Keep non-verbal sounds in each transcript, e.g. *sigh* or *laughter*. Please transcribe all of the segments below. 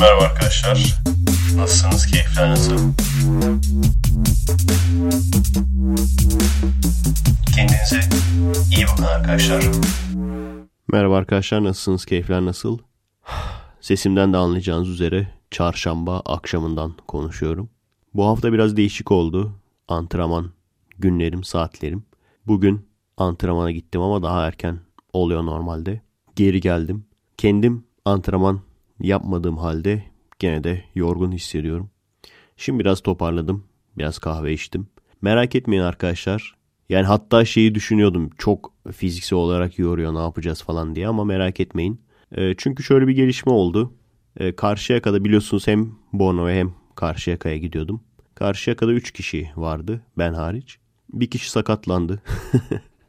Merhaba arkadaşlar. Nasılsınız? Keyifler nasıl? Kendinize iyi bakın arkadaşlar. Merhaba arkadaşlar. Nasılsınız? Keyifler nasıl? Sesimden de anlayacağınız üzere çarşamba akşamından konuşuyorum. Bu hafta biraz değişik oldu. Antrenman günlerim, saatlerim. Bugün antrenmana gittim ama daha erken oluyor normalde. Geri geldim. Kendim antrenman yapmadığım halde gene de yorgun hissediyorum. Şimdi biraz toparladım. Biraz kahve içtim. Merak etmeyin arkadaşlar. Yani hatta şeyi düşünüyordum. Çok fiziksel olarak yoruyor ne yapacağız falan diye ama merak etmeyin. E, çünkü şöyle bir gelişme oldu. E, Karşıyaka'da biliyorsunuz hem Bono hem Karşıyaka'ya gidiyordum. Karşıyaka'da 3 kişi vardı ben hariç. Bir kişi sakatlandı.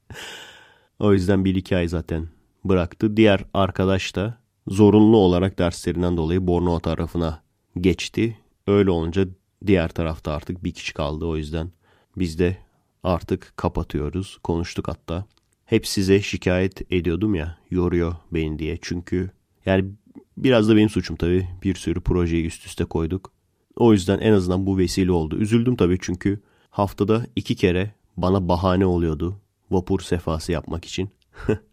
*laughs* o yüzden 1-2 ay zaten bıraktı. Diğer arkadaş da zorunlu olarak derslerinden dolayı Bornova tarafına geçti. Öyle olunca diğer tarafta artık bir kişi kaldı. O yüzden biz de artık kapatıyoruz. Konuştuk hatta. Hep size şikayet ediyordum ya yoruyor beni diye. Çünkü yani biraz da benim suçum tabii. Bir sürü projeyi üst üste koyduk. O yüzden en azından bu vesile oldu. Üzüldüm tabii çünkü haftada iki kere bana bahane oluyordu vapur sefası yapmak için. *laughs*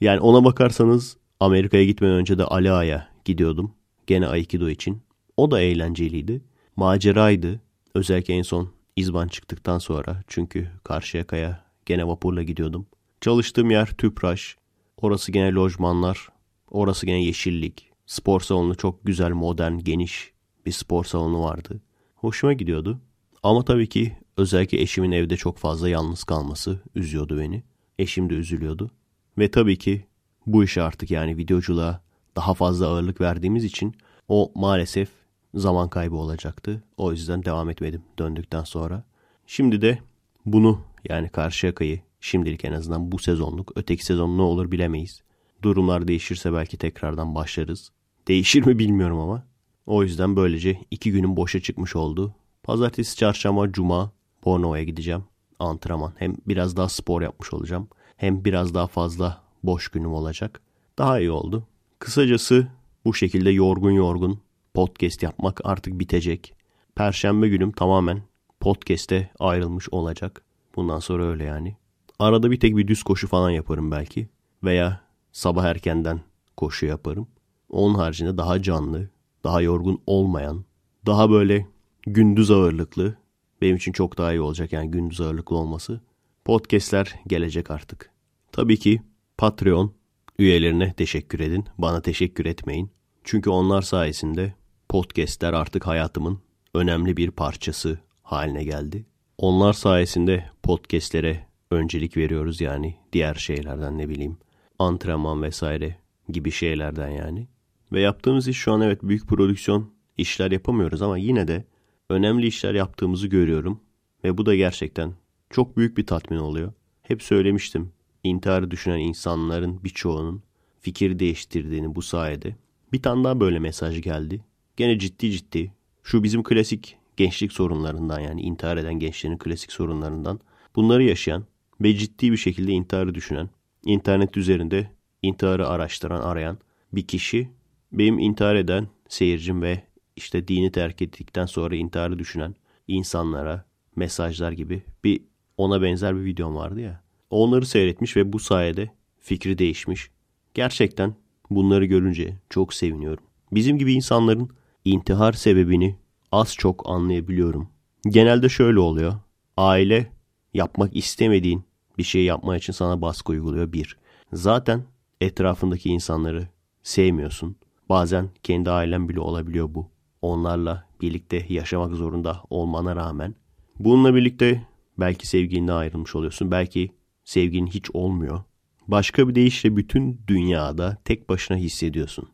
Yani ona bakarsanız Amerika'ya gitmeden önce de Alaa'ya gidiyordum. Gene Aikido için. O da eğlenceliydi. Maceraydı. Özellikle en son İzban çıktıktan sonra. Çünkü Karşıyaka'ya gene vapurla gidiyordum. Çalıştığım yer Tüpraş. Orası gene lojmanlar. Orası gene yeşillik. Spor salonu çok güzel, modern, geniş bir spor salonu vardı. Hoşuma gidiyordu. Ama tabii ki özellikle eşimin evde çok fazla yalnız kalması üzüyordu beni. Eşim de üzülüyordu. Ve tabii ki bu işe artık yani videoculuğa daha fazla ağırlık verdiğimiz için o maalesef zaman kaybı olacaktı. O yüzden devam etmedim döndükten sonra. Şimdi de bunu yani karşı yakayı şimdilik en azından bu sezonluk öteki sezon ne olur bilemeyiz. Durumlar değişirse belki tekrardan başlarız. Değişir mi bilmiyorum ama. O yüzden böylece iki günün boşa çıkmış oldu. Pazartesi, çarşamba, cuma Bornova'ya gideceğim. Antrenman. Hem biraz daha spor yapmış olacağım. Hem biraz daha fazla boş günüm olacak. Daha iyi oldu. Kısacası bu şekilde yorgun yorgun podcast yapmak artık bitecek. Perşembe günüm tamamen podcast'e ayrılmış olacak. Bundan sonra öyle yani. Arada bir tek bir düz koşu falan yaparım belki. Veya sabah erkenden koşu yaparım. Onun haricinde daha canlı, daha yorgun olmayan, daha böyle gündüz ağırlıklı. Benim için çok daha iyi olacak yani gündüz ağırlıklı olması. Podcast'ler gelecek artık. Tabii ki Patreon üyelerine teşekkür edin. Bana teşekkür etmeyin. Çünkü onlar sayesinde podcast'ler artık hayatımın önemli bir parçası haline geldi. Onlar sayesinde podcast'lere öncelik veriyoruz yani diğer şeylerden ne bileyim antrenman vesaire gibi şeylerden yani. Ve yaptığımız iş şu an evet büyük prodüksiyon işler yapamıyoruz ama yine de önemli işler yaptığımızı görüyorum ve bu da gerçekten çok büyük bir tatmin oluyor. Hep söylemiştim. İntiharı düşünen insanların birçoğunun fikir değiştirdiğini bu sayede. Bir tane daha böyle mesaj geldi. Gene ciddi ciddi. Şu bizim klasik gençlik sorunlarından yani intihar eden gençlerin klasik sorunlarından. Bunları yaşayan ve ciddi bir şekilde intiharı düşünen, internet üzerinde intiharı araştıran, arayan bir kişi benim intihar eden seyircim ve işte dini terk ettikten sonra intiharı düşünen insanlara mesajlar gibi bir ona benzer bir videom vardı ya. Onları seyretmiş ve bu sayede fikri değişmiş. Gerçekten bunları görünce çok seviniyorum. Bizim gibi insanların intihar sebebini az çok anlayabiliyorum. Genelde şöyle oluyor. Aile yapmak istemediğin bir şey yapma için sana baskı uyguluyor bir. Zaten etrafındaki insanları sevmiyorsun. Bazen kendi ailen bile olabiliyor bu. Onlarla birlikte yaşamak zorunda olmana rağmen. Bununla birlikte Belki sevgilinden ayrılmış oluyorsun. Belki sevgilin hiç olmuyor. Başka bir deyişle bütün dünyada tek başına hissediyorsun.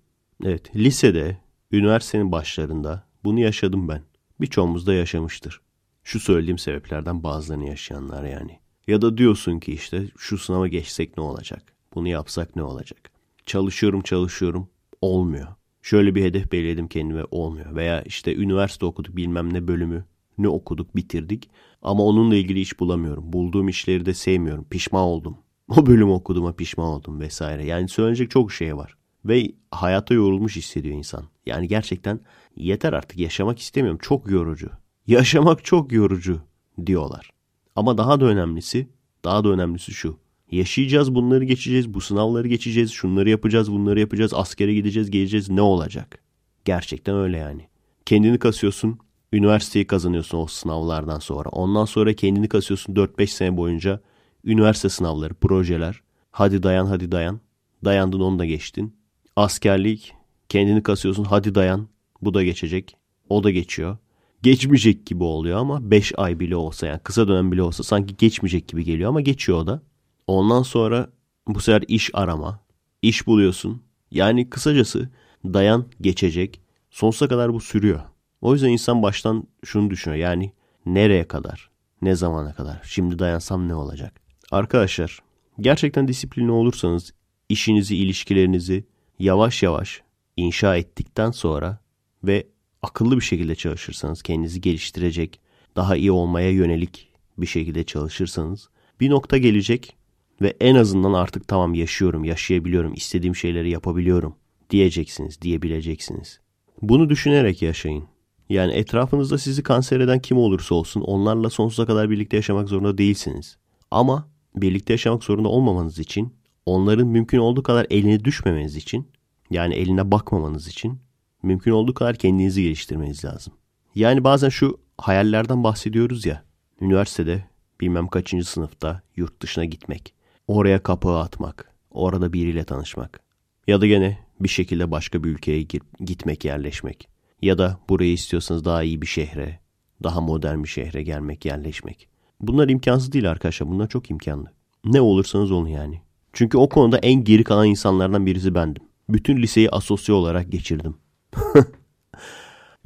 Evet, lisede, üniversitenin başlarında bunu yaşadım ben. Birçoğumuz da yaşamıştır. Şu söylediğim sebeplerden bazılarını yaşayanlar yani. Ya da diyorsun ki işte şu sınava geçsek ne olacak? Bunu yapsak ne olacak? Çalışıyorum çalışıyorum olmuyor. Şöyle bir hedef belirledim kendime olmuyor. Veya işte üniversite okuduk bilmem ne bölümü ne okuduk bitirdik. Ama onunla ilgili iş bulamıyorum. Bulduğum işleri de sevmiyorum. Pişman oldum. *laughs* O bölüm okuduğuma pişman oldum vesaire. Yani söylenecek çok şey var. Ve hayata yorulmuş hissediyor insan. Yani gerçekten yeter artık yaşamak istemiyorum. Çok yorucu. Yaşamak çok yorucu diyorlar. Ama daha da önemlisi, daha da önemlisi şu. Yaşayacağız, bunları geçeceğiz, bu sınavları geçeceğiz, şunları yapacağız, bunları yapacağız, askere gideceğiz, geleceğiz ne olacak? Gerçekten öyle yani. Kendini kasıyorsun, Üniversiteyi kazanıyorsun o sınavlardan sonra. Ondan sonra kendini kasıyorsun 4-5 sene boyunca. Üniversite sınavları, projeler. Hadi dayan hadi dayan. Dayandın onu da geçtin. Askerlik. Kendini kasıyorsun hadi dayan. Bu da geçecek. O da geçiyor. Geçmeyecek gibi oluyor ama 5 ay bile olsa yani kısa dönem bile olsa sanki geçmeyecek gibi geliyor ama geçiyor o da. Ondan sonra bu sefer iş arama. iş buluyorsun. Yani kısacası dayan geçecek. Sonsuza kadar bu sürüyor. O yüzden insan baştan şunu düşünüyor. Yani nereye kadar? Ne zamana kadar? Şimdi dayansam ne olacak? Arkadaşlar gerçekten disiplinli olursanız işinizi, ilişkilerinizi yavaş yavaş inşa ettikten sonra ve akıllı bir şekilde çalışırsanız, kendinizi geliştirecek, daha iyi olmaya yönelik bir şekilde çalışırsanız bir nokta gelecek ve en azından artık tamam yaşıyorum, yaşayabiliyorum, istediğim şeyleri yapabiliyorum diyeceksiniz, diyebileceksiniz. Bunu düşünerek yaşayın. Yani etrafınızda sizi kanser eden kim olursa olsun onlarla sonsuza kadar birlikte yaşamak zorunda değilsiniz. Ama birlikte yaşamak zorunda olmamanız için, onların mümkün olduğu kadar eline düşmemeniz için, yani eline bakmamanız için mümkün olduğu kadar kendinizi geliştirmeniz lazım. Yani bazen şu hayallerden bahsediyoruz ya, üniversitede bilmem kaçıncı sınıfta yurt dışına gitmek, oraya kapağı atmak, orada biriyle tanışmak ya da gene bir şekilde başka bir ülkeye gitmek, yerleşmek ya da burayı istiyorsanız daha iyi bir şehre, daha modern bir şehre gelmek, yerleşmek. Bunlar imkansız değil arkadaşlar. Bunlar çok imkanlı. Ne olursanız olun yani. Çünkü o konuda en geri kalan insanlardan birisi bendim. Bütün liseyi asosyo olarak geçirdim. *laughs*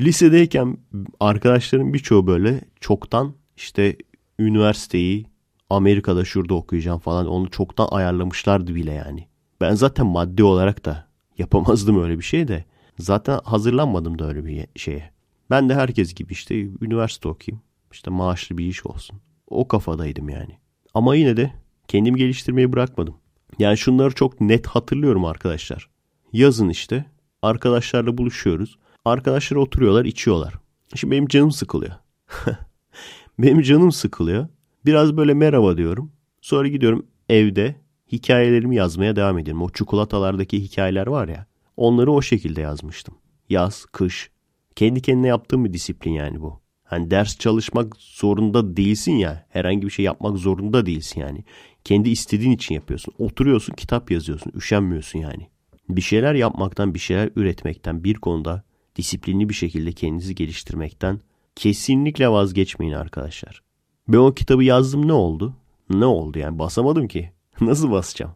Lisedeyken arkadaşlarım birçoğu böyle çoktan işte üniversiteyi Amerika'da şurada okuyacağım falan onu çoktan ayarlamışlardı bile yani. Ben zaten maddi olarak da yapamazdım öyle bir şey de. Zaten hazırlanmadım da öyle bir şeye. Ben de herkes gibi işte üniversite okuyayım. İşte maaşlı bir iş olsun. O kafadaydım yani. Ama yine de kendim geliştirmeyi bırakmadım. Yani şunları çok net hatırlıyorum arkadaşlar. Yazın işte arkadaşlarla buluşuyoruz. Arkadaşlar oturuyorlar içiyorlar. Şimdi benim canım sıkılıyor. *laughs* benim canım sıkılıyor. Biraz böyle merhaba diyorum. Sonra gidiyorum evde hikayelerimi yazmaya devam ediyorum. O çikolatalardaki hikayeler var ya. Onları o şekilde yazmıştım. Yaz, kış. Kendi kendine yaptığım bir disiplin yani bu. Hani ders çalışmak zorunda değilsin ya. Herhangi bir şey yapmak zorunda değilsin yani. Kendi istediğin için yapıyorsun. Oturuyorsun, kitap yazıyorsun. Üşenmiyorsun yani. Bir şeyler yapmaktan, bir şeyler üretmekten, bir konuda disiplinli bir şekilde kendinizi geliştirmekten kesinlikle vazgeçmeyin arkadaşlar. Ben o kitabı yazdım ne oldu? Ne oldu yani basamadım ki. *laughs* Nasıl basacağım?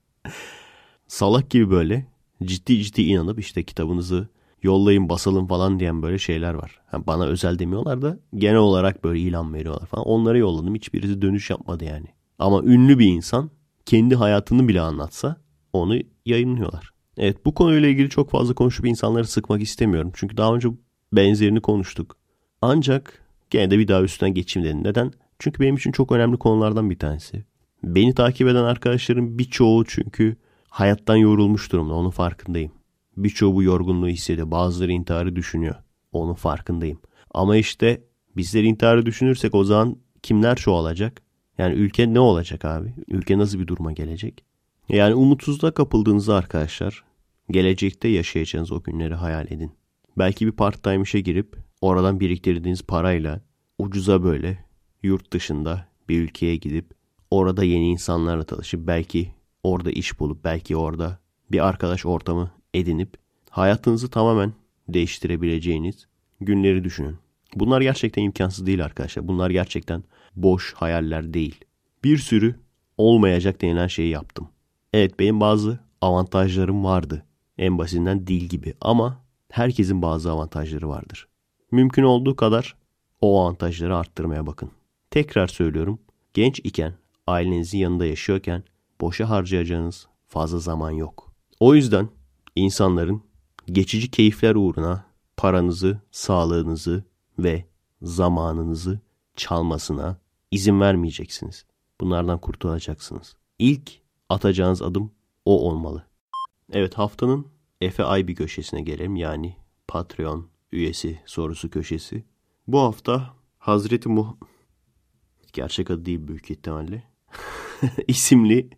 *laughs* Salak gibi böyle ciddi ciddi inanıp işte kitabınızı yollayın basalım falan diyen böyle şeyler var. Yani bana özel demiyorlar da genel olarak böyle ilan veriyorlar falan. Onlara yolladım hiçbirisi dönüş yapmadı yani. Ama ünlü bir insan kendi hayatını bile anlatsa onu yayınlıyorlar. Evet bu konuyla ilgili çok fazla konuşup insanları sıkmak istemiyorum. Çünkü daha önce benzerini konuştuk. Ancak gene de bir daha üstüne geçeyim dedim. Neden? Çünkü benim için çok önemli konulardan bir tanesi. Beni takip eden arkadaşlarım birçoğu çünkü Hayattan yorulmuş durumda onun farkındayım. Birçoğu bu yorgunluğu hissediyor. Bazıları intiharı düşünüyor. Onun farkındayım. Ama işte bizler intiharı düşünürsek o zaman kimler çoğalacak? Yani ülke ne olacak abi? Ülke nasıl bir duruma gelecek? Yani umutsuzluğa kapıldığınızda arkadaşlar gelecekte yaşayacağınız o günleri hayal edin. Belki bir part time işe girip oradan biriktirdiğiniz parayla ucuza böyle yurt dışında bir ülkeye gidip orada yeni insanlarla tanışıp belki orada iş bulup belki orada bir arkadaş ortamı edinip hayatınızı tamamen değiştirebileceğiniz günleri düşünün. Bunlar gerçekten imkansız değil arkadaşlar. Bunlar gerçekten boş hayaller değil. Bir sürü olmayacak denilen şeyi yaptım. Evet benim bazı avantajlarım vardı. En basitinden dil gibi ama herkesin bazı avantajları vardır. Mümkün olduğu kadar o avantajları arttırmaya bakın. Tekrar söylüyorum. Genç iken, ailenizin yanında yaşıyorken boşa harcayacağınız fazla zaman yok. O yüzden insanların geçici keyifler uğruna paranızı, sağlığınızı ve zamanınızı çalmasına izin vermeyeceksiniz. Bunlardan kurtulacaksınız. İlk atacağınız adım o olmalı. Evet haftanın Efe Aybi köşesine gelelim. Yani Patreon üyesi sorusu köşesi. Bu hafta Hazreti Muh... Gerçek adı değil büyük ihtimalle. *laughs* isimli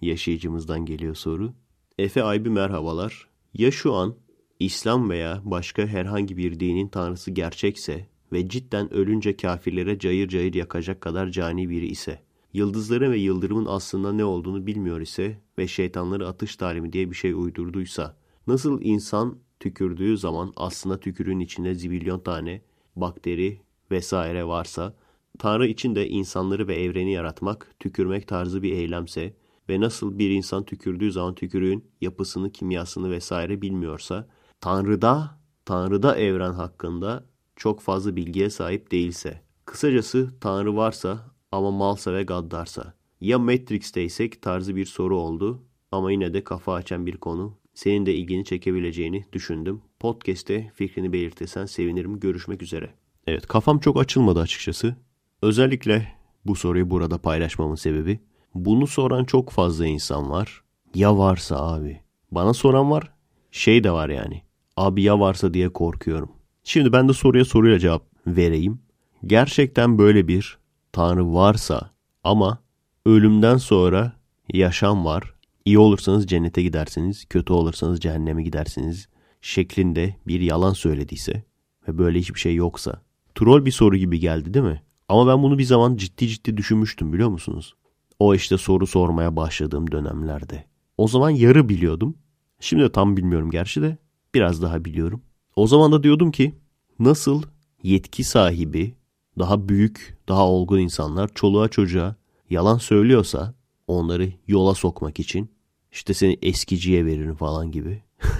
Yaşayıcımızdan geliyor soru. Efe Aybi merhabalar. Ya şu an İslam veya başka herhangi bir dinin tanrısı gerçekse ve cidden ölünce kafirlere cayır cayır yakacak kadar cani biri ise, yıldızların ve yıldırımın aslında ne olduğunu bilmiyor ise ve şeytanları atış talimi diye bir şey uydurduysa, nasıl insan tükürdüğü zaman aslında tükürüğün içinde zibilyon tane bakteri vesaire varsa Tanrı için de insanları ve evreni yaratmak, tükürmek tarzı bir eylemse ve nasıl bir insan tükürdüğü zaman tükürüğün yapısını, kimyasını vesaire bilmiyorsa, Tanrı'da, Tanrı'da evren hakkında çok fazla bilgiye sahip değilse, kısacası Tanrı varsa ama malsa ve gaddarsa, ya Matrix'teysek tarzı bir soru oldu ama yine de kafa açan bir konu. Senin de ilgini çekebileceğini düşündüm. Podcast'te fikrini belirtirsen sevinirim. Görüşmek üzere. Evet kafam çok açılmadı açıkçası. Özellikle bu soruyu burada paylaşmamın sebebi bunu soran çok fazla insan var. Ya varsa abi. Bana soran var. Şey de var yani. Abi ya varsa diye korkuyorum. Şimdi ben de soruya soruyla cevap vereyim. Gerçekten böyle bir tanrı varsa ama ölümden sonra yaşam var. İyi olursanız cennete gidersiniz, kötü olursanız cehenneme gidersiniz şeklinde bir yalan söylediyse ve böyle hiçbir şey yoksa. Troll bir soru gibi geldi değil mi? Ama ben bunu bir zaman ciddi ciddi düşünmüştüm biliyor musunuz? O işte soru sormaya başladığım dönemlerde. O zaman yarı biliyordum. Şimdi de tam bilmiyorum gerçi de biraz daha biliyorum. O zaman da diyordum ki nasıl yetki sahibi, daha büyük, daha olgun insanlar çoluğa çocuğa yalan söylüyorsa onları yola sokmak için işte seni eskiciye veririm falan gibi. *laughs*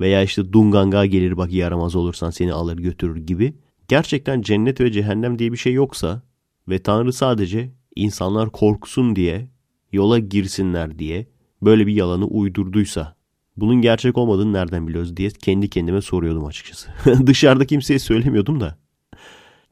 Veya işte Dunganga gelir bak yaramaz olursan seni alır götürür gibi gerçekten cennet ve cehennem diye bir şey yoksa ve Tanrı sadece insanlar korksun diye, yola girsinler diye böyle bir yalanı uydurduysa bunun gerçek olmadığını nereden biliyoruz diye kendi kendime soruyordum açıkçası. *laughs* Dışarıda kimseye söylemiyordum da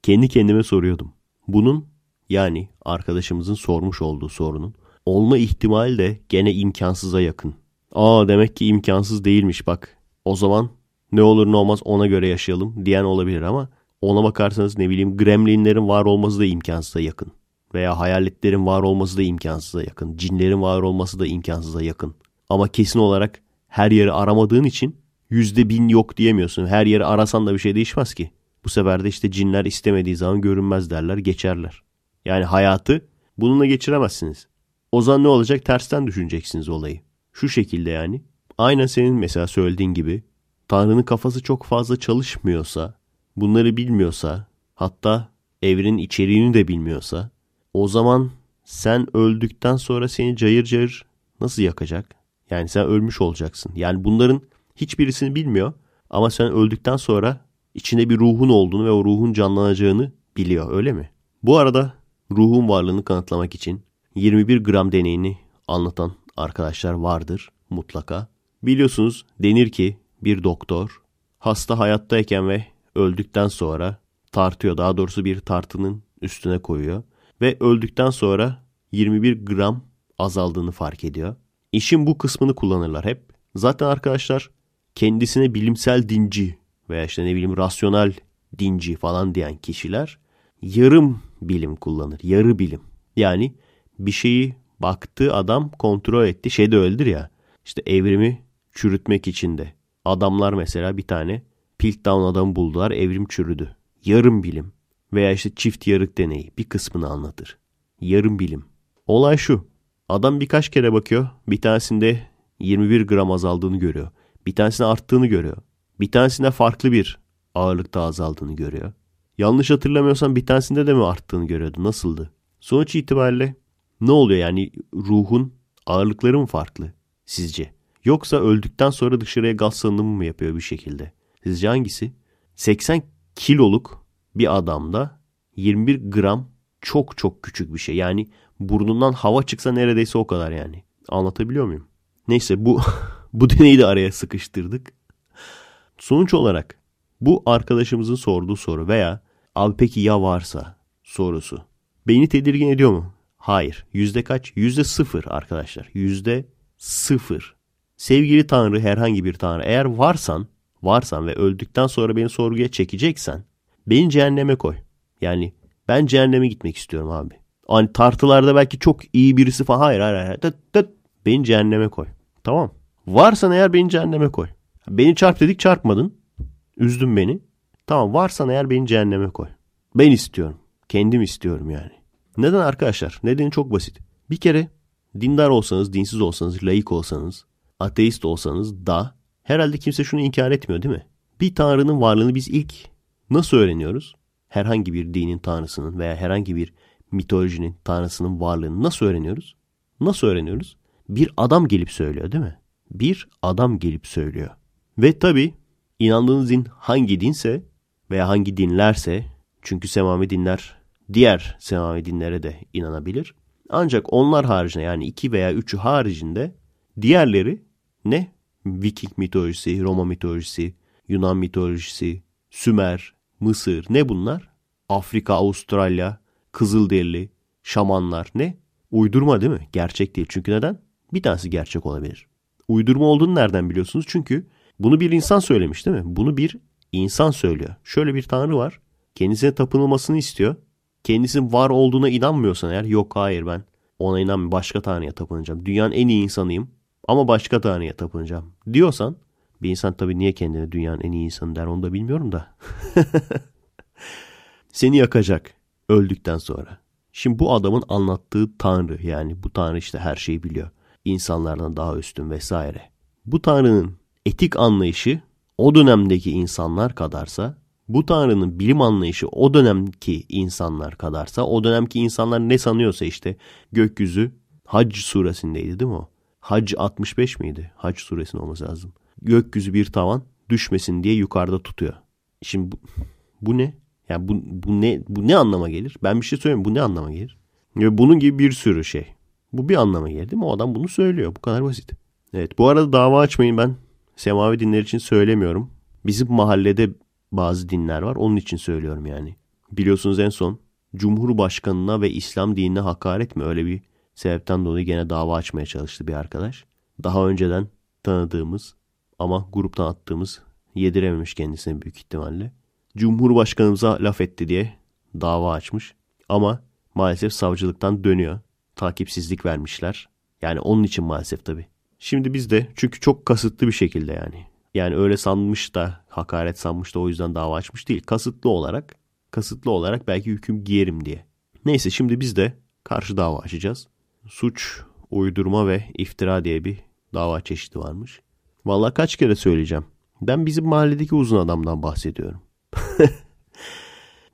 kendi kendime soruyordum. Bunun yani arkadaşımızın sormuş olduğu sorunun olma ihtimali de gene imkansıza yakın. Aa demek ki imkansız değilmiş bak. O zaman ne olur ne olmaz ona göre yaşayalım diyen olabilir ama ona bakarsanız ne bileyim gremlinlerin var olması da imkansıza yakın. Veya hayaletlerin var olması da imkansıza yakın. Cinlerin var olması da imkansıza yakın. Ama kesin olarak her yeri aramadığın için yüzde bin yok diyemiyorsun. Her yeri arasan da bir şey değişmez ki. Bu sefer de işte cinler istemediği zaman görünmez derler geçerler. Yani hayatı bununla geçiremezsiniz. O zaman ne olacak tersten düşüneceksiniz olayı. Şu şekilde yani. Aynen senin mesela söylediğin gibi Tanrı'nın kafası çok fazla çalışmıyorsa bunları bilmiyorsa hatta evrenin içeriğini de bilmiyorsa o zaman sen öldükten sonra seni cayır cayır nasıl yakacak? Yani sen ölmüş olacaksın. Yani bunların hiçbirisini bilmiyor ama sen öldükten sonra içinde bir ruhun olduğunu ve o ruhun canlanacağını biliyor öyle mi? Bu arada ruhun varlığını kanıtlamak için 21 gram deneyini anlatan arkadaşlar vardır mutlaka. Biliyorsunuz denir ki bir doktor hasta hayattayken ve öldükten sonra tartıyor. Daha doğrusu bir tartının üstüne koyuyor. Ve öldükten sonra 21 gram azaldığını fark ediyor. İşin bu kısmını kullanırlar hep. Zaten arkadaşlar kendisine bilimsel dinci veya işte ne bileyim rasyonel dinci falan diyen kişiler yarım bilim kullanır. Yarı bilim. Yani bir şeyi baktı adam kontrol etti. şey de öldür ya. işte evrimi çürütmek için de. Adamlar mesela bir tane Piltdown adamı buldular evrim çürüdü. Yarım bilim veya işte çift yarık deneyi bir kısmını anlatır. Yarım bilim. Olay şu. Adam birkaç kere bakıyor. Bir tanesinde 21 gram azaldığını görüyor. Bir tanesinde arttığını görüyor. Bir tanesinde farklı bir ağırlıkta azaldığını görüyor. Yanlış hatırlamıyorsam bir tanesinde de mi arttığını görüyordu? Nasıldı? Sonuç itibariyle ne oluyor yani ruhun ağırlıkları mı farklı sizce? Yoksa öldükten sonra dışarıya gaz salınımı mı yapıyor bir şekilde? Sizce hangisi? 80 kiloluk bir adamda 21 gram çok çok küçük bir şey. Yani burnundan hava çıksa neredeyse o kadar yani. Anlatabiliyor muyum? Neyse bu *laughs* bu deneyi de araya sıkıştırdık. Sonuç olarak bu arkadaşımızın sorduğu soru veya abi peki ya varsa sorusu beni tedirgin ediyor mu? Hayır. Yüzde kaç? Yüzde sıfır arkadaşlar. Yüzde sıfır. Sevgili Tanrı herhangi bir Tanrı eğer varsan varsan ve öldükten sonra beni sorguya çekeceksen beni cehenneme koy. Yani ben cehenneme gitmek istiyorum abi. Hani tartılarda belki çok iyi birisi falan hayır hayır hayır. Tıt tıt. Beni cehenneme koy. Tamam. Varsan eğer beni cehenneme koy. Beni çarp dedik çarpmadın. Üzdün beni. Tamam varsan eğer beni cehenneme koy. Ben istiyorum. Kendim istiyorum yani. Neden arkadaşlar? Nedeni çok basit. Bir kere dindar olsanız, dinsiz olsanız, laik olsanız, ateist olsanız da Herhalde kimse şunu inkar etmiyor değil mi? Bir tanrının varlığını biz ilk nasıl öğreniyoruz? Herhangi bir dinin tanrısının veya herhangi bir mitolojinin tanrısının varlığını nasıl öğreniyoruz? Nasıl öğreniyoruz? Bir adam gelip söylüyor değil mi? Bir adam gelip söylüyor. Ve tabi inandığınız din hangi dinse veya hangi dinlerse çünkü semavi dinler diğer semavi dinlere de inanabilir. Ancak onlar haricinde yani iki veya üçü haricinde diğerleri ne? Viking mitolojisi, Roma mitolojisi, Yunan mitolojisi, Sümer, Mısır ne bunlar? Afrika, Avustralya, Kızılderili, şamanlar ne? Uydurma değil mi? Gerçek değil. Çünkü neden? Bir tanesi gerçek olabilir. Uydurma olduğunu nereden biliyorsunuz? Çünkü bunu bir insan söylemiş değil mi? Bunu bir insan söylüyor. Şöyle bir tanrı var. Kendisine tapınılmasını istiyor. Kendisinin var olduğuna inanmıyorsan eğer yok hayır ben ona inanmıyorum başka tanrıya tapınacağım. Dünyanın en iyi insanıyım ama başka tanrıya tapınacağım diyorsan bir insan tabii niye kendine dünyanın en iyi insanı der onu da bilmiyorum da. *laughs* Seni yakacak öldükten sonra. Şimdi bu adamın anlattığı tanrı yani bu tanrı işte her şeyi biliyor. İnsanlardan daha üstün vesaire. Bu tanrının etik anlayışı o dönemdeki insanlar kadarsa bu tanrının bilim anlayışı o dönemki insanlar kadarsa o dönemki insanlar ne sanıyorsa işte gökyüzü Hac suresindeydi değil mi o? Hac 65 miydi? Hac suresinin olması lazım. Gökyüzü bir tavan düşmesin diye yukarıda tutuyor. Şimdi bu, bu ne? Yani bu, bu ne bu ne anlama gelir? Ben bir şey söyleyeyim bu ne anlama gelir? Ve bunun gibi bir sürü şey. Bu bir anlama gelir değil mi? O adam bunu söylüyor. Bu kadar basit. Evet bu arada dava açmayın ben semavi dinler için söylemiyorum. Bizim mahallede bazı dinler var. Onun için söylüyorum yani. Biliyorsunuz en son Cumhurbaşkanına ve İslam dinine hakaret mi? Öyle bir sebepten dolayı gene dava açmaya çalıştı bir arkadaş. Daha önceden tanıdığımız ama gruptan attığımız yedirememiş kendisine büyük ihtimalle. Cumhurbaşkanımıza laf etti diye dava açmış. Ama maalesef savcılıktan dönüyor. Takipsizlik vermişler. Yani onun için maalesef tabii. Şimdi biz de çünkü çok kasıtlı bir şekilde yani. Yani öyle sanmış da hakaret sanmış da o yüzden dava açmış değil. Kasıtlı olarak kasıtlı olarak belki hüküm giyerim diye. Neyse şimdi biz de karşı dava açacağız suç, uydurma ve iftira diye bir dava çeşidi varmış. Vallahi kaç kere söyleyeceğim. Ben bizim mahalledeki uzun adamdan bahsediyorum. *laughs*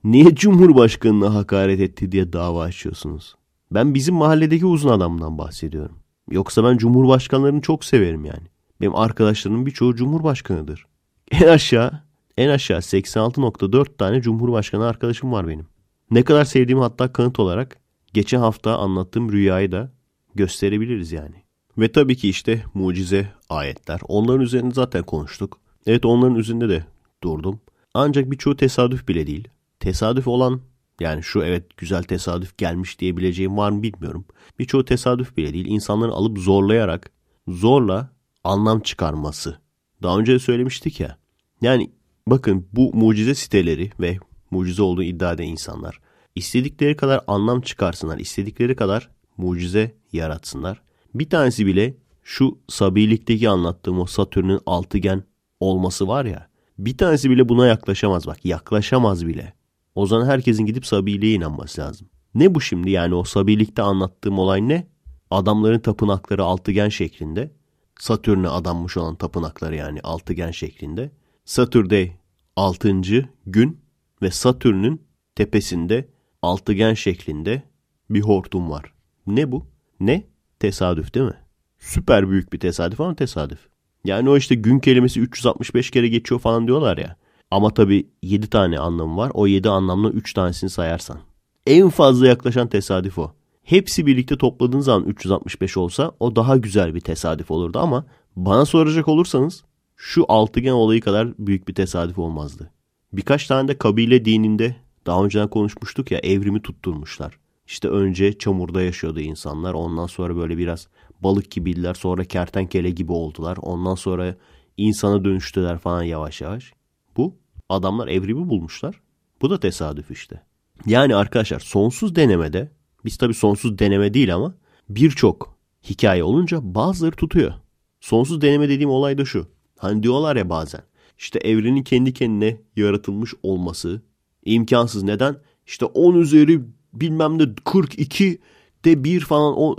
Niye Cumhurbaşkanı'na hakaret etti diye dava açıyorsunuz? Ben bizim mahalledeki uzun adamdan bahsediyorum. Yoksa ben Cumhurbaşkanlarını çok severim yani. Benim arkadaşlarımın birçoğu Cumhurbaşkanı'dır. *laughs* En aşağı en aşağı 86.4 tane Cumhurbaşkanı arkadaşım var benim. Ne kadar sevdiğimi hatta kanıt olarak geçen hafta anlattığım rüyayı da gösterebiliriz yani. Ve tabii ki işte mucize ayetler. Onların üzerinde zaten konuştuk. Evet onların üzerinde de durdum. Ancak birçoğu tesadüf bile değil. Tesadüf olan yani şu evet güzel tesadüf gelmiş diyebileceğim var mı bilmiyorum. Birçoğu tesadüf bile değil. İnsanları alıp zorlayarak zorla anlam çıkarması. Daha önce de söylemiştik ya. Yani bakın bu mucize siteleri ve mucize olduğunu iddia eden insanlar İstedikleri kadar anlam çıkarsınlar, istedikleri kadar mucize yaratsınlar. Bir tanesi bile şu sabilikteki anlattığım o Satürn'ün altıgen olması var ya. Bir tanesi bile buna yaklaşamaz bak yaklaşamaz bile. O zaman herkesin gidip sabiliğe inanması lazım. Ne bu şimdi yani o sabilikte anlattığım olay ne? Adamların tapınakları altıgen şeklinde. Satürn'e adanmış olan tapınakları yani altıgen şeklinde. Saturday 6. gün ve Satürn'ün tepesinde altıgen şeklinde bir hortum var. Ne bu? Ne? Tesadüf değil mi? Süper büyük bir tesadüf ama tesadüf. Yani o işte gün kelimesi 365 kere geçiyor falan diyorlar ya. Ama tabii 7 tane anlamı var. O 7 anlamla 3 tanesini sayarsan. En fazla yaklaşan tesadüf o. Hepsi birlikte topladığın zaman 365 olsa o daha güzel bir tesadüf olurdu ama bana soracak olursanız şu altıgen olayı kadar büyük bir tesadüf olmazdı. Birkaç tane de kabile dininde daha önceden konuşmuştuk ya evrimi tutturmuşlar. İşte önce çamurda yaşıyordu insanlar. Ondan sonra böyle biraz balık gibiydiler. Sonra kertenkele gibi oldular. Ondan sonra insana dönüştüler falan yavaş yavaş. Bu adamlar evrimi bulmuşlar. Bu da tesadüf işte. Yani arkadaşlar sonsuz denemede biz tabii sonsuz deneme değil ama birçok hikaye olunca bazıları tutuyor. Sonsuz deneme dediğim olay da şu. Hani diyorlar ya bazen işte evrenin kendi kendine yaratılmış olması İmkansız Neden? İşte 10 üzeri bilmem ne 42 de 1 falan 10,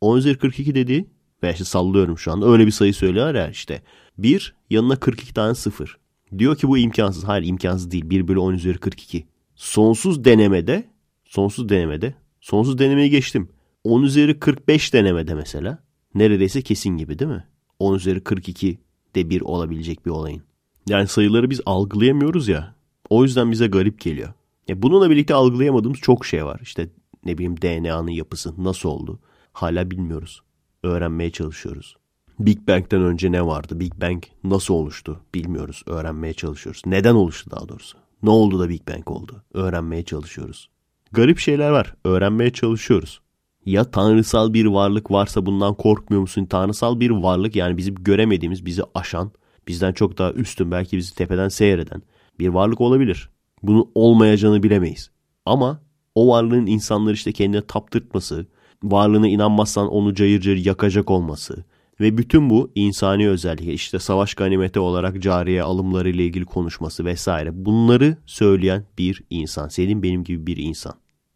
10 üzeri 42 dedi. Ve işte sallıyorum şu anda. Öyle bir sayı söylüyor ya işte. 1 yanına 42 tane 0. Diyor ki bu imkansız. Hayır imkansız değil. 1 bölü 10 üzeri 42. Sonsuz denemede sonsuz denemede sonsuz denemeyi geçtim. 10 üzeri 45 denemede mesela. Neredeyse kesin gibi değil mi? 10 üzeri 42 de 1 olabilecek bir olayın. Yani sayıları biz algılayamıyoruz ya. O yüzden bize garip geliyor. Ya bununla birlikte algılayamadığımız çok şey var. İşte ne bileyim DNA'nın yapısı nasıl oldu? Hala bilmiyoruz. Öğrenmeye çalışıyoruz. Big Bang'den önce ne vardı? Big Bang nasıl oluştu? Bilmiyoruz. Öğrenmeye çalışıyoruz. Neden oluştu daha doğrusu? Ne oldu da Big Bang oldu? Öğrenmeye çalışıyoruz. Garip şeyler var. Öğrenmeye çalışıyoruz. Ya tanrısal bir varlık varsa bundan korkmuyor musun? Tanrısal bir varlık yani bizim göremediğimiz, bizi aşan, bizden çok daha üstün belki bizi tepeden seyreden bir varlık olabilir. Bunu olmayacağını bilemeyiz. Ama o varlığın insanları işte kendine taptırtması, varlığına inanmazsan onu cayır cayır yakacak olması ve bütün bu insani özellikle işte savaş ganimeti olarak cariye alımları ile ilgili konuşması vesaire bunları söyleyen bir insan. Senin benim gibi bir insan.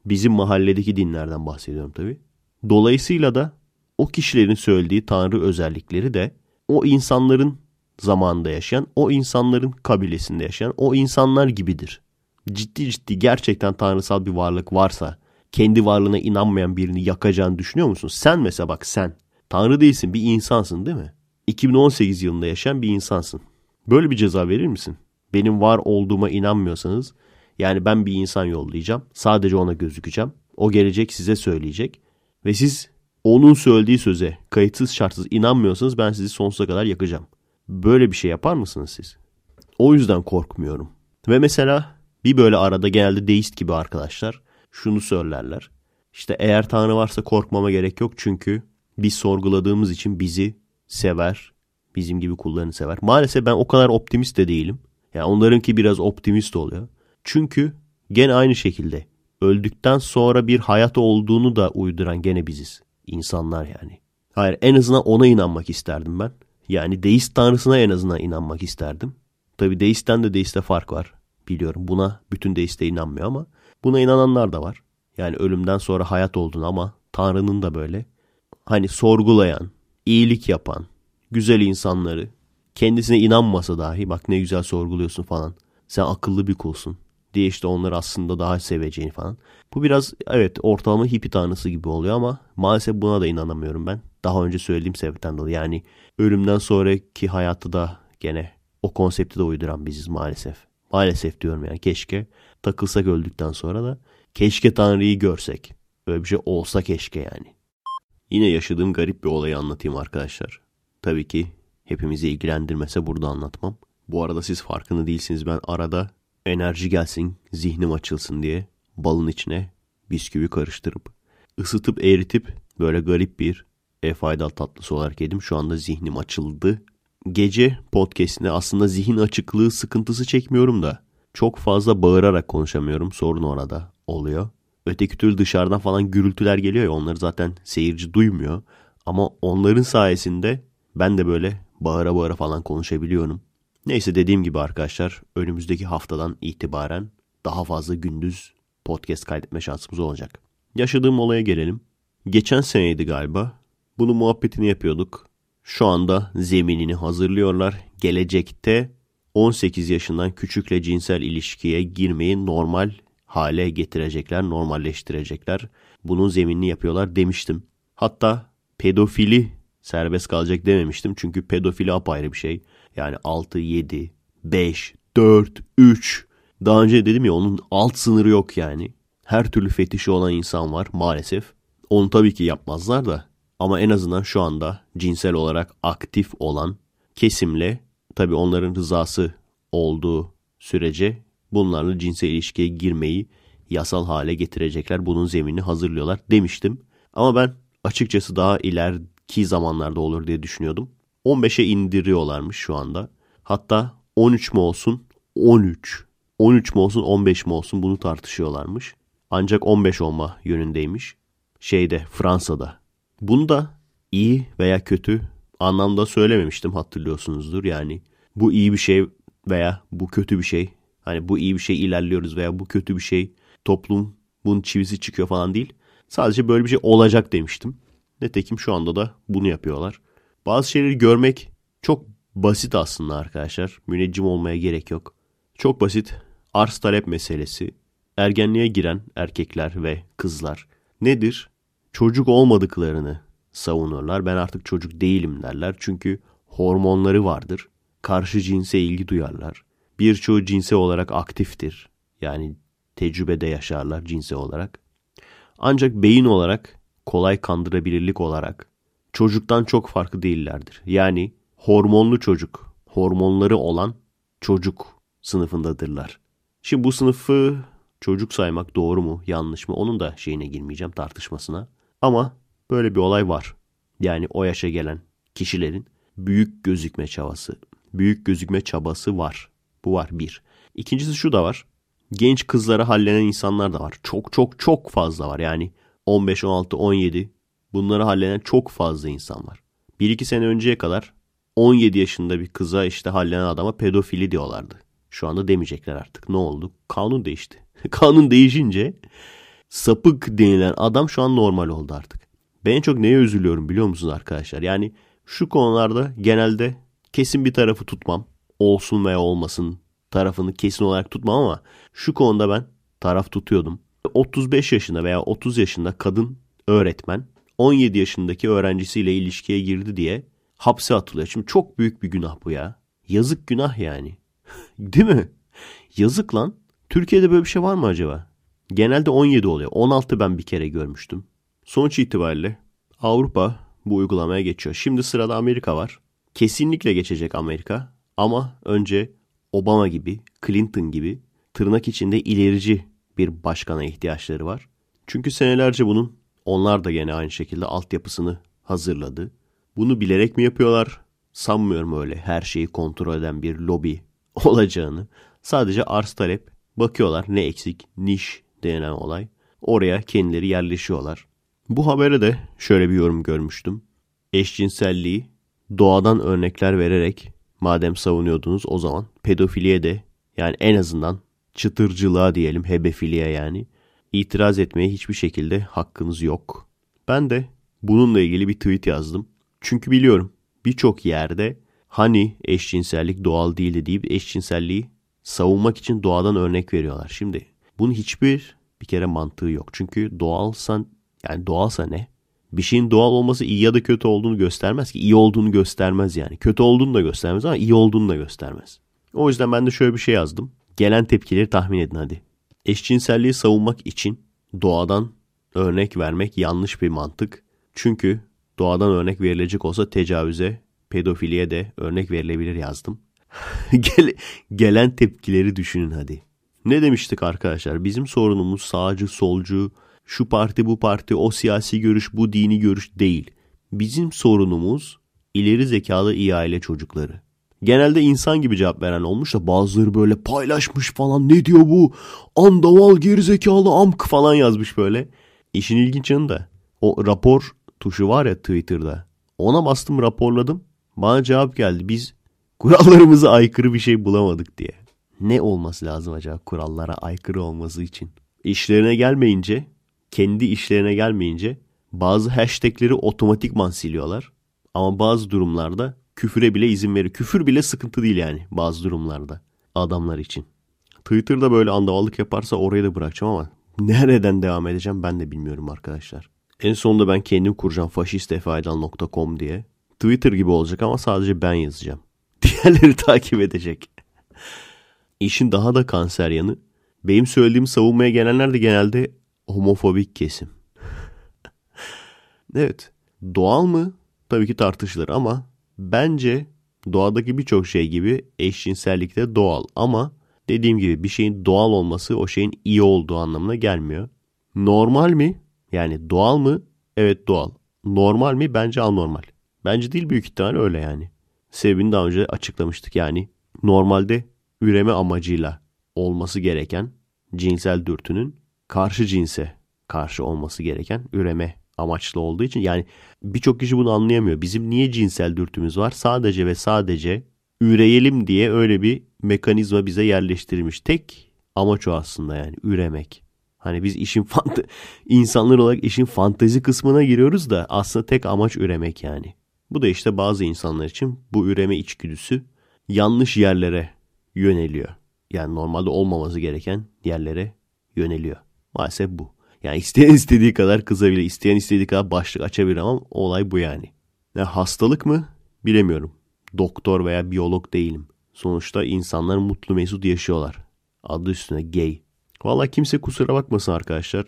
Bizim mahalledeki dinlerden bahsediyorum tabi. Dolayısıyla da o kişilerin söylediği tanrı özellikleri de o insanların zamanında yaşayan, o insanların kabilesinde yaşayan, o insanlar gibidir. Ciddi ciddi gerçekten tanrısal bir varlık varsa kendi varlığına inanmayan birini yakacağını düşünüyor musun? Sen mesela bak sen. Tanrı değilsin bir insansın değil mi? 2018 yılında yaşayan bir insansın. Böyle bir ceza verir misin? Benim var olduğuma inanmıyorsanız yani ben bir insan yollayacağım. Sadece ona gözükeceğim. O gelecek size söyleyecek. Ve siz onun söylediği söze kayıtsız şartsız inanmıyorsanız ben sizi sonsuza kadar yakacağım. Böyle bir şey yapar mısınız siz? O yüzden korkmuyorum. Ve mesela bir böyle arada genelde deist gibi arkadaşlar şunu söylerler. İşte eğer Tanrı varsa korkmama gerek yok çünkü biz sorguladığımız için bizi sever. Bizim gibi kullarını sever. Maalesef ben o kadar optimist de değilim. Yani onlarınki biraz optimist oluyor. Çünkü gene aynı şekilde öldükten sonra bir hayat olduğunu da uyduran gene biziz. İnsanlar yani. Hayır en azından ona inanmak isterdim ben. Yani deist tanrısına en azından inanmak isterdim. Tabi Deist'ten de deiste fark var. Biliyorum buna bütün deiste inanmıyor ama buna inananlar da var. Yani ölümden sonra hayat olduğunu ama tanrının da böyle. Hani sorgulayan, iyilik yapan, güzel insanları kendisine inanmasa dahi bak ne güzel sorguluyorsun falan. Sen akıllı bir kulsun diye işte onları aslında daha seveceğini falan. Bu biraz evet ortalama hippi tanrısı gibi oluyor ama maalesef buna da inanamıyorum ben. Daha önce söylediğim sebepten dolayı yani ölümden sonraki hayatı da gene o konsepti de uyduran biziz maalesef. Maalesef diyorum yani keşke takılsak öldükten sonra da keşke Tanrı'yı görsek. Böyle bir şey olsa keşke yani. Yine yaşadığım garip bir olayı anlatayım arkadaşlar. Tabii ki hepimizi ilgilendirmese burada anlatmam. Bu arada siz farkında değilsiniz ben arada enerji gelsin, zihnim açılsın diye balın içine bisküvi karıştırıp ısıtıp eritip böyle garip bir e, faydalı tatlısı olarak yedim. Şu anda zihnim açıldı. Gece podcastine aslında zihin açıklığı sıkıntısı çekmiyorum da çok fazla bağırarak konuşamıyorum. Sorun orada oluyor. Öteki türlü dışarıdan falan gürültüler geliyor ya onları zaten seyirci duymuyor. Ama onların sayesinde ben de böyle bağıra bağıra falan konuşabiliyorum. Neyse dediğim gibi arkadaşlar önümüzdeki haftadan itibaren daha fazla gündüz podcast kaydetme şansımız olacak. Yaşadığım olaya gelelim. Geçen seneydi galiba bunu muhabbetini yapıyorduk. Şu anda zeminini hazırlıyorlar. Gelecekte 18 yaşından küçükle cinsel ilişkiye girmeyi normal hale getirecekler, normalleştirecekler. Bunun zeminini yapıyorlar demiştim. Hatta pedofili serbest kalacak dememiştim. Çünkü pedofili apayrı bir şey. Yani 6, 7, 5, 4, 3. Daha önce dedim ya onun alt sınırı yok yani. Her türlü fetişi olan insan var maalesef. Onu tabii ki yapmazlar da ama en azından şu anda cinsel olarak aktif olan kesimle tabi onların rızası olduğu sürece bunlarla cinsel ilişkiye girmeyi yasal hale getirecekler. Bunun zeminini hazırlıyorlar demiştim. Ama ben açıkçası daha ileriki zamanlarda olur diye düşünüyordum. 15'e indiriyorlarmış şu anda. Hatta 13 mi olsun? 13. 13 mi olsun 15 mi olsun bunu tartışıyorlarmış. Ancak 15 olma yönündeymiş. Şeyde Fransa'da bunu da iyi veya kötü anlamda söylememiştim hatırlıyorsunuzdur. Yani bu iyi bir şey veya bu kötü bir şey. Hani bu iyi bir şey ilerliyoruz veya bu kötü bir şey. Toplum bunun çivisi çıkıyor falan değil. Sadece böyle bir şey olacak demiştim. Netekim şu anda da bunu yapıyorlar. Bazı şeyleri görmek çok basit aslında arkadaşlar. Müneccim olmaya gerek yok. Çok basit arz talep meselesi. Ergenliğe giren erkekler ve kızlar nedir? çocuk olmadıklarını savunurlar. Ben artık çocuk değilim derler. Çünkü hormonları vardır. Karşı cinse ilgi duyarlar. Birçoğu cinsel olarak aktiftir. Yani tecrübede yaşarlar cinsel olarak. Ancak beyin olarak, kolay kandırabilirlik olarak çocuktan çok farklı değillerdir. Yani hormonlu çocuk, hormonları olan çocuk sınıfındadırlar. Şimdi bu sınıfı çocuk saymak doğru mu, yanlış mı? Onun da şeyine girmeyeceğim tartışmasına. Ama böyle bir olay var. Yani o yaşa gelen kişilerin büyük gözükme çabası, büyük gözükme çabası var. Bu var bir. İkincisi şu da var. Genç kızlara hallenen insanlar da var. Çok çok çok fazla var. Yani 15, 16, 17 bunları hallenen çok fazla insan var. 1-2 sene önceye kadar 17 yaşında bir kıza işte hallenen adama pedofili diyorlardı. Şu anda demeyecekler artık. Ne oldu? Kanun değişti. *laughs* Kanun değişince sapık denilen adam şu an normal oldu artık. Ben çok neye üzülüyorum biliyor musunuz arkadaşlar? Yani şu konularda genelde kesin bir tarafı tutmam. Olsun veya olmasın tarafını kesin olarak tutmam ama şu konuda ben taraf tutuyordum. 35 yaşında veya 30 yaşında kadın öğretmen 17 yaşındaki öğrencisiyle ilişkiye girdi diye hapse atılıyor. Şimdi çok büyük bir günah bu ya. Yazık günah yani. *laughs* Değil mi? Yazık lan. Türkiye'de böyle bir şey var mı acaba? Genelde 17 oluyor. 16 ben bir kere görmüştüm. Sonuç itibariyle Avrupa bu uygulamaya geçiyor. Şimdi sırada Amerika var. Kesinlikle geçecek Amerika. Ama önce Obama gibi, Clinton gibi tırnak içinde ilerici bir başkana ihtiyaçları var. Çünkü senelerce bunun onlar da gene aynı şekilde altyapısını hazırladı. Bunu bilerek mi yapıyorlar? Sanmıyorum öyle her şeyi kontrol eden bir lobi *laughs* olacağını. Sadece arz talep bakıyorlar ne eksik, niş, denilen olay. Oraya kendileri yerleşiyorlar. Bu habere de şöyle bir yorum görmüştüm. Eşcinselliği doğadan örnekler vererek madem savunuyordunuz o zaman pedofiliye de yani en azından çıtırcılığa diyelim hebefiliye yani itiraz etmeye hiçbir şekilde hakkınız yok. Ben de bununla ilgili bir tweet yazdım. Çünkü biliyorum birçok yerde hani eşcinsellik doğal değildi deyip eşcinselliği savunmak için doğadan örnek veriyorlar. Şimdi bunun hiçbir bir kere mantığı yok. Çünkü doğalsan yani doğalsa ne? Bir şeyin doğal olması iyi ya da kötü olduğunu göstermez ki. İyi olduğunu göstermez yani. Kötü olduğunu da göstermez ama iyi olduğunu da göstermez. O yüzden ben de şöyle bir şey yazdım. Gelen tepkileri tahmin edin hadi. Eşcinselliği savunmak için doğadan örnek vermek yanlış bir mantık. Çünkü doğadan örnek verilecek olsa tecavüze, pedofiliye de örnek verilebilir yazdım. *laughs* gelen tepkileri düşünün hadi. Ne demiştik arkadaşlar? Bizim sorunumuz sağcı, solcu, şu parti, bu parti, o siyasi görüş, bu dini görüş değil. Bizim sorunumuz ileri zekalı iyi aile çocukları. Genelde insan gibi cevap veren olmuş da bazıları böyle paylaşmış falan ne diyor bu andaval gerizekalı amk falan yazmış böyle. İşin ilginç yanı da o rapor tuşu var ya Twitter'da ona bastım raporladım bana cevap geldi biz kurallarımıza aykırı bir şey bulamadık diye ne olması lazım acaba kurallara aykırı olması için? İşlerine gelmeyince, kendi işlerine gelmeyince bazı hashtagleri otomatikman siliyorlar. Ama bazı durumlarda küfüre bile izin veriyor. Küfür bile sıkıntı değil yani bazı durumlarda adamlar için. Twitter'da böyle andavallık yaparsa oraya da bırakacağım ama nereden devam edeceğim ben de bilmiyorum arkadaşlar. En sonunda ben kendim kuracağım faşistefaydan.com diye. Twitter gibi olacak ama sadece ben yazacağım. *laughs* Diğerleri takip edecek. İşin daha da kanser yanı. Benim söylediğimi savunmaya gelenler de genelde homofobik kesim. *laughs* evet. Doğal mı? Tabii ki tartışılır ama bence doğadaki birçok şey gibi eşcinsellik de doğal ama dediğim gibi bir şeyin doğal olması o şeyin iyi olduğu anlamına gelmiyor. Normal mi? Yani doğal mı? Evet doğal. Normal mi? Bence anormal. Bence değil büyük ihtimal öyle yani. Sebebini daha önce açıklamıştık yani. Normalde üreme amacıyla olması gereken cinsel dürtünün karşı cinse karşı olması gereken üreme amaçlı olduğu için yani birçok kişi bunu anlayamıyor. Bizim niye cinsel dürtümüz var? Sadece ve sadece üreyelim diye öyle bir mekanizma bize yerleştirilmiş. Tek amaç o aslında yani üremek. Hani biz işin fant *laughs* insanlar olarak işin fantezi kısmına giriyoruz da aslında tek amaç üremek yani. Bu da işte bazı insanlar için bu üreme içgüdüsü yanlış yerlere yöneliyor. Yani normalde olmaması gereken yerlere yöneliyor. Maalesef bu. Yani isteyen istediği kadar kızabilir, isteyen istediği kadar başlık açabilir ama olay bu yani. yani hastalık mı? Bilemiyorum. Doktor veya biyolog değilim. Sonuçta insanlar mutlu mesut yaşıyorlar. Adı üstüne gay. Valla kimse kusura bakmasın arkadaşlar.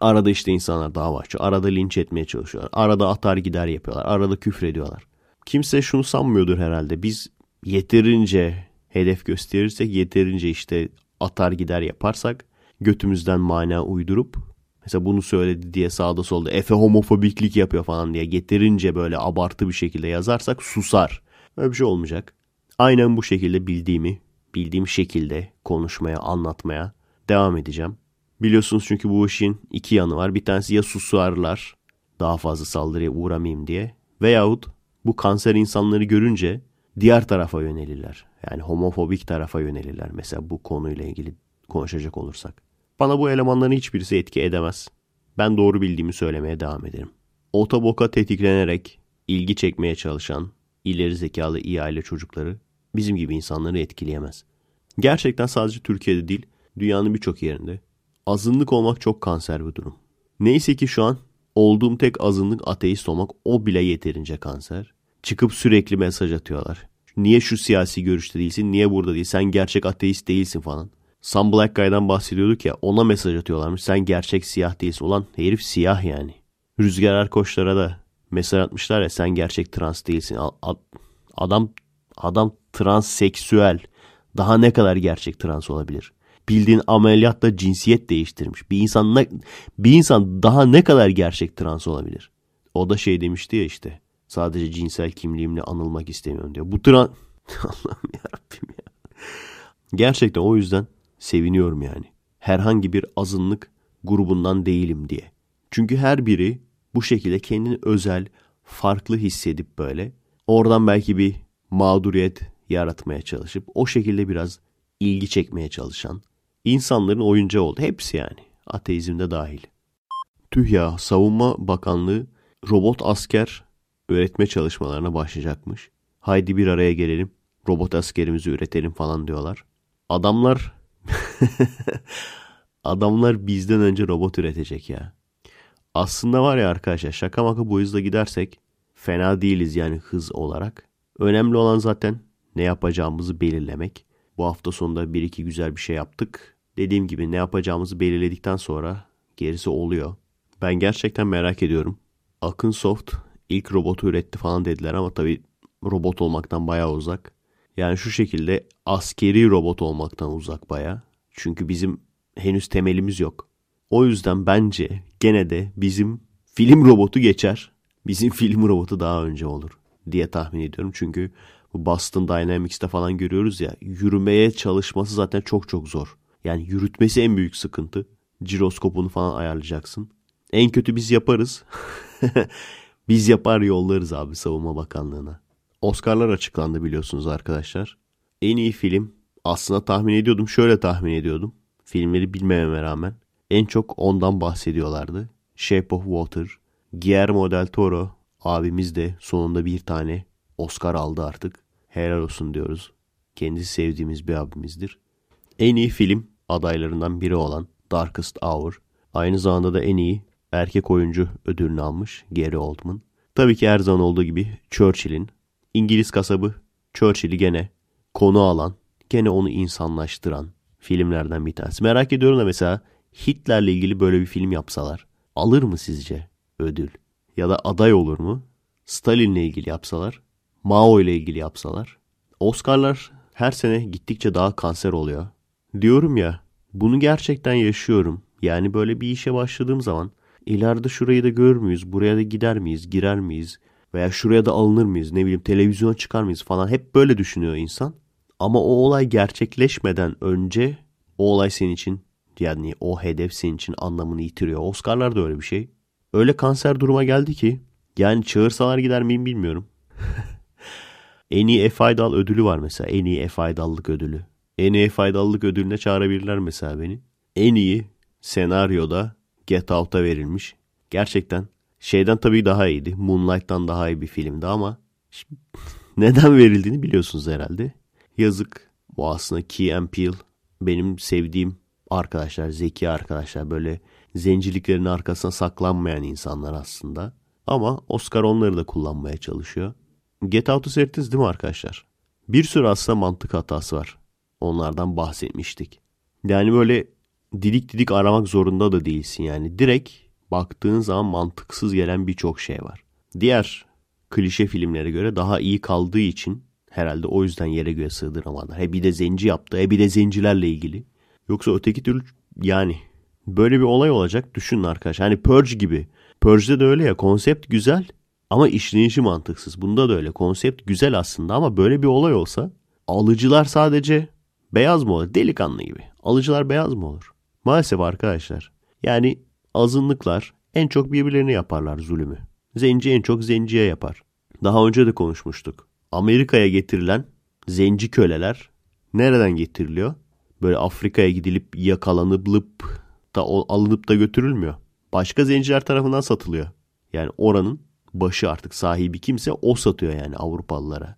Arada işte insanlar daha açıyor. Arada linç etmeye çalışıyorlar. Arada atar gider yapıyorlar. Arada küfür ediyorlar. Kimse şunu sanmıyordur herhalde. Biz yeterince hedef gösterirsek yeterince işte atar gider yaparsak götümüzden mana uydurup mesela bunu söyledi diye sağda solda Efe homofobiklik yapıyor falan diye yeterince böyle abartı bir şekilde yazarsak susar. Öyle bir şey olmayacak. Aynen bu şekilde bildiğimi, bildiğim şekilde konuşmaya, anlatmaya devam edeceğim. Biliyorsunuz çünkü bu işin iki yanı var. Bir tanesi ya susarlar daha fazla saldırıya uğramayayım diye veyahut bu kanser insanları görünce diğer tarafa yönelirler. Yani homofobik tarafa yönelirler mesela bu konuyla ilgili konuşacak olursak. Bana bu elemanların hiçbirisi etki edemez. Ben doğru bildiğimi söylemeye devam ederim. Otoboka tetiklenerek ilgi çekmeye çalışan ileri zekalı iyi aile çocukları bizim gibi insanları etkileyemez. Gerçekten sadece Türkiye'de değil, dünyanın birçok yerinde. Azınlık olmak çok kanser bir durum. Neyse ki şu an olduğum tek azınlık ateist olmak o bile yeterince kanser. Çıkıp sürekli mesaj atıyorlar. Niye şu siyasi görüşte değilsin? Niye burada değil? Sen gerçek ateist değilsin falan. Sam Black Guy'dan bahsediyorduk ya ona mesaj atıyorlarmış. Sen gerçek siyah değilsin. Ulan herif siyah yani. Rüzgar Erkoçlara da mesaj atmışlar ya sen gerçek trans değilsin. Adam adam transseksüel. Daha ne kadar gerçek trans olabilir? Bildiğin ameliyatla cinsiyet değiştirmiş. Bir insan ne, bir insan daha ne kadar gerçek trans olabilir? O da şey demişti ya işte. Sadece cinsel kimliğimle anılmak istemiyorum diyor. Bu tran... *laughs* Allah'ım yarabbim ya. Gerçekten o yüzden seviniyorum yani. Herhangi bir azınlık grubundan değilim diye. Çünkü her biri bu şekilde kendini özel, farklı hissedip böyle oradan belki bir mağduriyet yaratmaya çalışıp o şekilde biraz ilgi çekmeye çalışan insanların oyuncağı oldu. Hepsi yani. Ateizmde dahil. Tüh ya Savunma Bakanlığı robot asker öğretme çalışmalarına başlayacakmış. Haydi bir araya gelelim, robot askerimizi üretelim falan diyorlar. Adamlar *laughs* adamlar bizden önce robot üretecek ya. Aslında var ya arkadaşlar şaka maka bu hızla gidersek fena değiliz yani hız olarak. Önemli olan zaten ne yapacağımızı belirlemek. Bu hafta sonunda bir iki güzel bir şey yaptık. Dediğim gibi ne yapacağımızı belirledikten sonra gerisi oluyor. Ben gerçekten merak ediyorum. Akın Soft ilk robotu üretti falan dediler ama tabii robot olmaktan baya uzak. Yani şu şekilde askeri robot olmaktan uzak baya. Çünkü bizim henüz temelimiz yok. O yüzden bence gene de bizim film robotu geçer. Bizim *laughs* film robotu daha önce olur diye tahmin ediyorum. Çünkü bu Boston Dynamics'te falan görüyoruz ya yürümeye çalışması zaten çok çok zor. Yani yürütmesi en büyük sıkıntı. Ciroskopunu falan ayarlayacaksın. En kötü biz yaparız. *laughs* Biz yapar yollarız abi Savunma Bakanlığı'na. Oscar'lar açıklandı biliyorsunuz arkadaşlar. En iyi film aslında tahmin ediyordum şöyle tahmin ediyordum. Filmleri bilmememe rağmen en çok ondan bahsediyorlardı. Shape of Water, Guillermo del Toro abimiz de sonunda bir tane Oscar aldı artık. Helal olsun diyoruz. Kendisi sevdiğimiz bir abimizdir. En iyi film adaylarından biri olan Darkest Hour aynı zamanda da en iyi erkek oyuncu ödülünü almış Gary Oldman. Tabii ki her zaman olduğu gibi Churchill'in İngiliz kasabı Churchill'i gene konu alan, gene onu insanlaştıran filmlerden bir tanesi. Merak ediyorum da mesela Hitler'le ilgili böyle bir film yapsalar alır mı sizce ödül? Ya da aday olur mu? Stalin'le ilgili yapsalar, Mao ile ilgili yapsalar. Oscar'lar her sene gittikçe daha kanser oluyor. Diyorum ya, bunu gerçekten yaşıyorum. Yani böyle bir işe başladığım zaman ileride şurayı da görür müyüz? Buraya da gider miyiz? Girer miyiz? Veya şuraya da alınır mıyız? Ne bileyim televizyona çıkar mıyız falan. Hep böyle düşünüyor insan. Ama o olay gerçekleşmeden önce o olay senin için yani o hedef senin için anlamını yitiriyor. Oscar'lar da öyle bir şey. Öyle kanser duruma geldi ki yani çağırsalar gider miyim bilmiyorum. *laughs* en iyi F.I. ödülü var mesela. En iyi F.I. ödülü. En iyi F.I. Dal'lık ödülüne çağırabilirler mesela beni. En iyi senaryoda Get Out'a verilmiş. Gerçekten şeyden tabii daha iyiydi. Moonlight'tan daha iyi bir filmdi ama *laughs* neden verildiğini biliyorsunuz herhalde. Yazık. Bu aslında Key and Peele benim sevdiğim arkadaşlar, zeki arkadaşlar böyle zenciliklerin arkasına saklanmayan insanlar aslında. Ama Oscar onları da kullanmaya çalışıyor. Get Out'u seyrettiniz değil mi arkadaşlar? Bir sürü aslında mantık hatası var. Onlardan bahsetmiştik. Yani böyle didik didik aramak zorunda da değilsin yani. Direkt baktığın zaman mantıksız gelen birçok şey var. Diğer klişe filmlere göre daha iyi kaldığı için herhalde o yüzden yere göğe sığdıramadılar. He bir de zenci yaptı, he bir de zencilerle ilgili. Yoksa öteki türlü yani böyle bir olay olacak düşünün arkadaşlar. Hani Purge gibi. Purge'de de öyle ya konsept güzel ama işleyişi mantıksız. Bunda da öyle konsept güzel aslında ama böyle bir olay olsa alıcılar sadece beyaz mı olur? Delikanlı gibi. Alıcılar beyaz mı olur? Maalesef arkadaşlar. Yani azınlıklar en çok birbirlerine yaparlar zulümü. Zenci en çok zenciye yapar. Daha önce de konuşmuştuk. Amerika'ya getirilen zenci köleler nereden getiriliyor? Böyle Afrika'ya gidilip yakalanıp da alınıp da götürülmüyor. Başka zenciler tarafından satılıyor. Yani oranın başı artık sahibi kimse o satıyor yani Avrupalılara.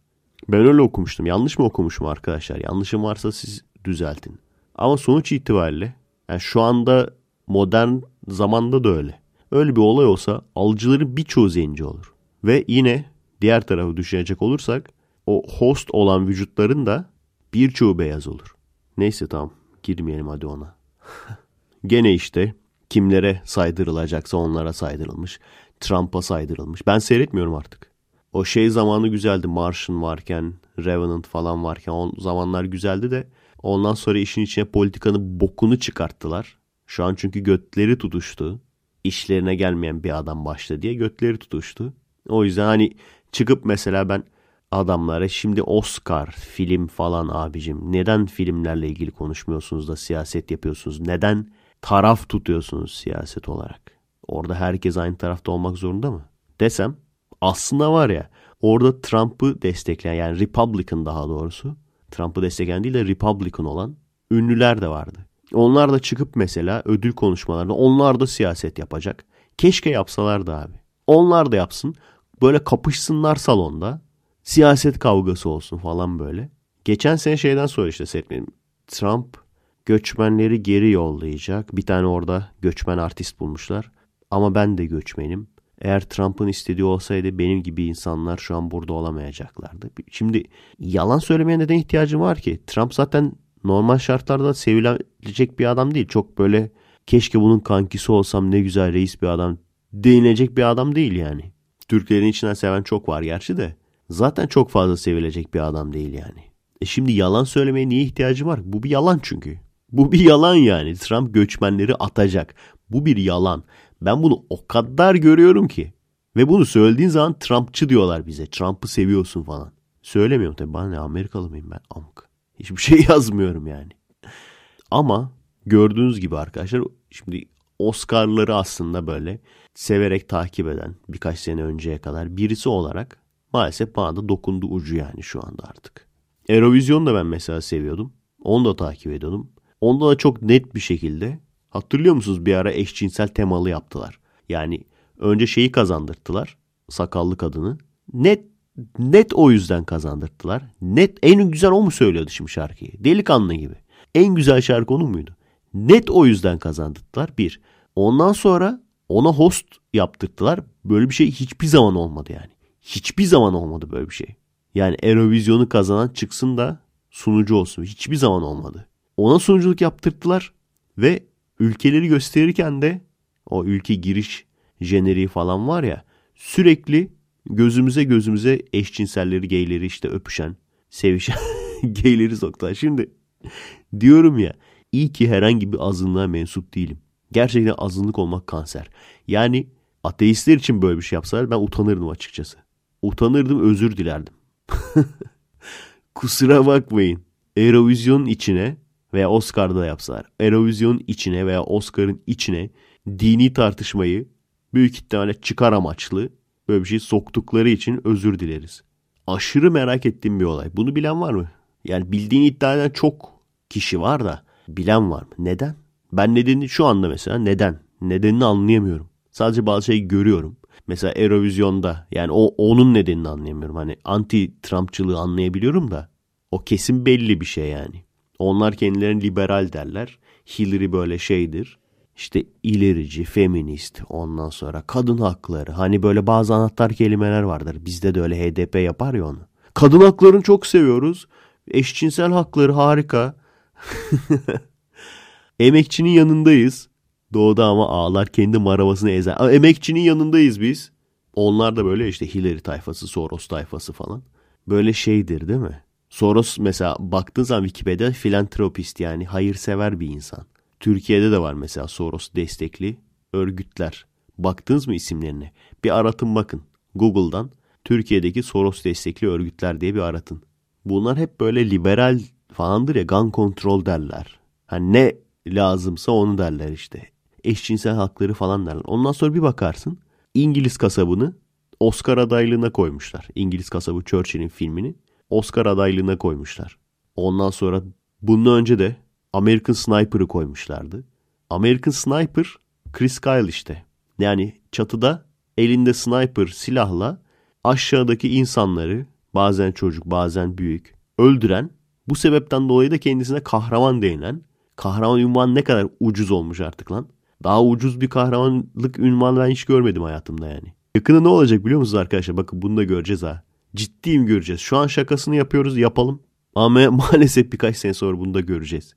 Ben öyle okumuştum. Yanlış mı okumuşum arkadaşlar? Yanlışım varsa siz düzeltin. Ama sonuç itibariyle yani şu anda modern zamanda da öyle. Öyle bir olay olsa alıcıların birçoğu zenci olur. Ve yine diğer tarafı düşünecek olursak o host olan vücutların da birçoğu beyaz olur. Neyse tamam girmeyelim hadi ona. *laughs* Gene işte kimlere saydırılacaksa onlara saydırılmış. Trump'a saydırılmış. Ben seyretmiyorum artık. O şey zamanı güzeldi. Martian varken, Revenant falan varken o zamanlar güzeldi de Ondan sonra işin içine politikanın bokunu çıkarttılar. Şu an çünkü götleri tutuştu. İşlerine gelmeyen bir adam başta diye götleri tutuştu. O yüzden hani çıkıp mesela ben adamlara şimdi Oscar film falan abicim neden filmlerle ilgili konuşmuyorsunuz da siyaset yapıyorsunuz? Neden taraf tutuyorsunuz siyaset olarak? Orada herkes aynı tarafta olmak zorunda mı? Desem aslında var ya orada Trump'ı destekleyen yani Republican daha doğrusu Trump'ı destekleyen değil de Republican olan ünlüler de vardı. Onlar da çıkıp mesela ödül konuşmalarında onlar da siyaset yapacak. Keşke yapsalardı abi. Onlar da yapsın. Böyle kapışsınlar salonda. Siyaset kavgası olsun falan böyle. Geçen sene şeyden sonra işte seyretmedim. Trump göçmenleri geri yollayacak. Bir tane orada göçmen artist bulmuşlar. Ama ben de göçmenim. Eğer Trump'ın istediği olsaydı benim gibi insanlar şu an burada olamayacaklardı. Şimdi yalan söylemeye neden ihtiyacım var ki? Trump zaten normal şartlarda sevilecek bir adam değil. Çok böyle keşke bunun kankisi olsam ne güzel reis bir adam denilecek bir adam değil yani. Türklerin içinden seven çok var gerçi de. Zaten çok fazla sevilecek bir adam değil yani. E şimdi yalan söylemeye niye ihtiyacım var? Bu bir yalan çünkü. Bu bir yalan yani. Trump göçmenleri atacak. Bu bir yalan. Ben bunu o kadar görüyorum ki. Ve bunu söylediğin zaman Trumpçı diyorlar bize. Trump'ı seviyorsun falan. Söylemiyorum tabii. Bana ne Amerikalı mıyım ben? Amk. Hiçbir şey *laughs* yazmıyorum yani. Ama gördüğünüz gibi arkadaşlar şimdi Oscar'ları aslında böyle severek takip eden birkaç sene önceye kadar birisi olarak maalesef bana da dokundu ucu yani şu anda artık. Eurovision'u da ben mesela seviyordum. Onu da takip ediyordum. Onda da çok net bir şekilde Hatırlıyor musunuz bir ara eşcinsel temalı yaptılar. Yani önce şeyi kazandırttılar. Sakallı kadını. Net net o yüzden kazandırttılar. Net en güzel o mu söylüyordu şimdi şarkıyı? Delikanlı gibi. En güzel şarkı onun muydu? Net o yüzden kazandırttılar. Bir. Ondan sonra ona host yaptırttılar. Böyle bir şey hiçbir zaman olmadı yani. Hiçbir zaman olmadı böyle bir şey. Yani Eurovision'u kazanan çıksın da sunucu olsun. Hiçbir zaman olmadı. Ona sunuculuk yaptırttılar ve ülkeleri gösterirken de o ülke giriş jeneriği falan var ya sürekli gözümüze gözümüze eşcinselleri, geyleri işte öpüşen, sevişen geyleri *laughs* soktular. Şimdi diyorum ya iyi ki herhangi bir azınlığa mensup değilim. Gerçekten azınlık olmak kanser. Yani ateistler için böyle bir şey yapsalar ben utanırdım açıkçası. Utanırdım özür dilerdim. *laughs* Kusura bakmayın. Eurovision'un içine veya Oscar'da yapsalar Eurovision içine veya Oscar'ın içine dini tartışmayı büyük ihtimalle çıkar amaçlı böyle bir şey soktukları için özür dileriz. Aşırı merak ettiğim bir olay. Bunu bilen var mı? Yani bildiğin iddia eden çok kişi var da bilen var mı? Neden? Ben nedenini şu anda mesela neden? Nedenini anlayamıyorum. Sadece bazı şeyi görüyorum. Mesela Eurovision'da yani o onun nedenini anlayamıyorum. Hani anti Trumpçılığı anlayabiliyorum da o kesin belli bir şey yani. Onlar kendilerini liberal derler. Hillary böyle şeydir. İşte ilerici, feminist, ondan sonra kadın hakları. Hani böyle bazı anahtar kelimeler vardır. Bizde de öyle HDP yapar ya onu. Kadın haklarını çok seviyoruz. Eşcinsel hakları harika. *laughs* Emekçinin yanındayız. Doğuda ama ağlar kendi maravasını ezer. emekçinin yanındayız biz. Onlar da böyle işte Hillary tayfası, Soros tayfası falan. Böyle şeydir değil mi? Soros mesela baktığın zaman Wikipedia filantropist yani hayırsever bir insan. Türkiye'de de var mesela Soros destekli örgütler. Baktınız mı isimlerine? Bir aratın bakın. Google'dan Türkiye'deki Soros destekli örgütler diye bir aratın. Bunlar hep böyle liberal falandır ya gun kontrol derler. Hani ne lazımsa onu derler işte. Eşcinsel hakları falan derler. Ondan sonra bir bakarsın İngiliz kasabını Oscar adaylığına koymuşlar. İngiliz kasabı Churchill'in filmini. Oscar adaylığına koymuşlar. Ondan sonra bunun önce de American Sniper'ı koymuşlardı. American Sniper Chris Kyle işte. Yani çatıda elinde sniper silahla aşağıdaki insanları bazen çocuk bazen büyük öldüren bu sebepten dolayı da kendisine kahraman denilen kahraman ünvanı ne kadar ucuz olmuş artık lan. Daha ucuz bir kahramanlık ünvanı ben hiç görmedim hayatımda yani. Yakında ne olacak biliyor musunuz arkadaşlar? Bakın bunu da göreceğiz ha. Ciddiyim göreceğiz. Şu an şakasını yapıyoruz yapalım. Ama *laughs* maalesef birkaç sene sonra bunu da göreceğiz.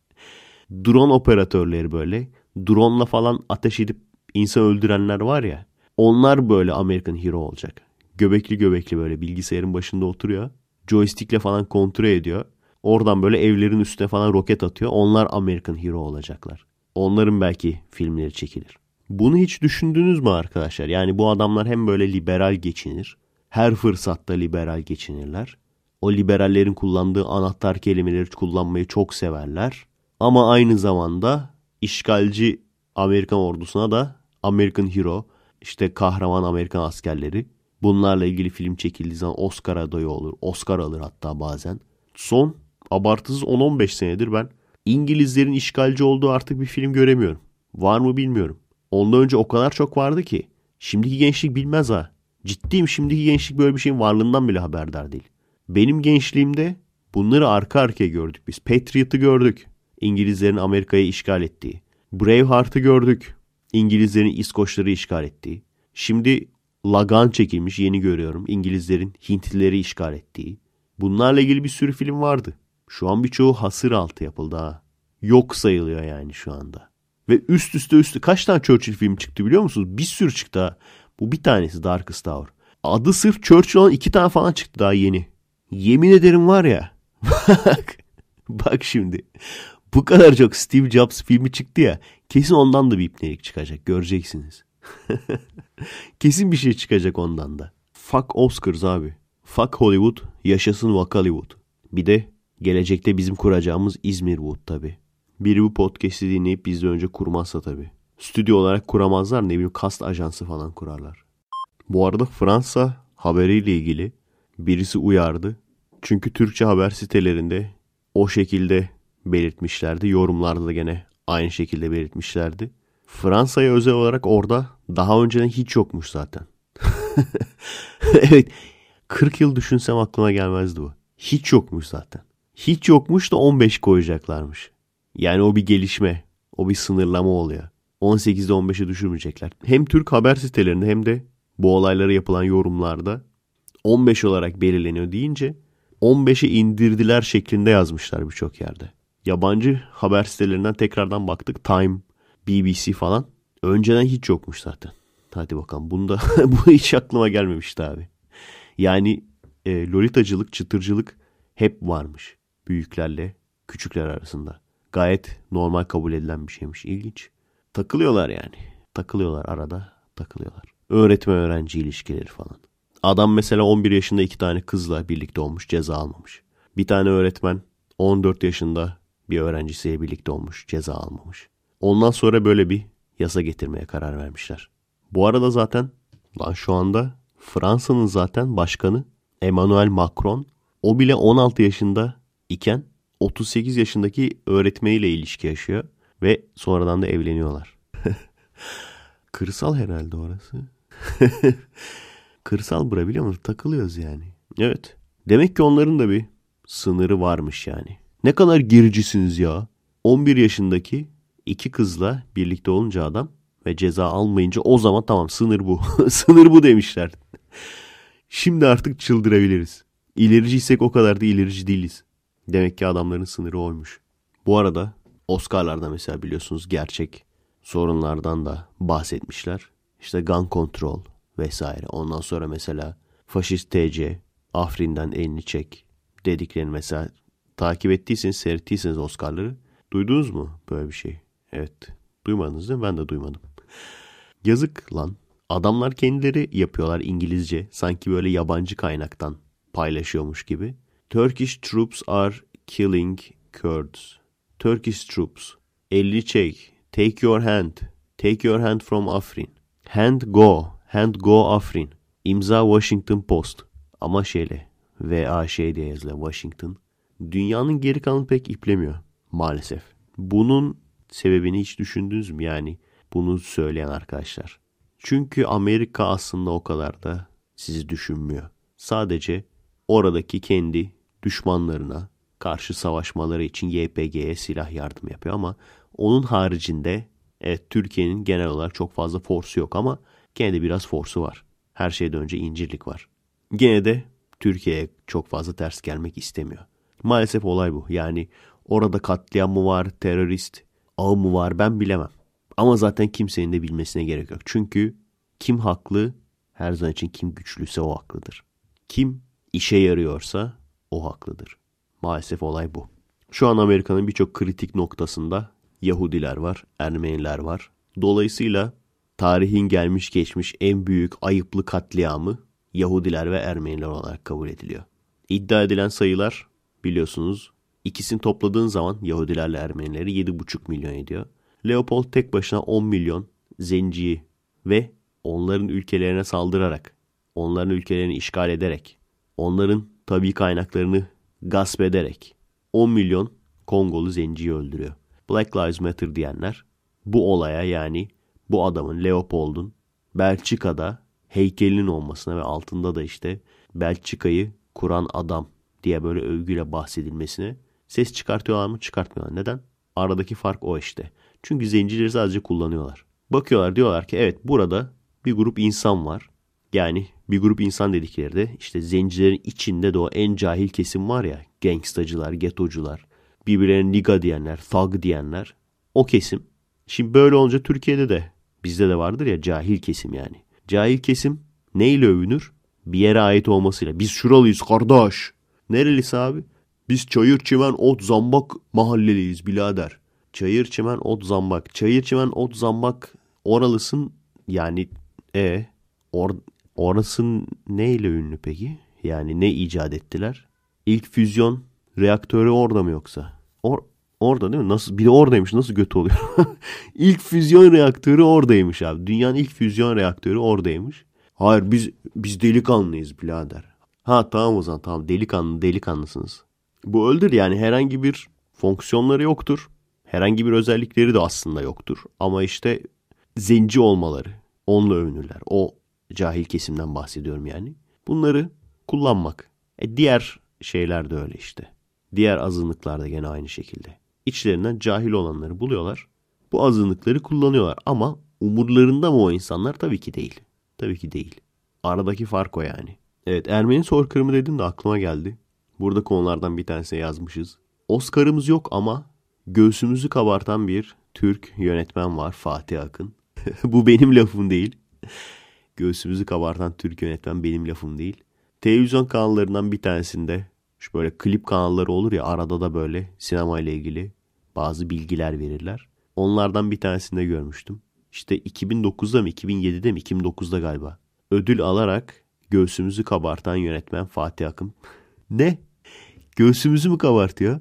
Drone operatörleri böyle. Drone'la falan ateş edip insan öldürenler var ya. Onlar böyle American Hero olacak. Göbekli göbekli böyle bilgisayarın başında oturuyor. Joystick'le falan kontrol ediyor. Oradan böyle evlerin üstüne falan roket atıyor. Onlar American Hero olacaklar. Onların belki filmleri çekilir. Bunu hiç düşündünüz mü arkadaşlar? Yani bu adamlar hem böyle liberal geçinir her fırsatta liberal geçinirler. O liberallerin kullandığı anahtar kelimeleri kullanmayı çok severler. Ama aynı zamanda işgalci Amerikan ordusuna da American Hero, işte kahraman Amerikan askerleri. Bunlarla ilgili film çekildiği zaman Oscar adayı olur. Oscar alır hatta bazen. Son abartısız 10-15 senedir ben İngilizlerin işgalci olduğu artık bir film göremiyorum. Var mı bilmiyorum. Ondan önce o kadar çok vardı ki. Şimdiki gençlik bilmez ha. Ciddiyim şimdiki gençlik böyle bir şeyin varlığından bile haberdar değil. Benim gençliğimde bunları arka arkaya gördük biz. Patriot'ı gördük. İngilizlerin Amerika'yı işgal ettiği. Braveheart'ı gördük. İngilizlerin İskoçları işgal ettiği. Şimdi Lagan çekilmiş yeni görüyorum. İngilizlerin Hintlileri işgal ettiği. Bunlarla ilgili bir sürü film vardı. Şu an birçoğu hasır altı yapıldı ha. Yok sayılıyor yani şu anda. Ve üst üste üstü kaç tane Churchill film çıktı biliyor musunuz? Bir sürü çıktı ha. Bu bir tanesi Darkest Tower. Adı sırf Churchill olan iki tane falan çıktı daha yeni. Yemin ederim var ya. *laughs* bak, bak şimdi. Bu kadar çok Steve Jobs filmi çıktı ya. Kesin ondan da bir ipnelik çıkacak. Göreceksiniz. *laughs* kesin bir şey çıkacak ondan da. Fuck Oscars abi. Fuck Hollywood. Yaşasın Vakaliwood. Bir de gelecekte bizim kuracağımız İzmir Wood tabii. Biri bu podcast'i dinleyip bizden önce kurmazsa tabii stüdyo olarak kuramazlar ne bileyim kast ajansı falan kurarlar. Bu arada Fransa haberiyle ilgili birisi uyardı. Çünkü Türkçe haber sitelerinde o şekilde belirtmişlerdi. Yorumlarda da gene aynı şekilde belirtmişlerdi. Fransa'ya özel olarak orada daha önceden hiç yokmuş zaten. *laughs* evet 40 yıl düşünsem aklıma gelmezdi bu. Hiç yokmuş zaten. Hiç yokmuş da 15 koyacaklarmış. Yani o bir gelişme. O bir sınırlama oluyor. 18'de 15'e düşürmeyecekler. Hem Türk haber sitelerinde hem de bu olaylara yapılan yorumlarda 15 olarak belirleniyor deyince 15'e indirdiler şeklinde yazmışlar birçok yerde. Yabancı haber sitelerinden tekrardan baktık. Time, BBC falan. Önceden hiç yokmuş zaten. Hadi bakalım. Bunda *laughs* bu hiç aklıma gelmemişti abi. Yani e, lolitacılık, çıtırcılık hep varmış. Büyüklerle küçükler arasında. Gayet normal kabul edilen bir şeymiş. İlginç. Takılıyorlar yani. Takılıyorlar arada takılıyorlar. Öğretmen öğrenci ilişkileri falan. Adam mesela 11 yaşında iki tane kızla birlikte olmuş ceza almamış. Bir tane öğretmen 14 yaşında bir öğrencisiyle birlikte olmuş ceza almamış. Ondan sonra böyle bir yasa getirmeye karar vermişler. Bu arada zaten lan şu anda Fransa'nın zaten başkanı Emmanuel Macron o bile 16 yaşında iken 38 yaşındaki öğretmeniyle ilişki yaşıyor. Ve sonradan da evleniyorlar. *laughs* Kırsal herhalde orası. *laughs* Kırsal bura biliyor musun? Takılıyoruz yani. Evet. Demek ki onların da bir sınırı varmış yani. Ne kadar gericisiniz ya. 11 yaşındaki iki kızla birlikte olunca adam ve ceza almayınca o zaman tamam sınır bu. *laughs* sınır bu demişler. Şimdi artık çıldırabiliriz. İlericiysek o kadar da ilerici değiliz. Demek ki adamların sınırı oymuş. Bu arada Oscar'larda mesela biliyorsunuz gerçek sorunlardan da bahsetmişler. İşte gun control vesaire. Ondan sonra mesela faşist TC, Afrin'den elini çek dediklerini mesela takip ettiyseniz, seyrettiyseniz Oscar'ları duydunuz mu böyle bir şey? Evet. Duymadınız değil mi? Ben de duymadım. Yazık lan. Adamlar kendileri yapıyorlar İngilizce. Sanki böyle yabancı kaynaktan paylaşıyormuş gibi. Turkish troops are killing Kurds Turkish troops. 50 çek. Take your hand. Take your hand from Afrin. Hand go. Hand go Afrin. İmza Washington Post. Ama şeyle. VA şey diye yazılı Washington. Dünyanın geri kalanı pek iplemiyor maalesef. Bunun sebebini hiç düşündünüz mü yani bunu söyleyen arkadaşlar? Çünkü Amerika aslında o kadar da sizi düşünmüyor. Sadece oradaki kendi düşmanlarına karşı savaşmaları için YPG'ye silah yardım yapıyor ama onun haricinde evet Türkiye'nin genel olarak çok fazla forsu yok ama gene de biraz forsu var. Her şeyden önce incirlik var. Gene de Türkiye'ye çok fazla ters gelmek istemiyor. Maalesef olay bu. Yani orada katliam mı var, terörist ağı mı var ben bilemem. Ama zaten kimsenin de bilmesine gerek yok. Çünkü kim haklı her zaman için kim güçlüyse o haklıdır. Kim işe yarıyorsa o haklıdır. Maalesef olay bu. Şu an Amerika'nın birçok kritik noktasında Yahudiler var, Ermeniler var. Dolayısıyla tarihin gelmiş geçmiş en büyük ayıplı katliamı Yahudiler ve Ermeniler olarak kabul ediliyor. İddia edilen sayılar biliyorsunuz ikisini topladığın zaman Yahudilerle Ermenileri 7,5 milyon ediyor. Leopold tek başına 10 milyon zenciyi ve onların ülkelerine saldırarak, onların ülkelerini işgal ederek, onların tabi kaynaklarını gasp ederek 10 milyon Kongolu zenciyi öldürüyor. Black Lives Matter diyenler bu olaya yani bu adamın Leopold'un Belçika'da heykelinin olmasına ve altında da işte Belçika'yı kuran adam diye böyle övgüyle bahsedilmesine ses çıkartıyorlar mı çıkartmıyorlar. Neden? Aradaki fark o işte. Çünkü zencileri sadece kullanıyorlar. Bakıyorlar diyorlar ki evet burada bir grup insan var. Yani bir grup insan dedikleri de işte zencilerin içinde de o en cahil kesim var ya gangstacılar, getocular, birbirlerine liga diyenler, thug diyenler o kesim. Şimdi böyle olunca Türkiye'de de bizde de vardır ya cahil kesim yani. Cahil kesim neyle övünür? Bir yere ait olmasıyla. Biz şuralıyız kardeş. Nerelisin abi? Biz çayır çimen ot zambak mahalleliyiz birader. Çayır çimen ot zambak. Çayır çimen ot zambak oralısın yani e or Orası neyle ünlü peki? Yani ne icat ettiler? İlk füzyon reaktörü orada mı yoksa? Or orada değil mi? Nasıl bir de oradaymış. Nasıl götü oluyor? *laughs* İlk füzyon reaktörü oradaymış abi. Dünyanın ilk füzyon reaktörü oradaymış. Hayır biz biz delikanlıyız birader. Ha tamam o zaman tamam delikanlı delikanlısınız. Bu öldür yani herhangi bir fonksiyonları yoktur. Herhangi bir özellikleri de aslında yoktur. Ama işte zenci olmaları. Onunla övünürler. O cahil kesimden bahsediyorum yani. Bunları kullanmak. E diğer şeyler de öyle işte. Diğer azınlıklar da gene aynı şekilde. İçlerinden cahil olanları buluyorlar. Bu azınlıkları kullanıyorlar ama umurlarında mı o insanlar? Tabii ki değil. Tabii ki değil. Aradaki fark o yani. Evet Ermeni soykırımı dedim de aklıma geldi. Burada konulardan bir tanesine yazmışız. Oscar'ımız yok ama göğsümüzü kabartan bir Türk yönetmen var Fatih Akın. *laughs* Bu benim lafım değil göğsümüzü kabartan Türk yönetmen benim lafım değil. Televizyon kanallarından bir tanesinde şu böyle klip kanalları olur ya arada da böyle sinema ile ilgili bazı bilgiler verirler. Onlardan bir tanesinde görmüştüm. İşte 2009'da mı 2007'de mi 2009'da galiba. Ödül alarak göğsümüzü kabartan yönetmen Fatih Akın. *laughs* ne? Göğsümüzü mü kabartıyor?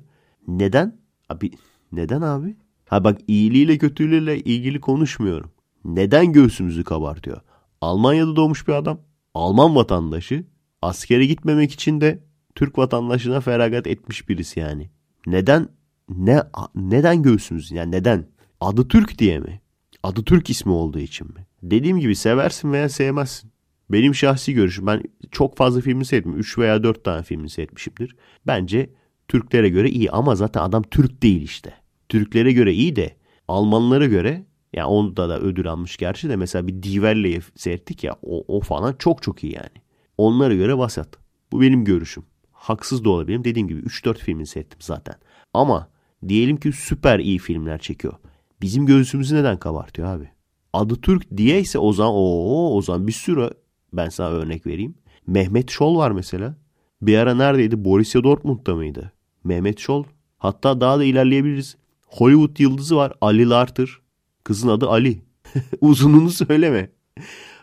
Neden? Abi neden abi? Ha bak iyiliğiyle kötülüğüyle ilgili konuşmuyorum. Neden göğsümüzü kabartıyor? Almanya'da doğmuş bir adam. Alman vatandaşı. Askere gitmemek için de Türk vatandaşına feragat etmiş birisi yani. Neden ne neden göğsümüz yani neden? Adı Türk diye mi? Adı Türk ismi olduğu için mi? Dediğim gibi seversin veya sevmezsin. Benim şahsi görüşüm ben çok fazla filmi seyretmedim. 3 veya 4 tane filmi seyretmişimdir. Bence Türklere göre iyi ama zaten adam Türk değil işte. Türklere göre iyi de Almanlara göre yani onda da ödül almış gerçi de mesela bir Diverley'i seyrettik ya o, o falan çok çok iyi yani. Onlara göre vasat. Bu benim görüşüm. Haksız da olabilirim. Dediğim gibi 3-4 filmini seyrettim zaten. Ama diyelim ki süper iyi filmler çekiyor. Bizim göğsümüzü neden kabartıyor abi? Adı Türk diye ise o zaman o o zaman bir sürü ben sana örnek vereyim. Mehmet Şol var mesela. Bir ara neredeydi? Borussia Dortmund'da mıydı? Mehmet Şol. Hatta daha da ilerleyebiliriz. Hollywood yıldızı var. Ali Larter. Kızın adı Ali. *laughs* Uzununu söyleme.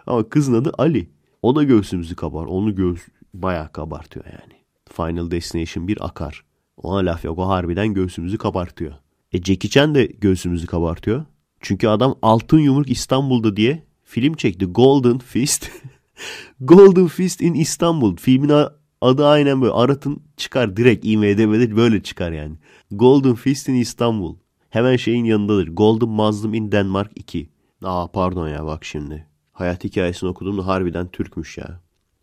Ama kızın adı Ali. O da göğsümüzü kabar. Onu göğüs bayağı kabartıyor yani. Final Destination bir akar. Ona laf yok. O harbiden göğsümüzü kabartıyor. E Jackie Chan de göğsümüzü kabartıyor. Çünkü adam Altın Yumruk İstanbul'da diye film çekti. Golden Fist. *laughs* Golden Fist in İstanbul. Filmin adı aynen böyle. Aratın çıkar direkt IMDB'de böyle çıkar yani. Golden Fist in İstanbul. Hemen şeyin yanındadır. Golden Muslim in Denmark 2. Aa pardon ya bak şimdi. Hayat hikayesini okuduğumda harbiden Türkmüş ya.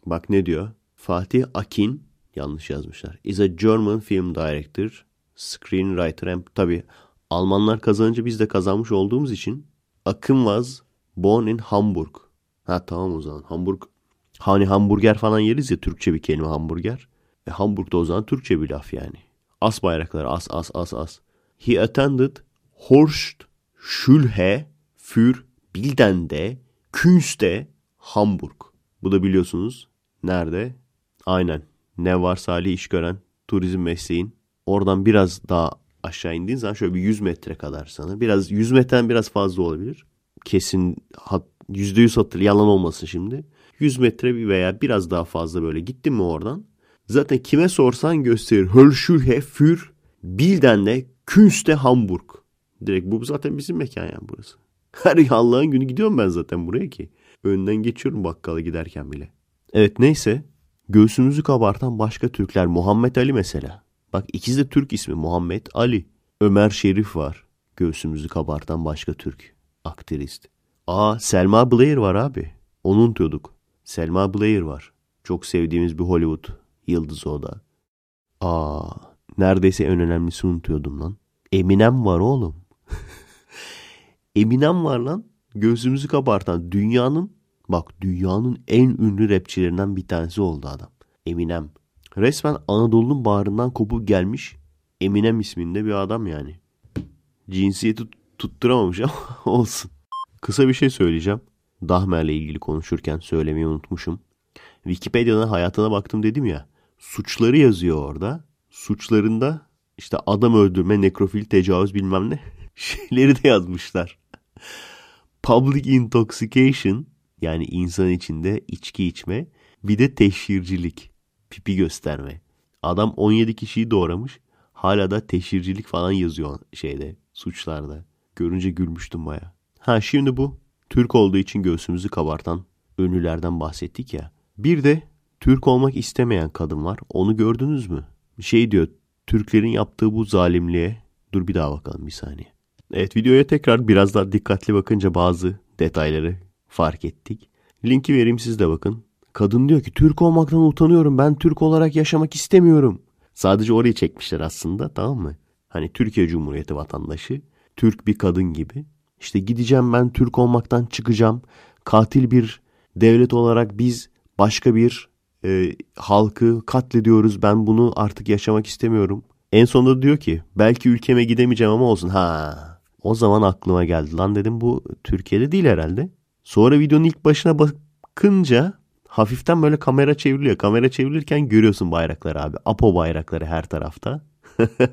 Bak ne diyor? Fatih Akin yanlış yazmışlar. Is a German film director, screenwriter and tabi Almanlar kazanınca biz de kazanmış olduğumuz için Akın was born in Hamburg. Ha tamam o zaman Hamburg. Hani hamburger falan yeriz ya Türkçe bir kelime hamburger. E, Hamburg'da o zaman Türkçe bir laf yani. As bayrakları as as as as he attended Horst Schulhe für Bildende Künste Hamburg. Bu da biliyorsunuz nerede? Aynen. Ne varsa hali iş gören turizm mesleğin. Oradan biraz daha aşağı indiğin zaman şöyle bir 100 metre kadar sana. Biraz 100 metreden biraz fazla olabilir. Kesin hat, %100 hatır yalan olmasın şimdi. 100 metre veya biraz daha fazla böyle gittin mi oradan? Zaten kime sorsan gösterir. Hölşülhe für Bilden de Künste Hamburg. Direkt bu zaten bizim mekan yani burası. *laughs* Her Allah'ın günü gidiyorum ben zaten buraya ki. Önden geçiyorum bakkala giderken bile. Evet neyse. Göğsümüzü kabartan başka Türkler Muhammed Ali mesela. Bak ikisi de Türk ismi Muhammed Ali. Ömer Şerif var. Göğsümüzü kabartan başka Türk. Aktivist. Aa Selma Blair var abi. Onu unutuyorduk. Selma Blair var. Çok sevdiğimiz bir Hollywood. yıldızı o da. Aa Neredeyse en önemlisini unutuyordum lan. Eminem var oğlum. *laughs* Eminem var lan. Gözümüzü kabartan dünyanın bak dünyanın en ünlü rapçilerinden bir tanesi oldu adam. Eminem. Resmen Anadolu'nun bağrından kopup gelmiş Eminem isminde bir adam yani. Cinsiyeti tutturamamış ama *laughs* olsun. Kısa bir şey söyleyeceğim. Dahmer'le ilgili konuşurken söylemeyi unutmuşum. Wikipedia'dan hayatına baktım dedim ya. Suçları yazıyor orada suçlarında işte adam öldürme, nekrofil, tecavüz bilmem ne *laughs* şeyleri de yazmışlar. Public intoxication yani insan içinde içki içme bir de teşhircilik, pipi gösterme. Adam 17 kişiyi doğramış hala da teşhircilik falan yazıyor şeyde suçlarda. Görünce gülmüştüm baya. Ha şimdi bu Türk olduğu için göğsümüzü kabartan ünlülerden bahsettik ya. Bir de Türk olmak istemeyen kadın var. Onu gördünüz mü? şey diyor Türklerin yaptığı bu zalimliğe dur bir daha bakalım bir saniye. Evet videoya tekrar biraz daha dikkatli bakınca bazı detayları fark ettik. Linki vereyim siz de bakın. Kadın diyor ki Türk olmaktan utanıyorum ben Türk olarak yaşamak istemiyorum. Sadece orayı çekmişler aslında tamam mı? Hani Türkiye Cumhuriyeti vatandaşı Türk bir kadın gibi. İşte gideceğim ben Türk olmaktan çıkacağım. Katil bir devlet olarak biz başka bir e, halkı katlediyoruz ben bunu artık yaşamak istemiyorum. En sonunda diyor ki belki ülkeme gidemeyeceğim ama olsun. Ha o zaman aklıma geldi lan dedim bu Türkiye'de değil herhalde. Sonra videonun ilk başına bakınca hafiften böyle kamera çevriliyor. Kamera çevrilirken görüyorsun bayrakları abi. Apo bayrakları her tarafta.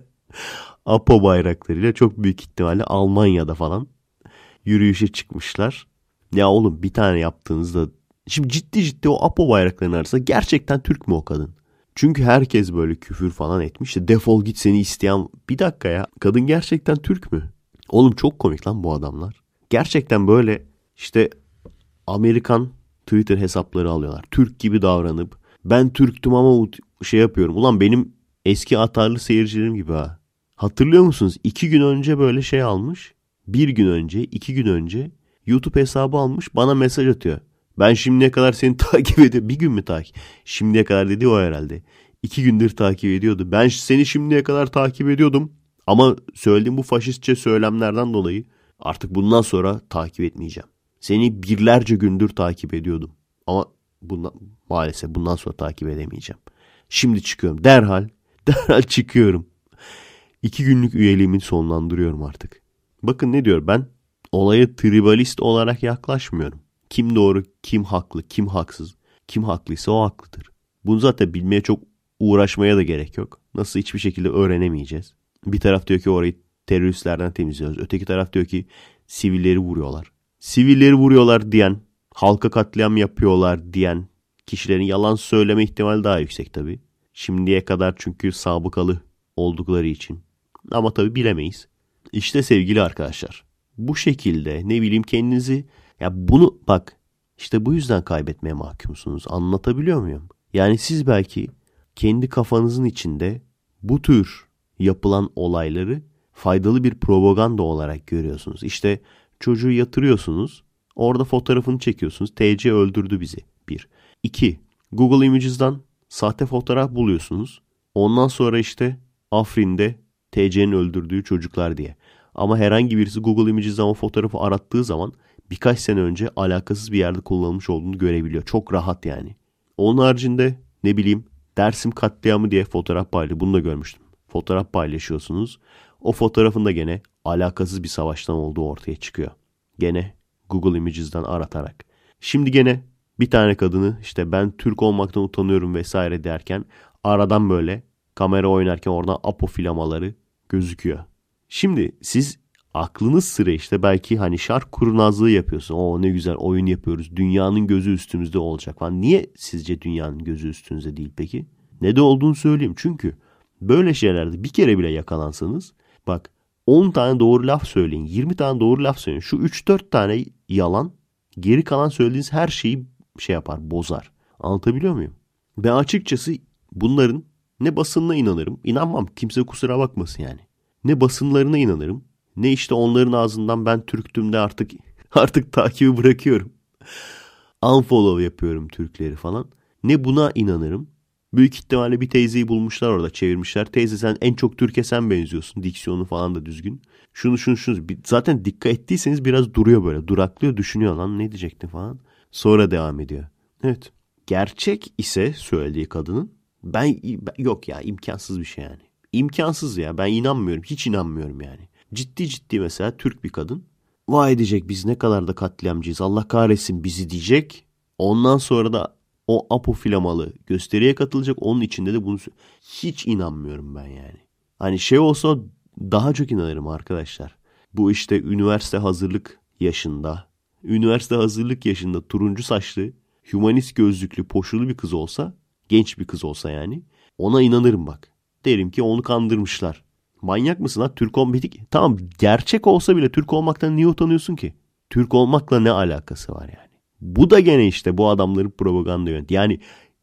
*laughs* Apo bayraklarıyla çok büyük ihtimalle Almanya'da falan yürüyüşe çıkmışlar. Ya oğlum bir tane yaptığınızda Şimdi ciddi ciddi o Apo bayraklarının arasında gerçekten Türk mü o kadın? Çünkü herkes böyle küfür falan etmiş. Defol git seni isteyen. Bir dakika ya. Kadın gerçekten Türk mü? Oğlum çok komik lan bu adamlar. Gerçekten böyle işte Amerikan Twitter hesapları alıyorlar. Türk gibi davranıp ben Türktüm ama şey yapıyorum. Ulan benim eski atarlı seyircilerim gibi ha. Hatırlıyor musunuz? İki gün önce böyle şey almış. Bir gün önce, iki gün önce YouTube hesabı almış. Bana mesaj atıyor. Ben şimdiye kadar seni *laughs* takip ediyorum. Bir gün mü takip? Şimdiye kadar dedi o herhalde. İki gündür takip ediyordu. Ben seni şimdiye kadar takip ediyordum. Ama söylediğim bu faşistçe söylemlerden dolayı artık bundan sonra takip etmeyeceğim. Seni birlerce gündür takip ediyordum. Ama bundan, maalesef bundan sonra takip edemeyeceğim. Şimdi çıkıyorum. Derhal, *laughs* derhal çıkıyorum. İki günlük üyeliğimi sonlandırıyorum artık. Bakın ne diyor ben olaya tribalist olarak yaklaşmıyorum. Kim doğru, kim haklı, kim haksız. Kim haklıysa o haklıdır. Bunu zaten bilmeye çok uğraşmaya da gerek yok. Nasıl hiçbir şekilde öğrenemeyeceğiz. Bir taraf diyor ki orayı teröristlerden temizliyoruz. Öteki taraf diyor ki sivilleri vuruyorlar. Sivilleri vuruyorlar diyen, halka katliam yapıyorlar diyen kişilerin yalan söyleme ihtimali daha yüksek tabii. Şimdiye kadar çünkü sabıkalı oldukları için. Ama tabii bilemeyiz. İşte sevgili arkadaşlar. Bu şekilde ne bileyim kendinizi ya bunu bak işte bu yüzden kaybetmeye mahkumsunuz. Anlatabiliyor muyum? Yani siz belki kendi kafanızın içinde bu tür yapılan olayları faydalı bir propaganda olarak görüyorsunuz. İşte çocuğu yatırıyorsunuz. Orada fotoğrafını çekiyorsunuz. TC öldürdü bizi. Bir. İki. Google Images'dan sahte fotoğraf buluyorsunuz. Ondan sonra işte Afrin'de TC'nin öldürdüğü çocuklar diye. Ama herhangi birisi Google Images'dan o fotoğrafı arattığı zaman birkaç sene önce alakasız bir yerde kullanılmış olduğunu görebiliyor. Çok rahat yani. Onun haricinde ne bileyim Dersim katliamı diye fotoğraf paylaşıyor. Bunu da görmüştüm. Fotoğraf paylaşıyorsunuz. O fotoğrafında gene alakasız bir savaştan olduğu ortaya çıkıyor. Gene Google Images'dan aratarak. Şimdi gene bir tane kadını işte ben Türk olmaktan utanıyorum vesaire derken aradan böyle kamera oynarken oradan apo filamaları gözüküyor. Şimdi siz aklınız sıra işte belki hani şark kurnazlığı yapıyorsun. O ne güzel oyun yapıyoruz. Dünyanın gözü üstümüzde olacak falan. Niye sizce dünyanın gözü üstünüzde değil peki? Ne de olduğunu söyleyeyim. Çünkü böyle şeylerde bir kere bile yakalansanız bak 10 tane doğru laf söyleyin. 20 tane doğru laf söyleyin. Şu 3-4 tane yalan geri kalan söylediğiniz her şeyi şey yapar bozar. Anlatabiliyor muyum? Ben açıkçası bunların ne basınına inanırım. İnanmam kimse kusura bakmasın yani. Ne basınlarına inanırım ne işte onların ağzından ben Türktüm de artık *laughs* artık takibi bırakıyorum. Unfollow yapıyorum Türkleri falan. Ne buna inanırım. Büyük ihtimalle bir teyzeyi bulmuşlar orada çevirmişler. Teyze sen en çok Türk'e sen benziyorsun. Diksiyonu falan da düzgün. Şunu şunu şunu. Zaten dikkat ettiyseniz biraz duruyor böyle. Duraklıyor düşünüyor lan ne diyecekti falan. Sonra devam ediyor. Evet. Gerçek ise söylediği kadının ben, ben yok ya imkansız bir şey yani. İmkansız ya ben inanmıyorum hiç inanmıyorum yani ciddi ciddi mesela Türk bir kadın vay diyecek biz ne kadar da katliamcıyız Allah kahretsin bizi diyecek. Ondan sonra da o apofilamalı gösteriye katılacak. Onun içinde de bunu hiç inanmıyorum ben yani. Hani şey olsa daha çok inanırım arkadaşlar. Bu işte üniversite hazırlık yaşında, üniversite hazırlık yaşında turuncu saçlı, humanist gözlüklü, poşulu bir kız olsa, genç bir kız olsa yani ona inanırım bak. Derim ki onu kandırmışlar. Manyak mısın lan? Türk olmadık. Tamam gerçek olsa bile Türk olmaktan niye utanıyorsun ki? Türk olmakla ne alakası var yani? Bu da gene işte bu adamların propaganda yöntemi. Yani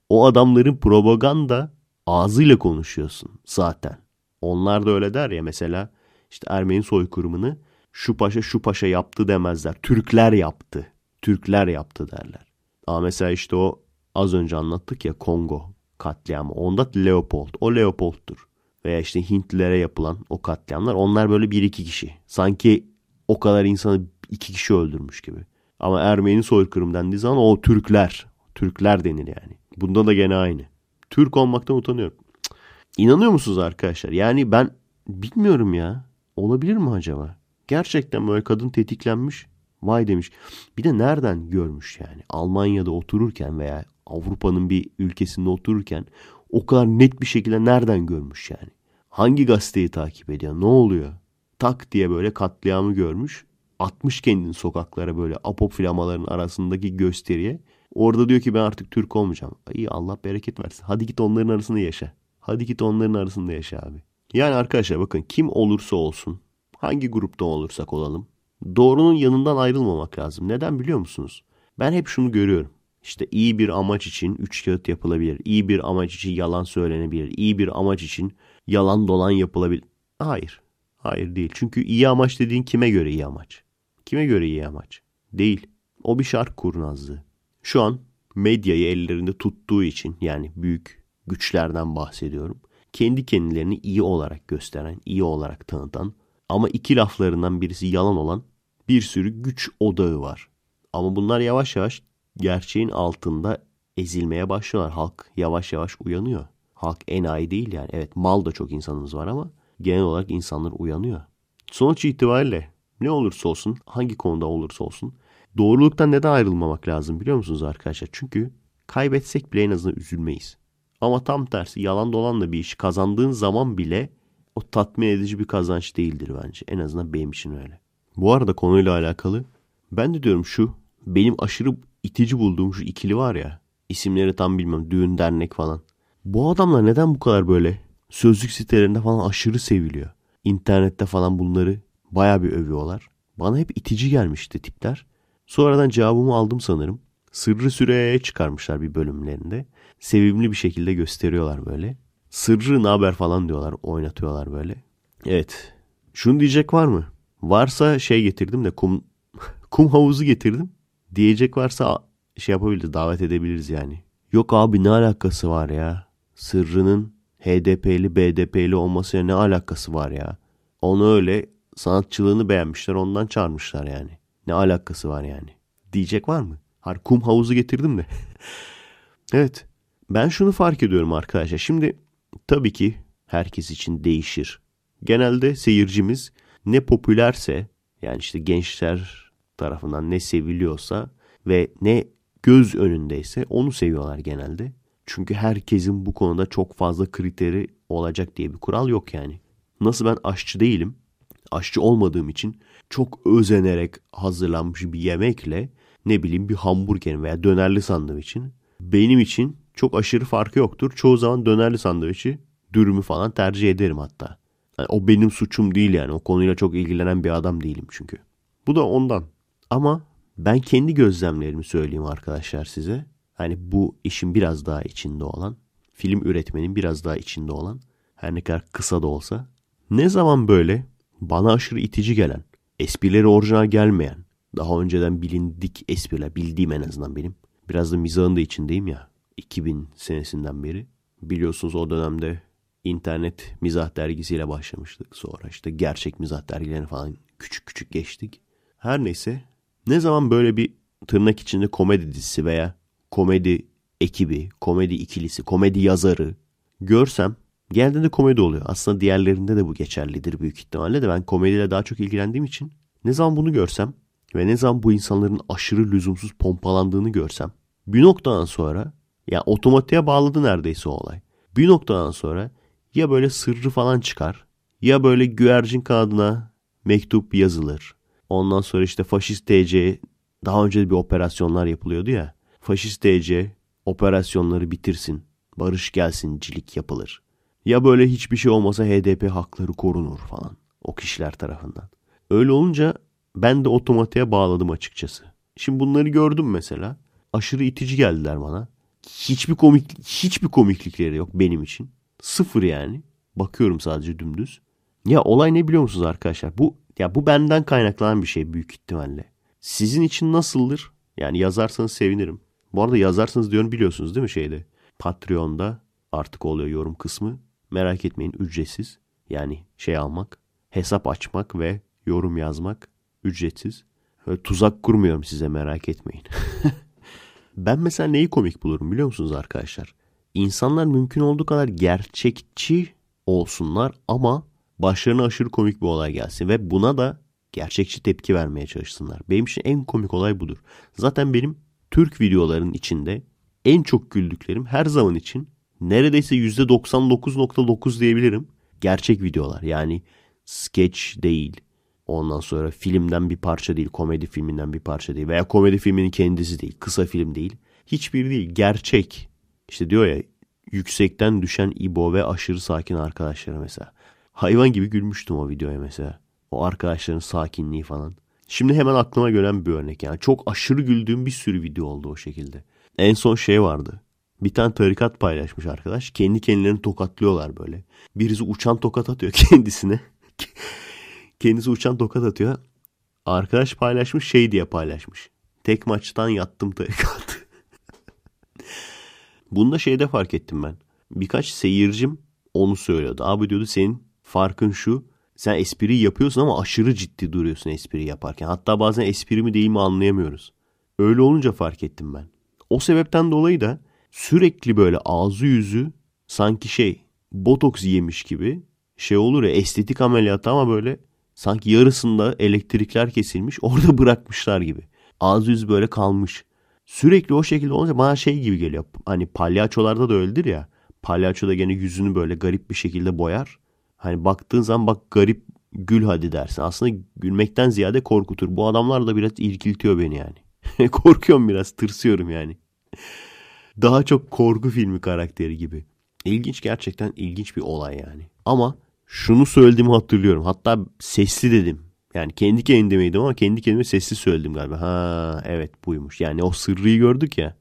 o adamların propaganda ağzıyla konuşuyorsun zaten. Onlar da öyle der ya mesela işte Ermeni soykırımını şu paşa şu paşa yaptı demezler. Türkler yaptı. Türkler yaptı derler. Ama mesela işte o az önce anlattık ya Kongo katliamı. Onda Leopold. O Leopold'tur veya işte Hintlilere yapılan o katliamlar onlar böyle bir iki kişi. Sanki o kadar insanı iki kişi öldürmüş gibi. Ama Ermeni soykırım dendiği zaman o Türkler. Türkler denir yani. Bunda da gene aynı. Türk olmaktan utanıyorum. İnanıyor musunuz arkadaşlar? Yani ben bilmiyorum ya. Olabilir mi acaba? Gerçekten böyle kadın tetiklenmiş. Vay demiş. Bir de nereden görmüş yani? Almanya'da otururken veya Avrupa'nın bir ülkesinde otururken o kadar net bir şekilde nereden görmüş yani? Hangi gazeteyi takip ediyor? Ne oluyor? Tak diye böyle katliamı görmüş. Atmış kendini sokaklara böyle apofilamaların arasındaki gösteriye. Orada diyor ki ben artık Türk olmayacağım. İyi Allah bereket versin. Hadi git onların arasında yaşa. Hadi git onların arasında yaşa abi. Yani arkadaşlar bakın kim olursa olsun hangi grupta olursak olalım doğrunun yanından ayrılmamak lazım. Neden biliyor musunuz? Ben hep şunu görüyorum. İşte iyi bir amaç için üç kağıt yapılabilir. İyi bir amaç için yalan söylenebilir. İyi bir amaç için yalan dolan yapılabilir. Hayır. Hayır değil. Çünkü iyi amaç dediğin kime göre iyi amaç? Kime göre iyi amaç? Değil. O bir şark kurnazlığı. Şu an medyayı ellerinde tuttuğu için yani büyük güçlerden bahsediyorum. Kendi kendilerini iyi olarak gösteren, iyi olarak tanıtan ama iki laflarından birisi yalan olan bir sürü güç odağı var. Ama bunlar yavaş yavaş gerçeğin altında ezilmeye başlıyorlar. Halk yavaş yavaş uyanıyor. Halk enayi değil yani. Evet mal da çok insanımız var ama genel olarak insanlar uyanıyor. Sonuç itibariyle ne olursa olsun hangi konuda olursa olsun doğruluktan neden ayrılmamak lazım biliyor musunuz arkadaşlar? Çünkü kaybetsek bile en azından üzülmeyiz. Ama tam tersi yalan da bir iş. kazandığın zaman bile o tatmin edici bir kazanç değildir bence. En azından benim için öyle. Bu arada konuyla alakalı ben de diyorum şu benim aşırı itici bulduğum şu ikili var ya. İsimleri tam bilmem. Düğün dernek falan. Bu adamlar neden bu kadar böyle sözlük sitelerinde falan aşırı seviliyor. İnternette falan bunları baya bir övüyorlar. Bana hep itici gelmişti tipler. Sonradan cevabımı aldım sanırım. Sırrı Süreyya'ya çıkarmışlar bir bölümlerinde. Sevimli bir şekilde gösteriyorlar böyle. Sırrı ne haber falan diyorlar, oynatıyorlar böyle. Evet. Şunu diyecek var mı? Varsa şey getirdim de kum *laughs* kum havuzu getirdim diyecek varsa şey yapabiliriz davet edebiliriz yani. Yok abi ne alakası var ya? Sırrının HDP'li BDP'li olmasıyla ne alakası var ya? Onu öyle sanatçılığını beğenmişler ondan çağırmışlar yani. Ne alakası var yani? Diyecek var mı? Har kum havuzu getirdim de. *laughs* evet. Ben şunu fark ediyorum arkadaşlar. Şimdi tabii ki herkes için değişir. Genelde seyircimiz ne popülerse yani işte gençler tarafından ne seviliyorsa ve ne göz önündeyse onu seviyorlar genelde. Çünkü herkesin bu konuda çok fazla kriteri olacak diye bir kural yok yani. Nasıl ben aşçı değilim, aşçı olmadığım için çok özenerek hazırlanmış bir yemekle ne bileyim bir hamburger veya dönerli sandviçin benim için çok aşırı farkı yoktur. Çoğu zaman dönerli sandviçi dürümü falan tercih ederim hatta. Yani o benim suçum değil yani. O konuyla çok ilgilenen bir adam değilim çünkü. Bu da ondan. Ama ben kendi gözlemlerimi söyleyeyim arkadaşlar size. Hani bu işin biraz daha içinde olan, film üretmenin biraz daha içinde olan, her ne kadar kısa da olsa. Ne zaman böyle bana aşırı itici gelen, esprileri orijinal gelmeyen, daha önceden bilindik espriler, bildiğim en azından benim. Biraz da mizahın da içindeyim ya, 2000 senesinden beri. Biliyorsunuz o dönemde internet mizah dergisiyle başlamıştık. Sonra işte gerçek mizah dergilerine falan küçük küçük geçtik. Her neyse ne zaman böyle bir tırnak içinde komedi dizisi veya komedi ekibi, komedi ikilisi, komedi yazarı görsem geldiğinde komedi oluyor. Aslında diğerlerinde de bu geçerlidir büyük ihtimalle de ben komediyle daha çok ilgilendiğim için ne zaman bunu görsem ve ne zaman bu insanların aşırı lüzumsuz pompalandığını görsem bir noktadan sonra ya yani otomatiğe bağladı neredeyse o olay. Bir noktadan sonra ya böyle sırrı falan çıkar ya böyle güvercin kağıdına mektup yazılır Ondan sonra işte faşist TC daha önce de bir operasyonlar yapılıyordu ya. Faşist TC operasyonları bitirsin. Barış gelsin cilik yapılır. Ya böyle hiçbir şey olmasa HDP hakları korunur falan o kişiler tarafından. Öyle olunca ben de otomatiğe bağladım açıkçası. Şimdi bunları gördüm mesela. Aşırı itici geldiler bana. Hiçbir komik hiçbir komiklikleri yok benim için. Sıfır yani. Bakıyorum sadece dümdüz. Ya olay ne biliyor musunuz arkadaşlar? Bu ya bu benden kaynaklanan bir şey büyük ihtimalle. Sizin için nasıldır? Yani yazarsanız sevinirim. Bu arada yazarsanız diyorum biliyorsunuz değil mi şeyde? Patreon'da artık oluyor yorum kısmı. Merak etmeyin ücretsiz. Yani şey almak, hesap açmak ve yorum yazmak ücretsiz. Böyle tuzak kurmuyorum size merak etmeyin. *laughs* ben mesela neyi komik bulurum biliyor musunuz arkadaşlar? İnsanlar mümkün olduğu kadar gerçekçi olsunlar ama başlarına aşırı komik bir olay gelsin ve buna da gerçekçi tepki vermeye çalışsınlar. Benim için en komik olay budur. Zaten benim Türk videoların içinde en çok güldüklerim her zaman için neredeyse %99.9 diyebilirim. Gerçek videolar yani sketch değil. Ondan sonra filmden bir parça değil, komedi filminden bir parça değil veya komedi filminin kendisi değil, kısa film değil. Hiçbir değil, gerçek. İşte diyor ya yüksekten düşen İbo ve aşırı sakin arkadaşları mesela. Hayvan gibi gülmüştüm o videoya mesela. O arkadaşların sakinliği falan. Şimdi hemen aklıma gelen bir örnek yani. Çok aşırı güldüğüm bir sürü video oldu o şekilde. En son şey vardı. Bir tane tarikat paylaşmış arkadaş. Kendi kendilerini tokatlıyorlar böyle. Birisi uçan tokat atıyor *laughs* kendisine. Kendisi uçan tokat atıyor. Arkadaş paylaşmış şey diye paylaşmış. Tek maçtan yattım tarikat. Bunda şeyde fark ettim ben. Birkaç seyircim onu söylüyordu. Abi diyordu senin Farkın şu sen espri yapıyorsun ama aşırı ciddi duruyorsun espri yaparken. Hatta bazen espri mi değil mi anlayamıyoruz. Öyle olunca fark ettim ben. O sebepten dolayı da sürekli böyle ağzı yüzü sanki şey botoks yemiş gibi şey olur ya estetik ameliyatı ama böyle sanki yarısında elektrikler kesilmiş *laughs* orada bırakmışlar gibi. Ağzı yüzü böyle kalmış. Sürekli o şekilde olunca bana şey gibi geliyor. Hani palyaçolarda da öldür ya. Palyaço da gene yüzünü böyle garip bir şekilde boyar. Hani baktığın zaman bak garip gül hadi dersin. Aslında gülmekten ziyade korkutur. Bu adamlar da biraz irkiltiyor beni yani. *laughs* Korkuyorum biraz tırsıyorum yani. Daha çok korku filmi karakteri gibi. İlginç gerçekten ilginç bir olay yani. Ama şunu söylediğimi hatırlıyorum. Hatta sesli dedim. Yani kendi kendimeydim ama kendi kendime sesli söyledim galiba. Ha evet buymuş. Yani o sırrıyı gördük ya.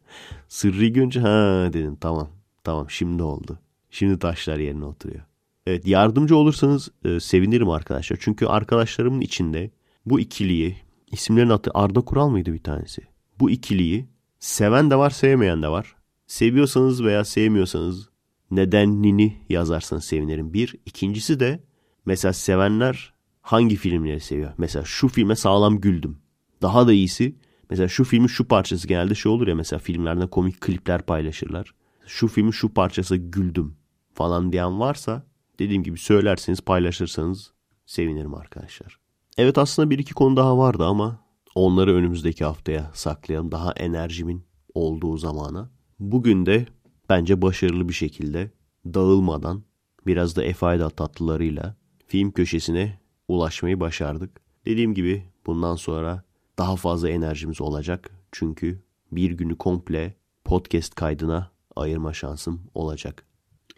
Sırrıyı görünce ha dedim tamam. Tamam şimdi oldu. Şimdi taşlar yerine oturuyor. Evet, yardımcı olursanız e, sevinirim arkadaşlar. Çünkü arkadaşlarımın içinde bu ikiliyi, isimlerin adı Arda Kural mıydı bir tanesi? Bu ikiliyi seven de var, sevmeyen de var. Seviyorsanız veya sevmiyorsanız nedenini yazarsanız sevinirim. Bir. ikincisi de mesela sevenler hangi filmleri seviyor? Mesela şu filme sağlam güldüm. Daha da iyisi mesela şu filmin şu parçası genelde şey olur ya mesela filmlerde komik klipler paylaşırlar. Şu filmin şu parçası güldüm falan diyen varsa dediğim gibi söylerseniz paylaşırsanız sevinirim arkadaşlar. Evet aslında bir iki konu daha vardı ama onları önümüzdeki haftaya saklayalım. Daha enerjimin olduğu zamana. Bugün de bence başarılı bir şekilde dağılmadan biraz da Efayda tatlılarıyla film köşesine ulaşmayı başardık. Dediğim gibi bundan sonra daha fazla enerjimiz olacak. Çünkü bir günü komple podcast kaydına ayırma şansım olacak.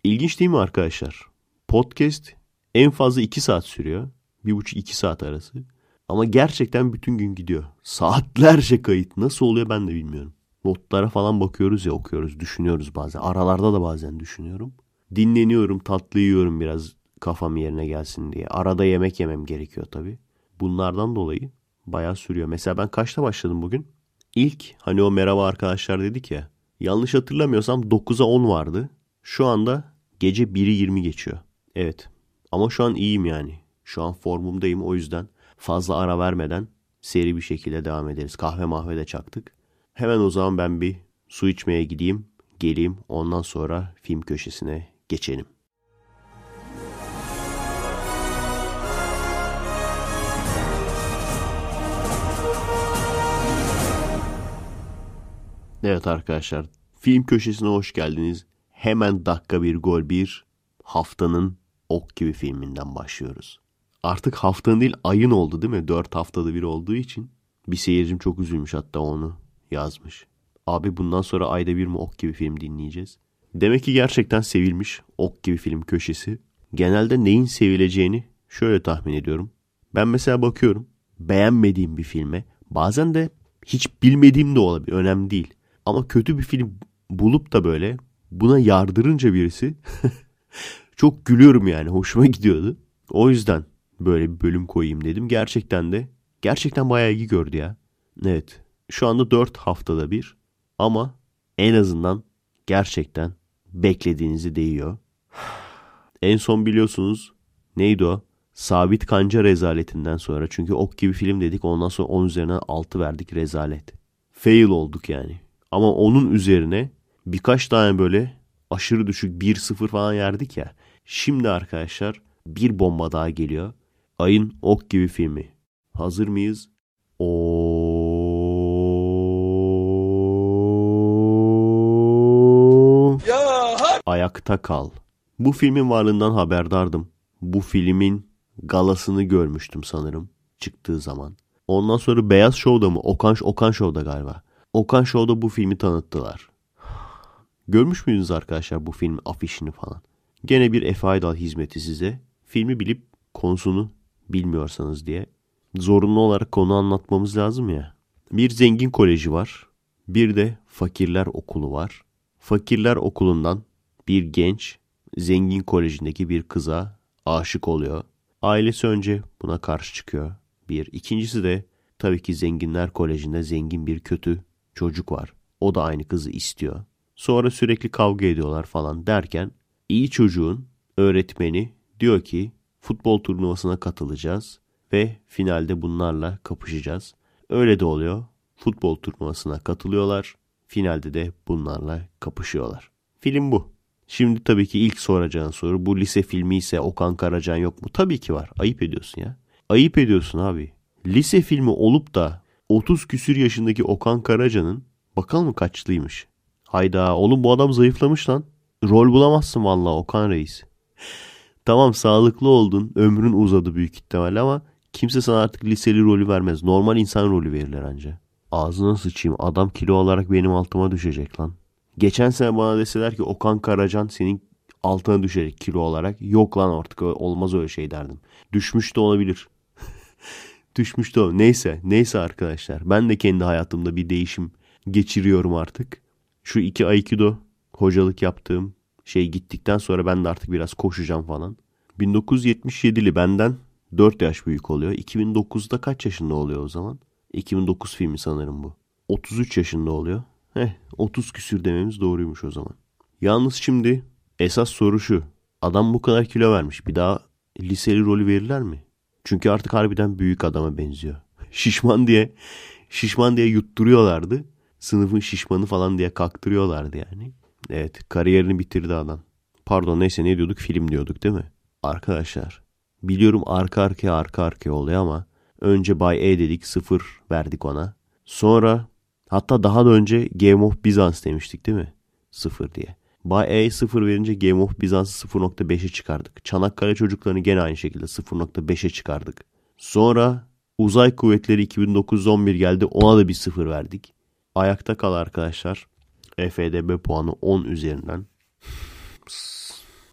İlginç değil mi arkadaşlar? Podcast en fazla 2 saat sürüyor. bir buçuk iki saat arası. Ama gerçekten bütün gün gidiyor. Saatlerce kayıt. Nasıl oluyor ben de bilmiyorum. Notlara falan bakıyoruz ya okuyoruz, düşünüyoruz bazen. Aralarda da bazen düşünüyorum. Dinleniyorum, tatlı yiyorum biraz kafam yerine gelsin diye. Arada yemek yemem gerekiyor tabii. Bunlardan dolayı bayağı sürüyor. Mesela ben kaçta başladım bugün? İlk hani o merhaba arkadaşlar dedik ya. Yanlış hatırlamıyorsam 9'a 10 vardı. Şu anda gece 1'i 20 geçiyor. Evet. Ama şu an iyiyim yani. Şu an formumdayım o yüzden fazla ara vermeden seri bir şekilde devam ederiz. Kahve mahve de çaktık. Hemen o zaman ben bir su içmeye gideyim, geleyim. Ondan sonra film köşesine geçelim. Evet arkadaşlar, film köşesine hoş geldiniz. Hemen dakika bir gol bir haftanın Ok gibi filminden başlıyoruz. Artık haftanın değil ayın oldu değil mi? Dört haftada bir olduğu için. Bir seyircim çok üzülmüş hatta onu yazmış. Abi bundan sonra ayda bir mi Ok gibi film dinleyeceğiz? Demek ki gerçekten sevilmiş Ok gibi film köşesi. Genelde neyin sevileceğini şöyle tahmin ediyorum. Ben mesela bakıyorum beğenmediğim bir filme bazen de hiç bilmediğim de olabilir önemli değil. Ama kötü bir film bulup da böyle buna yardırınca birisi *laughs* çok gülüyorum yani hoşuma gidiyordu. O yüzden böyle bir bölüm koyayım dedim. Gerçekten de gerçekten bayağı iyi gördü ya. Evet şu anda 4 haftada bir ama en azından gerçekten beklediğinizi değiyor. En son biliyorsunuz neydi o? Sabit Kanca rezaletinden sonra. Çünkü ok gibi film dedik ondan sonra 10 üzerine 6 verdik rezalet. Fail olduk yani. Ama onun üzerine birkaç tane böyle aşırı düşük 1-0 falan yerdik ya. Şimdi arkadaşlar bir bomba daha geliyor. Ayın Ok gibi filmi. Hazır mıyız? O Ayakta kal. Bu filmin varlığından haberdardım. Bu filmin galasını görmüştüm sanırım çıktığı zaman. Ondan sonra Beyaz Show'da mı? Okan, Okan Show'da galiba. Okan Show'da bu filmi tanıttılar. Görmüş müydünüz arkadaşlar bu filmin afişini falan? Gene bir Efe Aydal hizmeti size. Filmi bilip konusunu bilmiyorsanız diye. Zorunlu olarak konu anlatmamız lazım ya. Bir zengin koleji var. Bir de fakirler okulu var. Fakirler okulundan bir genç zengin kolejindeki bir kıza aşık oluyor. Ailesi önce buna karşı çıkıyor. Bir. ikincisi de tabii ki zenginler kolejinde zengin bir kötü çocuk var. O da aynı kızı istiyor. Sonra sürekli kavga ediyorlar falan derken iyi çocuğun öğretmeni diyor ki futbol turnuvasına katılacağız ve finalde bunlarla kapışacağız. Öyle de oluyor. Futbol turnuvasına katılıyorlar. Finalde de bunlarla kapışıyorlar. Film bu. Şimdi tabii ki ilk soracağın soru bu lise filmi ise Okan Karacan yok mu? Tabii ki var. Ayıp ediyorsun ya. Ayıp ediyorsun abi. Lise filmi olup da 30 küsür yaşındaki Okan Karacan'ın bakalım kaçlıymış. Hayda oğlum bu adam zayıflamış lan rol bulamazsın vallahi Okan Reis. tamam sağlıklı oldun. Ömrün uzadı büyük ihtimal ama kimse sana artık liseli rolü vermez. Normal insan rolü verirler anca. Ağzına sıçayım. Adam kilo olarak benim altıma düşecek lan. Geçen sene bana deseler ki Okan Karacan senin altına düşecek kilo olarak. Yok lan artık olmaz öyle şey derdim. Düşmüş de olabilir. *laughs* Düşmüş de olabilir. Neyse. Neyse arkadaşlar. Ben de kendi hayatımda bir değişim geçiriyorum artık. Şu iki Aikido hocalık yaptığım şey gittikten sonra ben de artık biraz koşacağım falan. 1977'li benden 4 yaş büyük oluyor. 2009'da kaç yaşında oluyor o zaman? 2009 filmi sanırım bu. 33 yaşında oluyor. Heh 30 küsür dememiz doğruymuş o zaman. Yalnız şimdi esas soru şu. Adam bu kadar kilo vermiş. Bir daha liseli rolü verirler mi? Çünkü artık harbiden büyük adama benziyor. *laughs* Şişman diye şişman diye yutturuyorlardı. Sınıfın şişmanı falan diye kaktırıyorlardı yani. Evet kariyerini bitirdi adam. Pardon neyse ne diyorduk film diyorduk değil mi? Arkadaşlar biliyorum arka arkaya arka arkaya oldu ama önce Bay E dedik sıfır verdik ona. Sonra hatta daha da önce Game of Bizans demiştik değil mi? Sıfır diye. Bay E sıfır verince Game of Bizans'ı 0.5'e çıkardık. Çanakkale çocuklarını gene aynı şekilde 0.5'e çıkardık. Sonra Uzay Kuvvetleri 2009-11 geldi ona da bir sıfır verdik. Ayakta kal arkadaşlar. EFDB puanı 10 üzerinden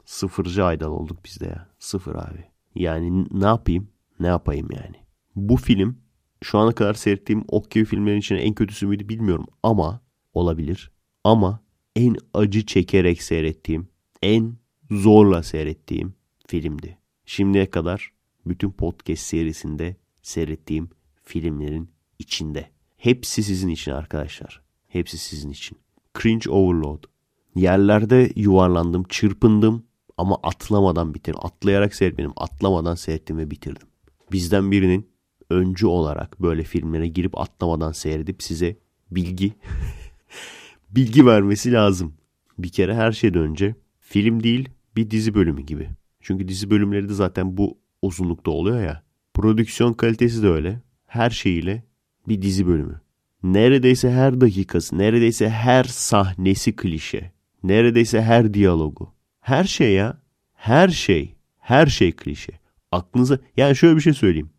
sıfırcı aydal olduk biz de ya. Sıfır abi. Yani ne yapayım? Ne yapayım yani? Bu film şu ana kadar seyrettiğim okey filmlerin içinde en kötüsü müydü bilmiyorum ama olabilir. Ama en acı çekerek seyrettiğim, en zorla seyrettiğim filmdi. Şimdiye kadar bütün podcast serisinde seyrettiğim filmlerin içinde. Hepsi sizin için arkadaşlar. Hepsi sizin için. Cringe overload. Yerlerde yuvarlandım, çırpındım ama atlamadan bitirdim. Atlayarak seyretmedim, atlamadan seyrettim ve bitirdim. Bizden birinin öncü olarak böyle filmlere girip atlamadan seyredip size bilgi *laughs* bilgi vermesi lazım. Bir kere her şeyden önce film değil bir dizi bölümü gibi. Çünkü dizi bölümleri de zaten bu uzunlukta oluyor ya. Prodüksiyon kalitesi de öyle. Her şeyiyle bir dizi bölümü neredeyse her dakikası, neredeyse her sahnesi klişe. Neredeyse her diyalogu. Her şey ya. Her şey. Her şey klişe. Aklınıza yani şöyle bir şey söyleyeyim.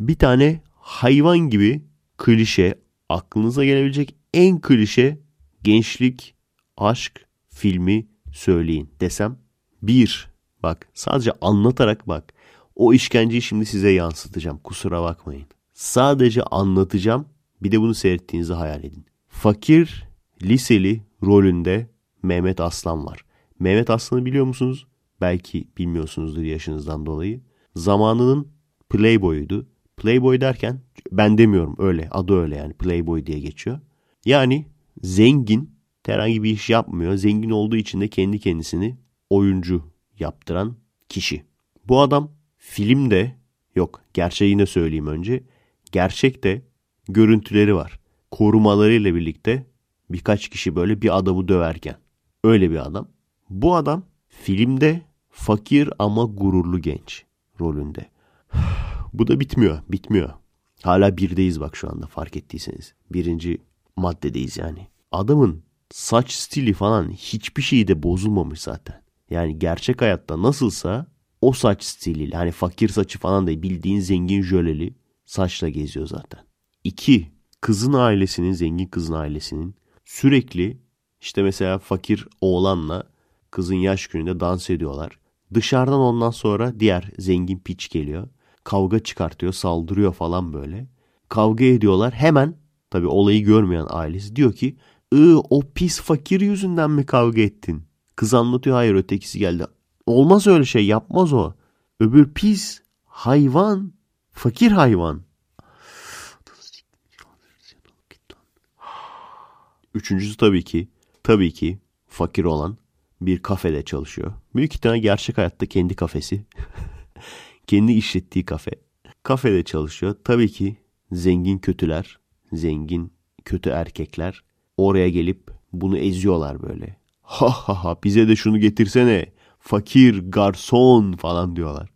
Bir tane hayvan gibi klişe, aklınıza gelebilecek en klişe gençlik, aşk filmi söyleyin desem. Bir, bak sadece anlatarak bak. O işkenceyi şimdi size yansıtacağım. Kusura bakmayın. Sadece anlatacağım bir de bunu seyrettiğinizi hayal edin. Fakir liseli rolünde Mehmet Aslan var. Mehmet Aslan'ı biliyor musunuz? Belki bilmiyorsunuzdur yaşınızdan dolayı. Zamanının Playboy'uydu. Playboy derken ben demiyorum öyle adı öyle yani Playboy diye geçiyor. Yani zengin herhangi bir iş yapmıyor. Zengin olduğu için de kendi kendisini oyuncu yaptıran kişi. Bu adam filmde yok gerçeği söyleyeyim önce. Gerçekte görüntüleri var. Korumalarıyla birlikte birkaç kişi böyle bir adamı döverken. Öyle bir adam. Bu adam filmde fakir ama gururlu genç rolünde. *sighs* Bu da bitmiyor, bitmiyor. Hala birdeyiz bak şu anda fark ettiyseniz. Birinci maddedeyiz yani. Adamın saç stili falan hiçbir şeyi de bozulmamış zaten. Yani gerçek hayatta nasılsa o saç stiliyle hani fakir saçı falan da bildiğin zengin jöleli saçla geziyor zaten. İki, kızın ailesinin, zengin kızın ailesinin sürekli işte mesela fakir oğlanla kızın yaş gününde dans ediyorlar. Dışarıdan ondan sonra diğer zengin piç geliyor. Kavga çıkartıyor, saldırıyor falan böyle. Kavga ediyorlar. Hemen tabi olayı görmeyen ailesi diyor ki ı o pis fakir yüzünden mi kavga ettin? Kız anlatıyor hayır ötekisi geldi. Olmaz öyle şey yapmaz o. Öbür pis hayvan fakir hayvan. Üçüncüsü tabii ki, tabii ki fakir olan bir kafede çalışıyor. Büyük ihtimalle gerçek hayatta kendi kafesi. *laughs* kendi işlettiği kafe. Kafede çalışıyor. Tabii ki zengin kötüler, zengin kötü erkekler oraya gelip bunu eziyorlar böyle. Ha ha ha bize de şunu getirsene. Fakir garson falan diyorlar.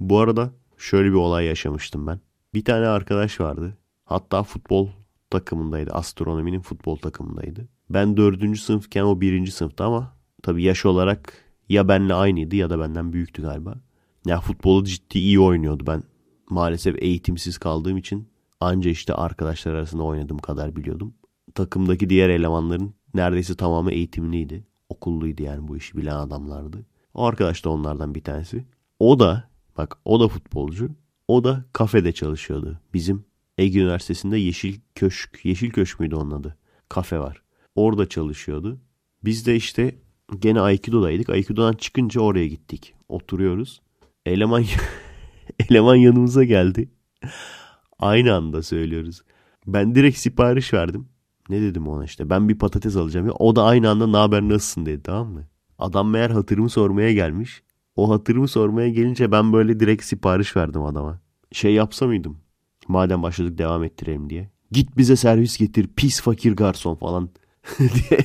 Bu arada şöyle bir olay yaşamıştım ben. Bir tane arkadaş vardı. Hatta futbol takımındaydı. Astronominin futbol takımındaydı. Ben dördüncü sınıfken o birinci sınıfta ama tabii yaş olarak ya benle aynıydı ya da benden büyüktü galiba. Ya futbolu ciddi iyi oynuyordu ben. Maalesef eğitimsiz kaldığım için anca işte arkadaşlar arasında oynadığım kadar biliyordum. Takımdaki diğer elemanların neredeyse tamamı eğitimliydi. Okulluydu yani bu işi bilen adamlardı. O arkadaş da onlardan bir tanesi. O da bak o da futbolcu. O da kafede çalışıyordu. Bizim Ege Üniversitesi'nde Yeşil Köşk, Yeşil Köşk müydü onun adı? Kafe var. Orada çalışıyordu. Biz de işte gene Aikido'daydık. Aikido'dan çıkınca oraya gittik. Oturuyoruz. Eleman *laughs* eleman yanımıza geldi. Aynı anda söylüyoruz. Ben direkt sipariş verdim. Ne dedim ona işte ben bir patates alacağım. Ya. O da aynı anda ne haber nasılsın dedi tamam mı? Adam meğer hatırımı sormaya gelmiş. O hatırımı sormaya gelince ben böyle direkt sipariş verdim adama. Şey yapsa mıydım? Madem başladık devam ettirelim diye. Git bize servis getir pis fakir garson falan *laughs* diye.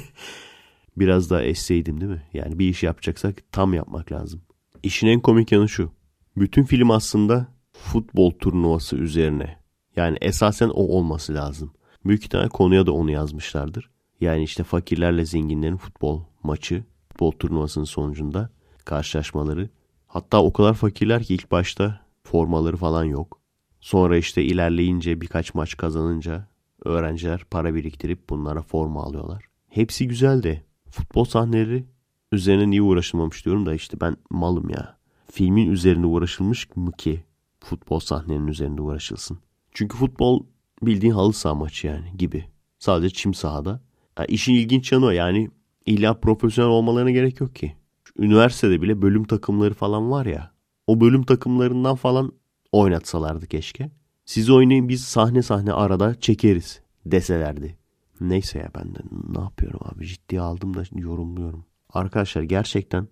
Biraz daha esseydim değil mi? Yani bir iş yapacaksak tam yapmak lazım. İşin en komik yanı şu. Bütün film aslında futbol turnuvası üzerine. Yani esasen o olması lazım. Büyük ihtimalle konuya da onu yazmışlardır. Yani işte fakirlerle zenginlerin futbol maçı, futbol turnuvasının sonucunda karşılaşmaları. Hatta o kadar fakirler ki ilk başta formaları falan yok. Sonra işte ilerleyince birkaç maç kazanınca öğrenciler para biriktirip bunlara forma alıyorlar. Hepsi güzel de futbol sahneleri üzerine niye uğraşılmamış diyorum da işte ben malım ya. Filmin üzerine uğraşılmış mı ki futbol sahnenin üzerinde uğraşılsın? Çünkü futbol bildiğin halı saha maçı yani gibi. Sadece çim sahada. Yani işin ilginç yanı o yani illa profesyonel olmalarına gerek yok ki. Üniversitede bile bölüm takımları falan var ya. O bölüm takımlarından falan oynatsalardı keşke. Siz oynayın biz sahne sahne arada çekeriz deselerdi. Neyse ya ben de ne yapıyorum abi ciddiye aldım da yorumluyorum. Arkadaşlar gerçekten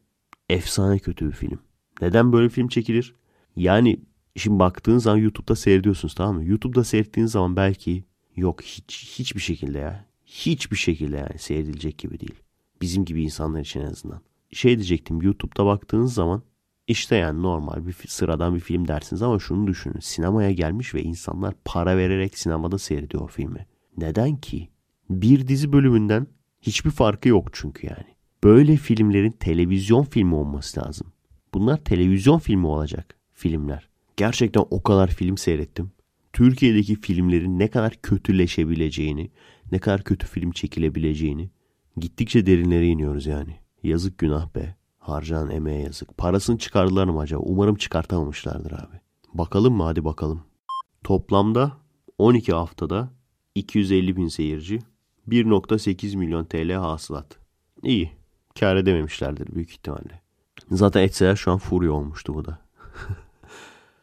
efsane kötü bir film. Neden böyle film çekilir? Yani şimdi baktığın zaman YouTube'da seyrediyorsunuz tamam mı? YouTube'da seyrettiğiniz zaman belki yok hiç hiçbir şekilde ya. Hiçbir şekilde yani seyredilecek gibi değil. Bizim gibi insanlar için en azından. Şey diyecektim YouTube'da baktığınız zaman işte yani normal bir sıradan bir film dersiniz ama şunu düşünün. Sinemaya gelmiş ve insanlar para vererek sinemada seyrediyor o filmi. Neden ki? Bir dizi bölümünden hiçbir farkı yok çünkü yani. Böyle filmlerin televizyon filmi olması lazım. Bunlar televizyon filmi olacak filmler. Gerçekten o kadar film seyrettim. Türkiye'deki filmlerin ne kadar kötüleşebileceğini, ne kadar kötü film çekilebileceğini gittikçe derinlere iniyoruz yani. Yazık günah be. Harcanan emeğe yazık. Parasını çıkardılar mı acaba? Umarım çıkartamamışlardır abi. Bakalım mı? Hadi bakalım. Toplamda 12 haftada 250 bin seyirci, 1.8 milyon TL hasılat. İyi. Kâr edememişlerdir büyük ihtimalle. Zaten etseler şu an furya olmuştu bu da. *laughs*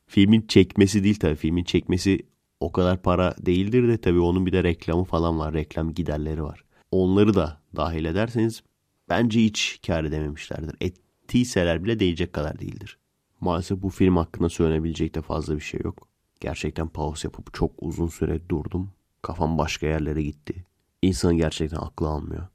filmin çekmesi değil tabii. Filmin çekmesi o kadar para değildir de tabii onun bir de reklamı falan var. Reklam giderleri var. Onları da dahil ederseniz Bence hiç kar edememişlerdir. Ettiyseler bile değecek kadar değildir. Maalesef bu film hakkında söylenebilecek de fazla bir şey yok. Gerçekten pause yapıp çok uzun süre durdum. Kafam başka yerlere gitti. İnsan gerçekten aklı almıyor.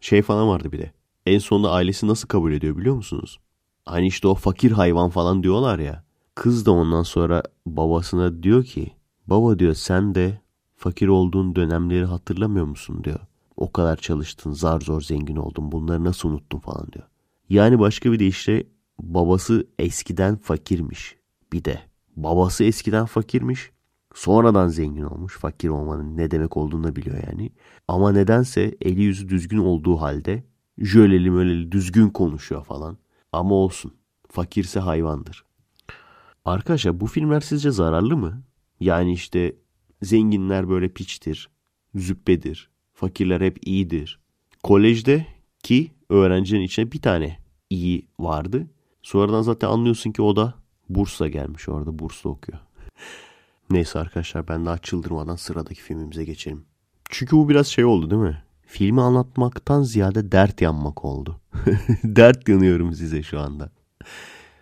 Şey falan vardı bir de. En sonunda ailesi nasıl kabul ediyor biliyor musunuz? Hani işte o fakir hayvan falan diyorlar ya. Kız da ondan sonra babasına diyor ki baba diyor sen de fakir olduğun dönemleri hatırlamıyor musun diyor. O kadar çalıştın zar zor zengin oldun bunları nasıl unuttun falan diyor. Yani başka bir deyişle babası eskiden fakirmiş. Bir de babası eskiden fakirmiş. Sonradan zengin olmuş. Fakir olmanın ne demek olduğunu da biliyor yani. Ama nedense eli yüzü düzgün olduğu halde jöleli möleli düzgün konuşuyor falan. Ama olsun. Fakirse hayvandır. Arkadaşlar bu filmler sizce zararlı mı? Yani işte zenginler böyle piçtir, züppedir, fakirler hep iyidir. Kolejde ki öğrencinin içine bir tane iyi vardı. Sonradan zaten anlıyorsun ki o da Bursa gelmiş orada Bursa okuyor. *laughs* Neyse arkadaşlar ben daha çıldırmadan sıradaki filmimize geçelim. Çünkü bu biraz şey oldu değil mi? Filmi anlatmaktan ziyade dert yanmak oldu. *laughs* dert yanıyorum size şu anda.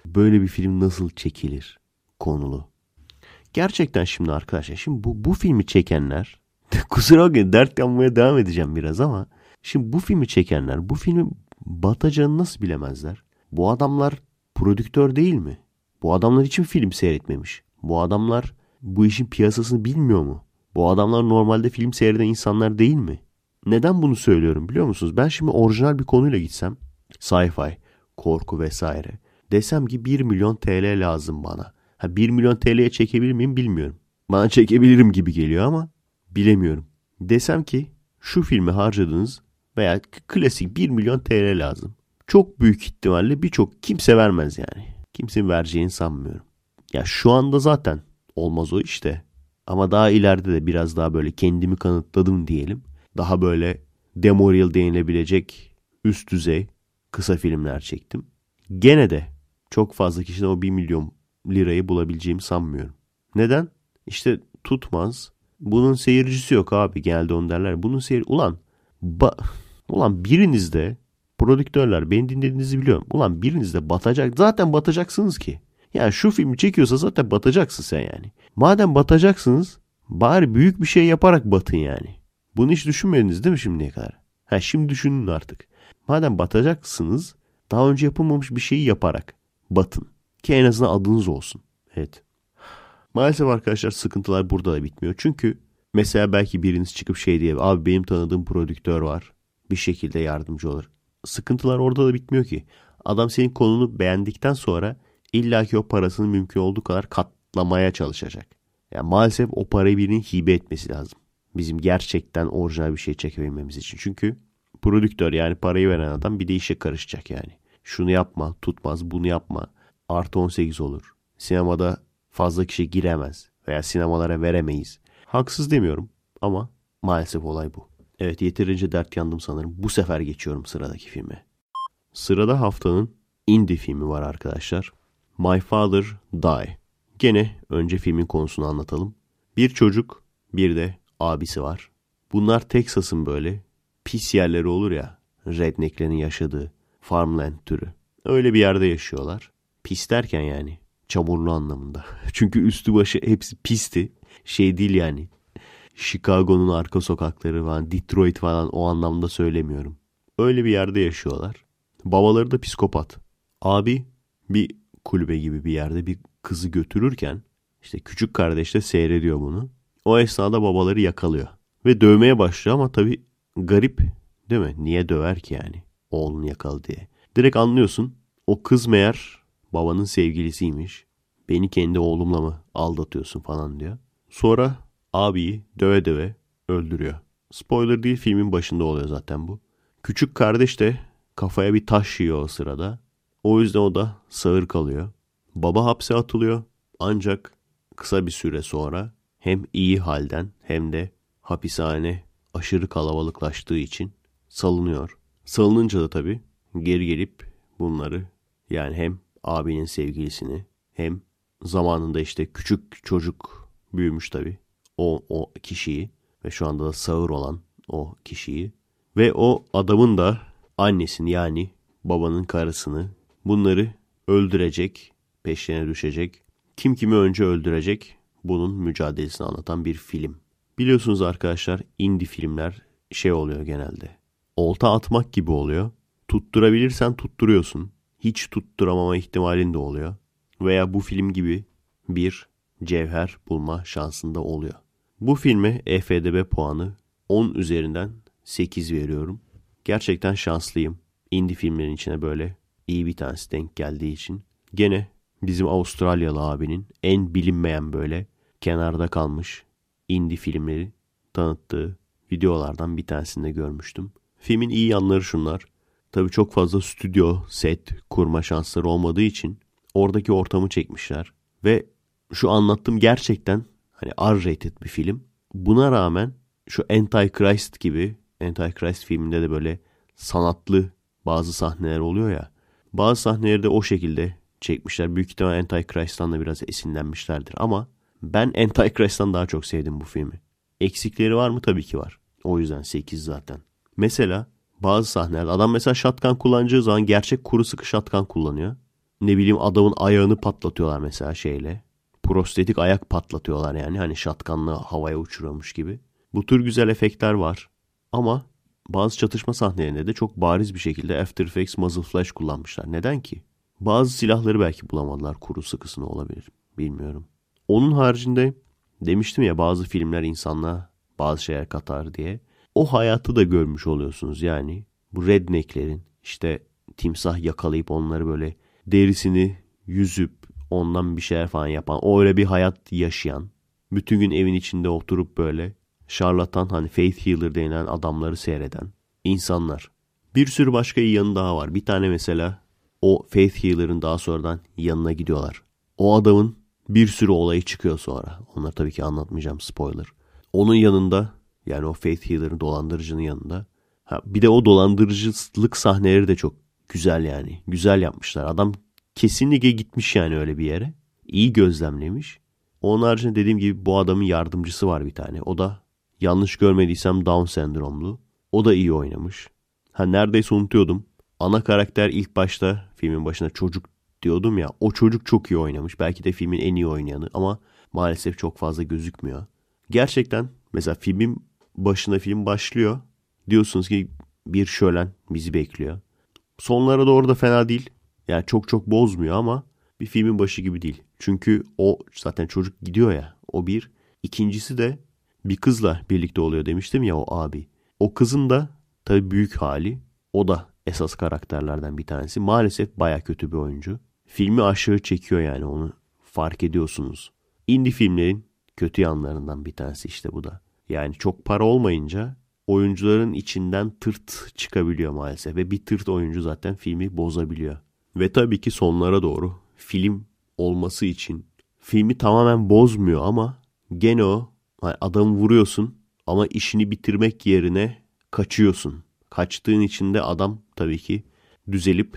Böyle bir film nasıl çekilir konulu? Gerçekten şimdi arkadaşlar şimdi bu, bu filmi çekenler *laughs* Kusura bakmayın dert yanmaya devam edeceğim biraz ama şimdi bu filmi çekenler bu filmi batacağını nasıl bilemezler? Bu adamlar prodüktör değil mi? Bu adamlar için film seyretmemiş. Bu adamlar bu işin piyasasını bilmiyor mu? Bu adamlar normalde film seyreden insanlar değil mi? Neden bunu söylüyorum biliyor musunuz? Ben şimdi orijinal bir konuyla gitsem sci-fi, korku vesaire desem ki 1 milyon TL lazım bana. Ha 1 milyon TL'ye çekebilir miyim bilmiyorum. Bana çekebilirim gibi geliyor ama bilemiyorum. Desem ki şu filmi harcadınız veya klasik 1 milyon TL lazım. Çok büyük ihtimalle birçok kimse vermez yani. Kimsenin vereceğini sanmıyorum. Ya şu anda zaten olmaz o işte. Ama daha ileride de biraz daha böyle kendimi kanıtladım diyelim. Daha böyle demoril denilebilecek üst düzey kısa filmler çektim. Gene de çok fazla kişiden o 1 milyon lirayı bulabileceğimi sanmıyorum. Neden? İşte tutmaz. Bunun seyircisi yok abi geldi on derler. Bunun seyir ulan ba ulan biriniz de prodüktörler beni dinlediğinizi biliyorum. Ulan biriniz de batacak. Zaten batacaksınız ki. Yani şu filmi çekiyorsa zaten batacaksın sen yani. Madem batacaksınız bari büyük bir şey yaparak batın yani. Bunu hiç düşünmediniz değil mi şimdiye kadar? Ha şimdi düşünün artık. Madem batacaksınız daha önce yapılmamış bir şeyi yaparak batın. Ki en azından adınız olsun. Evet. Maalesef arkadaşlar sıkıntılar burada da bitmiyor. Çünkü mesela belki biriniz çıkıp şey diye abi benim tanıdığım prodüktör var. Bir şekilde yardımcı olur. Sıkıntılar orada da bitmiyor ki. Adam senin konunu beğendikten sonra illaki o parasını mümkün olduğu kadar katlamaya çalışacak. Yani maalesef o parayı birinin hibe etmesi lazım. Bizim gerçekten orijinal bir şey çekebilmemiz için. Çünkü prodüktör yani parayı veren adam bir de işe karışacak yani. Şunu yapma, tutmaz, bunu yapma. Artı 18 olur. Sinemada fazla kişi giremez veya sinemalara veremeyiz. Haksız demiyorum ama maalesef olay bu. Evet yeterince dert yandım sanırım. Bu sefer geçiyorum sıradaki filme. Sırada haftanın indie filmi var arkadaşlar. My Father Die. Gene önce filmin konusunu anlatalım. Bir çocuk bir de abisi var. Bunlar Texas'ın böyle pis yerleri olur ya. Rednecklerin yaşadığı farmland türü. Öyle bir yerde yaşıyorlar. Pis derken yani Çamurlu anlamında. *laughs* Çünkü üstü başı hepsi pisti. Şey değil yani. Chicago'nun arka sokakları falan, Detroit falan o anlamda söylemiyorum. Öyle bir yerde yaşıyorlar. Babaları da psikopat. Abi bir kulübe gibi bir yerde bir kızı götürürken işte küçük kardeş de seyrediyor bunu. O esnada babaları yakalıyor. Ve dövmeye başlıyor ama tabii garip değil mi? Niye döver ki yani oğlunu yakal diye. Direkt anlıyorsun o kız meğer babanın sevgilisiymiş. Beni kendi oğlumla mı aldatıyorsun falan diyor. Sonra abiyi döve döve öldürüyor. Spoiler değil filmin başında oluyor zaten bu. Küçük kardeş de kafaya bir taş yiyor o sırada. O yüzden o da sağır kalıyor. Baba hapse atılıyor ancak kısa bir süre sonra hem iyi halden hem de hapishane aşırı kalabalıklaştığı için salınıyor. Salınınca da tabii geri gelip bunları yani hem abinin sevgilisini hem zamanında işte küçük çocuk büyümüş tabi o, o kişiyi ve şu anda da sağır olan o kişiyi ve o adamın da annesini yani babanın karısını bunları öldürecek, peşlerine düşecek, kim kimi önce öldürecek bunun mücadelesini anlatan bir film. Biliyorsunuz arkadaşlar indie filmler şey oluyor genelde. Olta atmak gibi oluyor. Tutturabilirsen tutturuyorsun hiç tutturamama ihtimalin de oluyor. Veya bu film gibi bir cevher bulma şansında oluyor. Bu filme EFDB puanı 10 üzerinden 8 veriyorum. Gerçekten şanslıyım. Indie filmlerin içine böyle iyi bir tanesi denk geldiği için. Gene bizim Avustralyalı abinin en bilinmeyen böyle kenarda kalmış indie filmleri tanıttığı videolardan bir tanesinde görmüştüm. Filmin iyi yanları şunlar. Tabi çok fazla stüdyo, set kurma şansları olmadığı için oradaki ortamı çekmişler. Ve şu anlattığım gerçekten hani R-rated bir film. Buna rağmen şu Antichrist gibi Antichrist filminde de böyle sanatlı bazı sahneler oluyor ya. Bazı sahneleri de o şekilde çekmişler. Büyük ihtimal Antichrist'tan da biraz esinlenmişlerdir. Ama ben Antichrist'tan daha çok sevdim bu filmi. Eksikleri var mı? Tabii ki var. O yüzden 8 zaten. Mesela bazı sahneler adam mesela şatkan kullanacağı zaman gerçek kuru sıkı şatkan kullanıyor. Ne bileyim adamın ayağını patlatıyorlar mesela şeyle. Prostetik ayak patlatıyorlar yani hani şatkanla havaya uçuruyormuş gibi. Bu tür güzel efektler var. Ama bazı çatışma sahnelerinde de çok bariz bir şekilde After Effects Muzzle Flash kullanmışlar. Neden ki? Bazı silahları belki bulamadılar kuru sıkısını olabilir. Bilmiyorum. Onun haricinde demiştim ya bazı filmler insanla bazı şeyler katar diye o hayatı da görmüş oluyorsunuz yani. Bu redneklerin işte timsah yakalayıp onları böyle derisini yüzüp ondan bir şeyler falan yapan. O öyle bir hayat yaşayan. Bütün gün evin içinde oturup böyle şarlatan hani faith healer denilen adamları seyreden insanlar. Bir sürü başka iyi yanı daha var. Bir tane mesela o faith healer'ın daha sonradan yanına gidiyorlar. O adamın bir sürü olayı çıkıyor sonra. Onları tabii ki anlatmayacağım spoiler. Onun yanında yani o Faith Healer'ın dolandırıcının yanında. Ha, bir de o dolandırıcılık sahneleri de çok güzel yani. Güzel yapmışlar. Adam kesinlikle gitmiş yani öyle bir yere. İyi gözlemlemiş. Onun haricinde dediğim gibi bu adamın yardımcısı var bir tane. O da yanlış görmediysem Down sendromlu. O da iyi oynamış. Ha neredeyse unutuyordum. Ana karakter ilk başta filmin başında çocuk diyordum ya. O çocuk çok iyi oynamış. Belki de filmin en iyi oynayanı ama maalesef çok fazla gözükmüyor. Gerçekten mesela filmin başına film başlıyor. Diyorsunuz ki bir şölen bizi bekliyor. Sonlara doğru da fena değil. Yani çok çok bozmuyor ama bir filmin başı gibi değil. Çünkü o zaten çocuk gidiyor ya. O bir. İkincisi de bir kızla birlikte oluyor demiştim ya o abi. O kızın da tabii büyük hali. O da esas karakterlerden bir tanesi. Maalesef baya kötü bir oyuncu. Filmi aşağı çekiyor yani onu fark ediyorsunuz. Indie filmlerin kötü yanlarından bir tanesi işte bu da. Yani çok para olmayınca oyuncuların içinden tırt çıkabiliyor maalesef. Ve bir tırt oyuncu zaten filmi bozabiliyor. Ve tabii ki sonlara doğru film olması için filmi tamamen bozmuyor ama gene o yani adamı vuruyorsun ama işini bitirmek yerine kaçıyorsun. Kaçtığın için de adam tabii ki düzelip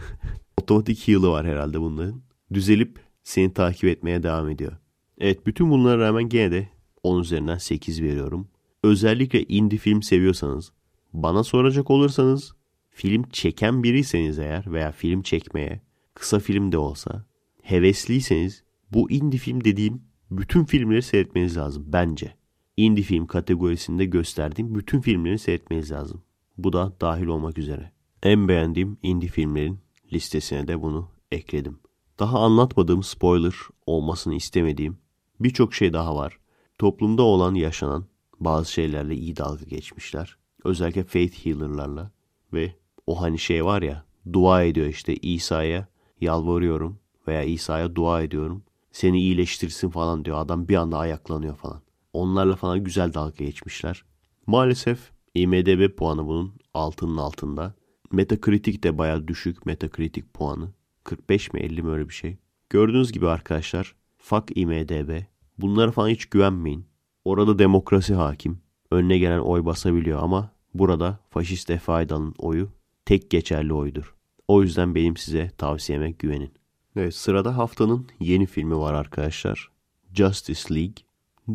*laughs* otomatik yılı var herhalde bunların. Düzelip seni takip etmeye devam ediyor. Evet bütün bunlara rağmen gene de 10 üzerinden 8 veriyorum. Özellikle indie film seviyorsanız, bana soracak olursanız film çeken biriyseniz eğer veya film çekmeye, kısa film de olsa, hevesliyseniz bu indie film dediğim bütün filmleri seyretmeniz lazım bence. Indie film kategorisinde gösterdiğim bütün filmleri seyretmeniz lazım. Bu da dahil olmak üzere. En beğendiğim indie filmlerin listesine de bunu ekledim. Daha anlatmadığım spoiler olmasını istemediğim birçok şey daha var. Toplumda olan yaşanan bazı şeylerle iyi dalga geçmişler. Özellikle faith healer'larla ve o hani şey var ya dua ediyor işte İsa'ya yalvarıyorum veya İsa'ya dua ediyorum. Seni iyileştirsin falan diyor. Adam bir anda ayaklanıyor falan. Onlarla falan güzel dalga geçmişler. Maalesef IMDB puanı bunun altının altında. Metacritic de baya düşük Metacritic puanı. 45 mi 50 mi öyle bir şey. Gördüğünüz gibi arkadaşlar Fuck IMDB Bunlara falan hiç güvenmeyin. Orada demokrasi hakim. Önüne gelen oy basabiliyor ama burada faşist Efe oyu tek geçerli oydur. O yüzden benim size tavsiyeme güvenin. Evet sırada haftanın yeni filmi var arkadaşlar. Justice League.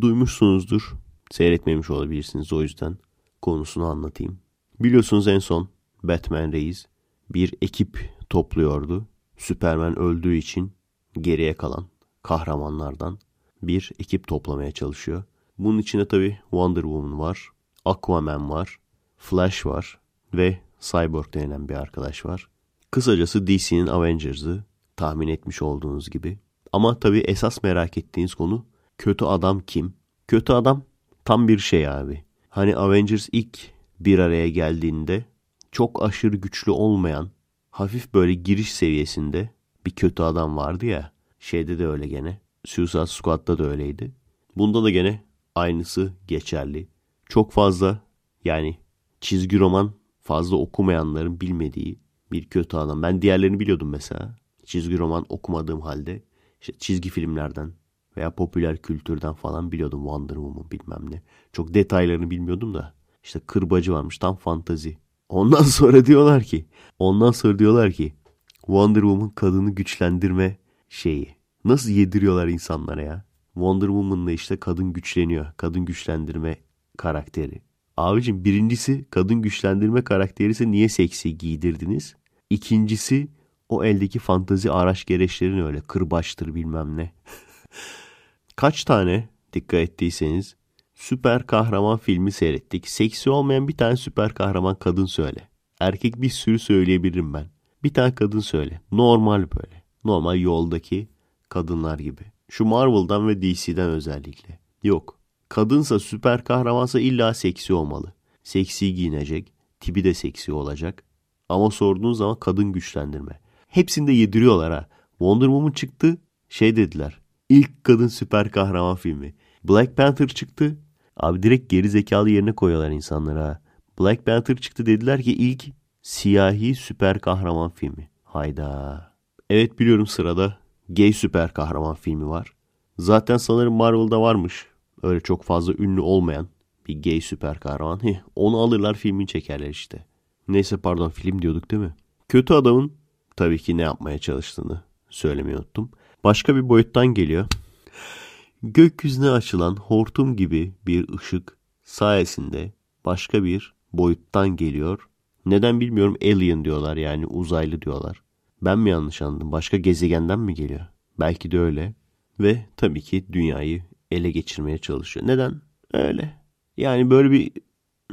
Duymuşsunuzdur. Seyretmemiş olabilirsiniz o yüzden konusunu anlatayım. Biliyorsunuz en son Batman Reis bir ekip topluyordu. Superman öldüğü için geriye kalan kahramanlardan bir ekip toplamaya çalışıyor. Bunun içinde tabii Wonder Woman var, Aquaman var, Flash var ve Cyborg denilen bir arkadaş var. Kısacası DC'nin Avengers'ı tahmin etmiş olduğunuz gibi. Ama tabii esas merak ettiğiniz konu kötü adam kim? Kötü adam tam bir şey abi. Hani Avengers ilk bir araya geldiğinde çok aşırı güçlü olmayan hafif böyle giriş seviyesinde bir kötü adam vardı ya. Şeyde de öyle gene. Suicide Squad'da da öyleydi. Bunda da gene aynısı geçerli. Çok fazla yani çizgi roman fazla okumayanların bilmediği bir kötü adam. Ben diğerlerini biliyordum mesela. Çizgi roman okumadığım halde işte çizgi filmlerden veya popüler kültürden falan biliyordum Wonder Woman bilmem ne. Çok detaylarını bilmiyordum da işte kırbacı varmış tam fantazi. Ondan *laughs* sonra diyorlar ki ondan sonra diyorlar ki Wonder Woman kadını güçlendirme şeyi Nasıl yediriyorlar insanlara ya? Wonder Woman'la işte kadın güçleniyor. Kadın güçlendirme karakteri. Abicim birincisi kadın güçlendirme karakteri ise niye seksi giydirdiniz? İkincisi o eldeki fantazi araç gereçlerin öyle kırbaçtır bilmem ne. *laughs* Kaç tane dikkat ettiyseniz süper kahraman filmi seyrettik. Seksi olmayan bir tane süper kahraman kadın söyle. Erkek bir sürü söyleyebilirim ben. Bir tane kadın söyle. Normal böyle. Normal yoldaki Kadınlar gibi. Şu Marvel'dan ve DC'den özellikle. Yok. Kadınsa süper kahramansa illa seksi olmalı. Seksi giyinecek. tibi de seksi olacak. Ama sorduğun zaman kadın güçlendirme. Hepsini de yediriyorlar ha. Wonder Woman çıktı. Şey dediler. İlk kadın süper kahraman filmi. Black Panther çıktı. Abi direkt geri zekalı yerine koyuyorlar insanları ha. Black Panther çıktı dediler ki ilk siyahi süper kahraman filmi. Hayda. Evet biliyorum sırada gay süper kahraman filmi var. Zaten sanırım Marvel'da varmış. Öyle çok fazla ünlü olmayan bir gay süper kahraman. Heh, onu alırlar filmini çekerler işte. Neyse pardon film diyorduk değil mi? Kötü adamın tabii ki ne yapmaya çalıştığını söylemeyi unuttum. Başka bir boyuttan geliyor. Gökyüzüne açılan hortum gibi bir ışık sayesinde başka bir boyuttan geliyor. Neden bilmiyorum alien diyorlar yani uzaylı diyorlar. Ben mi yanlış anladım? Başka gezegenden mi geliyor? Belki de öyle. Ve tabii ki dünyayı ele geçirmeye çalışıyor. Neden? Öyle. Yani böyle bir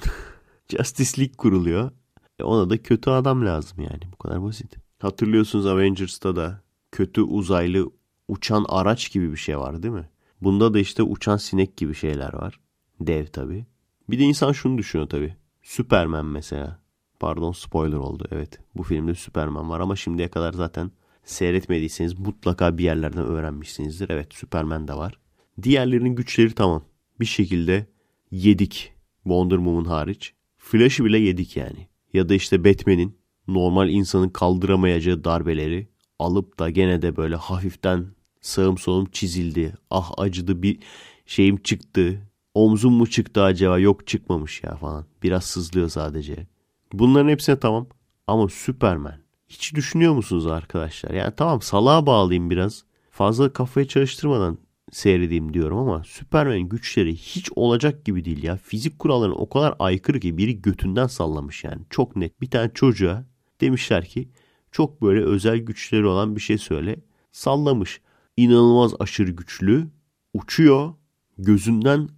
*laughs* Justice League kuruluyor. E, ona da kötü adam lazım yani. Bu kadar basit. Hatırlıyorsunuz Avengers'ta da kötü uzaylı uçan araç gibi bir şey var değil mi? Bunda da işte uçan sinek gibi şeyler var. Dev tabii. Bir de insan şunu düşünüyor tabii. Superman mesela. Pardon spoiler oldu evet. Bu filmde Superman var ama şimdiye kadar zaten seyretmediyseniz mutlaka bir yerlerden öğrenmişsinizdir. Evet Superman de var. Diğerlerinin güçleri tamam. Bir şekilde yedik. Wonder Woman hariç. Flash'ı bile yedik yani. Ya da işte Batman'in normal insanın kaldıramayacağı darbeleri alıp da gene de böyle hafiften sağım solum çizildi. Ah acıdı bir şeyim çıktı. Omzum mu çıktı acaba? Yok çıkmamış ya falan. Biraz sızlıyor sadece. Bunların hepsine tamam. Ama Superman. Hiç düşünüyor musunuz arkadaşlar? Yani tamam salağa bağlayayım biraz. Fazla kafaya çalıştırmadan seyredeyim diyorum ama Superman güçleri hiç olacak gibi değil ya. Fizik kurallarına o kadar aykırı ki biri götünden sallamış yani. Çok net. Bir tane çocuğa demişler ki çok böyle özel güçleri olan bir şey söyle. Sallamış. İnanılmaz aşırı güçlü. Uçuyor. Gözünden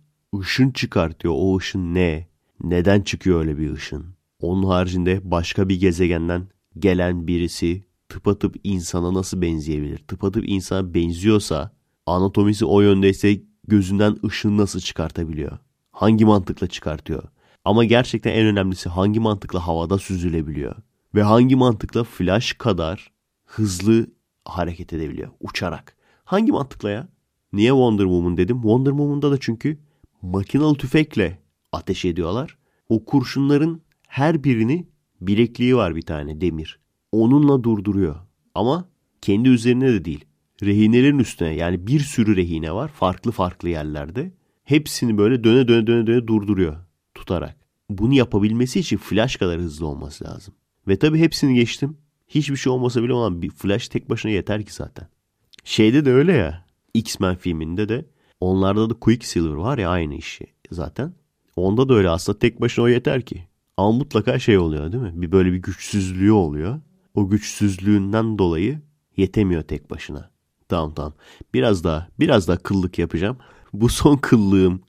ışın çıkartıyor. O ışın ne? Neden çıkıyor öyle bir ışın? Onun haricinde başka bir gezegenden gelen birisi tıpatıp insana nasıl benzeyebilir? Tıpatıp insana benziyorsa, anatomisi o yöndeyse gözünden ışın nasıl çıkartabiliyor? Hangi mantıkla çıkartıyor? Ama gerçekten en önemlisi hangi mantıkla havada süzülebiliyor? Ve hangi mantıkla flash kadar hızlı hareket edebiliyor? Uçarak. Hangi mantıkla ya? Niye Wonder Woman dedim? Wonder Woman'da da çünkü makinalı tüfekle ateş ediyorlar. O kurşunların her birini bilekliği var bir tane demir. Onunla durduruyor. Ama kendi üzerine de değil. Rehinelerin üstüne yani bir sürü rehine var farklı farklı yerlerde. Hepsini böyle döne döne döne döne durduruyor tutarak. Bunu yapabilmesi için flash kadar hızlı olması lazım. Ve tabii hepsini geçtim. Hiçbir şey olmasa bile olan bir flash tek başına yeter ki zaten. Şeyde de öyle ya. X-Men filminde de onlarda da Quicksilver var ya aynı işi zaten. Onda da öyle aslında tek başına o yeter ki. Ama mutlaka şey oluyor değil mi? Bir böyle bir güçsüzlüğü oluyor. O güçsüzlüğünden dolayı yetemiyor tek başına. Tamam tamam. Biraz daha, biraz daha kıllık yapacağım. *laughs* Bu son kıllığım.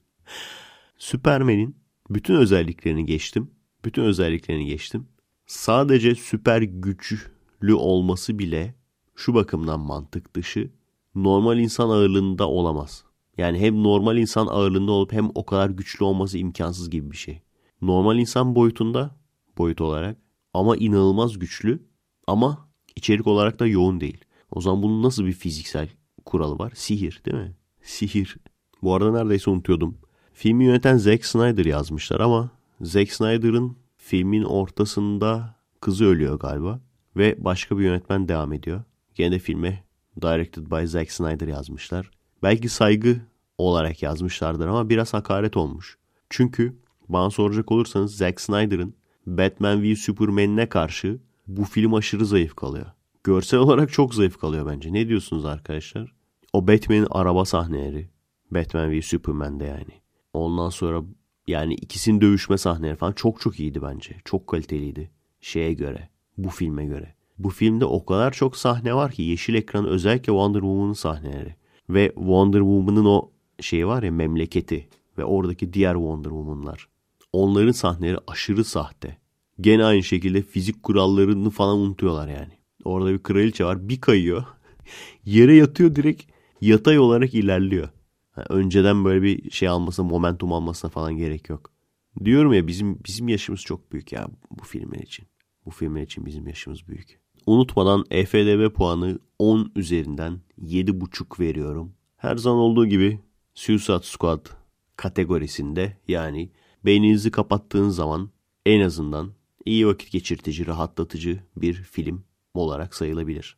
Süpermen'in bütün özelliklerini geçtim. Bütün özelliklerini geçtim. Sadece süper güçlü olması bile şu bakımdan mantık dışı normal insan ağırlığında olamaz. Yani hem normal insan ağırlığında olup hem o kadar güçlü olması imkansız gibi bir şey normal insan boyutunda boyut olarak ama inanılmaz güçlü ama içerik olarak da yoğun değil. O zaman bunun nasıl bir fiziksel kuralı var? Sihir değil mi? Sihir. Bu arada neredeyse unutuyordum. Filmi yöneten Zack Snyder yazmışlar ama Zack Snyder'ın filmin ortasında kızı ölüyor galiba ve başka bir yönetmen devam ediyor. Gene de filme Directed by Zack Snyder yazmışlar. Belki saygı olarak yazmışlardır ama biraz hakaret olmuş. Çünkü bana soracak olursanız Zack Snyder'ın Batman v Superman'ine karşı bu film aşırı zayıf kalıyor. Görsel olarak çok zayıf kalıyor bence. Ne diyorsunuz arkadaşlar? O Batman'in araba sahneleri. Batman v Superman'de yani. Ondan sonra yani ikisinin dövüşme sahneleri falan çok çok iyiydi bence. Çok kaliteliydi. Şeye göre. Bu filme göre. Bu filmde o kadar çok sahne var ki yeşil ekran özellikle Wonder Woman'ın sahneleri. Ve Wonder Woman'ın o şeyi var ya memleketi ve oradaki diğer Wonder Woman'lar. Onların sahneleri aşırı sahte. Gene aynı şekilde fizik kurallarını falan unutuyorlar yani. Orada bir kraliçe var bir kayıyor. *laughs* Yere yatıyor direkt yatay olarak ilerliyor. Yani önceden böyle bir şey almasına, momentum almasına falan gerek yok. Diyorum ya bizim bizim yaşımız çok büyük ya bu filmler için. Bu filmler için bizim yaşımız büyük. Unutmadan EFDB puanı 10 üzerinden 7.5 veriyorum. Her zaman olduğu gibi Suicide Squad kategorisinde yani Beyninizi kapattığın zaman en azından iyi vakit geçirtici, rahatlatıcı bir film olarak sayılabilir.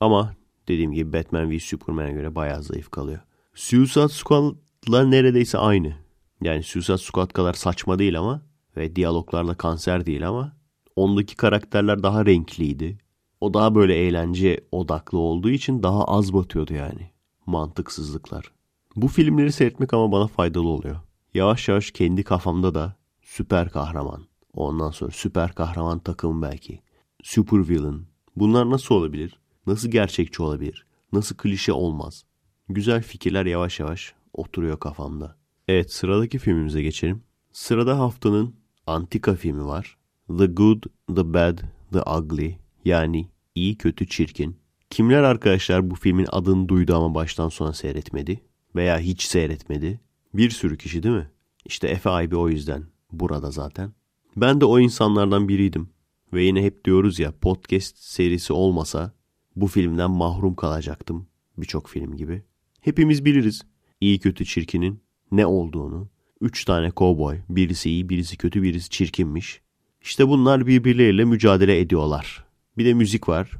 Ama dediğim gibi Batman v Superman'e göre bayağı zayıf kalıyor. Suicide Squad'la neredeyse aynı. Yani Suicide Squad kadar saçma değil ama ve diyaloglarla kanser değil ama ondaki karakterler daha renkliydi. O daha böyle eğlence odaklı olduğu için daha az batıyordu yani. Mantıksızlıklar. Bu filmleri seyretmek ama bana faydalı oluyor yavaş yavaş kendi kafamda da süper kahraman. Ondan sonra süper kahraman takımı belki. Super villain. Bunlar nasıl olabilir? Nasıl gerçekçi olabilir? Nasıl klişe olmaz? Güzel fikirler yavaş yavaş oturuyor kafamda. Evet sıradaki filmimize geçelim. Sırada haftanın antika filmi var. The Good, The Bad, The Ugly yani iyi kötü çirkin. Kimler arkadaşlar bu filmin adını duydu ama baştan sona seyretmedi veya hiç seyretmedi? Bir sürü kişi değil mi? İşte FIB o yüzden burada zaten. Ben de o insanlardan biriydim. Ve yine hep diyoruz ya podcast serisi olmasa bu filmden mahrum kalacaktım. Birçok film gibi. Hepimiz biliriz iyi kötü çirkinin ne olduğunu. Üç tane kovboy. Birisi iyi, birisi kötü, birisi çirkinmiş. İşte bunlar birbirleriyle mücadele ediyorlar. Bir de müzik var.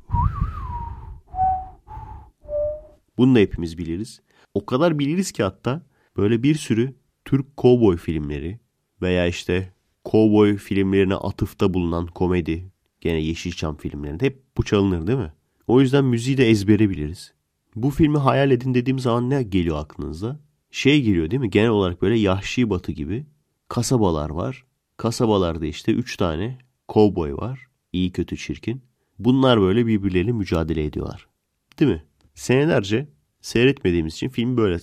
Bunu da hepimiz biliriz. O kadar biliriz ki hatta Böyle bir sürü Türk kovboy filmleri veya işte kovboy filmlerine atıfta bulunan komedi gene Yeşilçam filmlerinde hep bu çalınır değil mi? O yüzden müziği de ezbere biliriz. Bu filmi hayal edin dediğim zaman ne geliyor aklınıza? Şey geliyor değil mi? Genel olarak böyle Yahşi Batı gibi kasabalar var. Kasabalarda işte 3 tane kovboy var. İyi kötü çirkin. Bunlar böyle birbirleriyle mücadele ediyorlar. Değil mi? Senelerce seyretmediğimiz için filmi böyle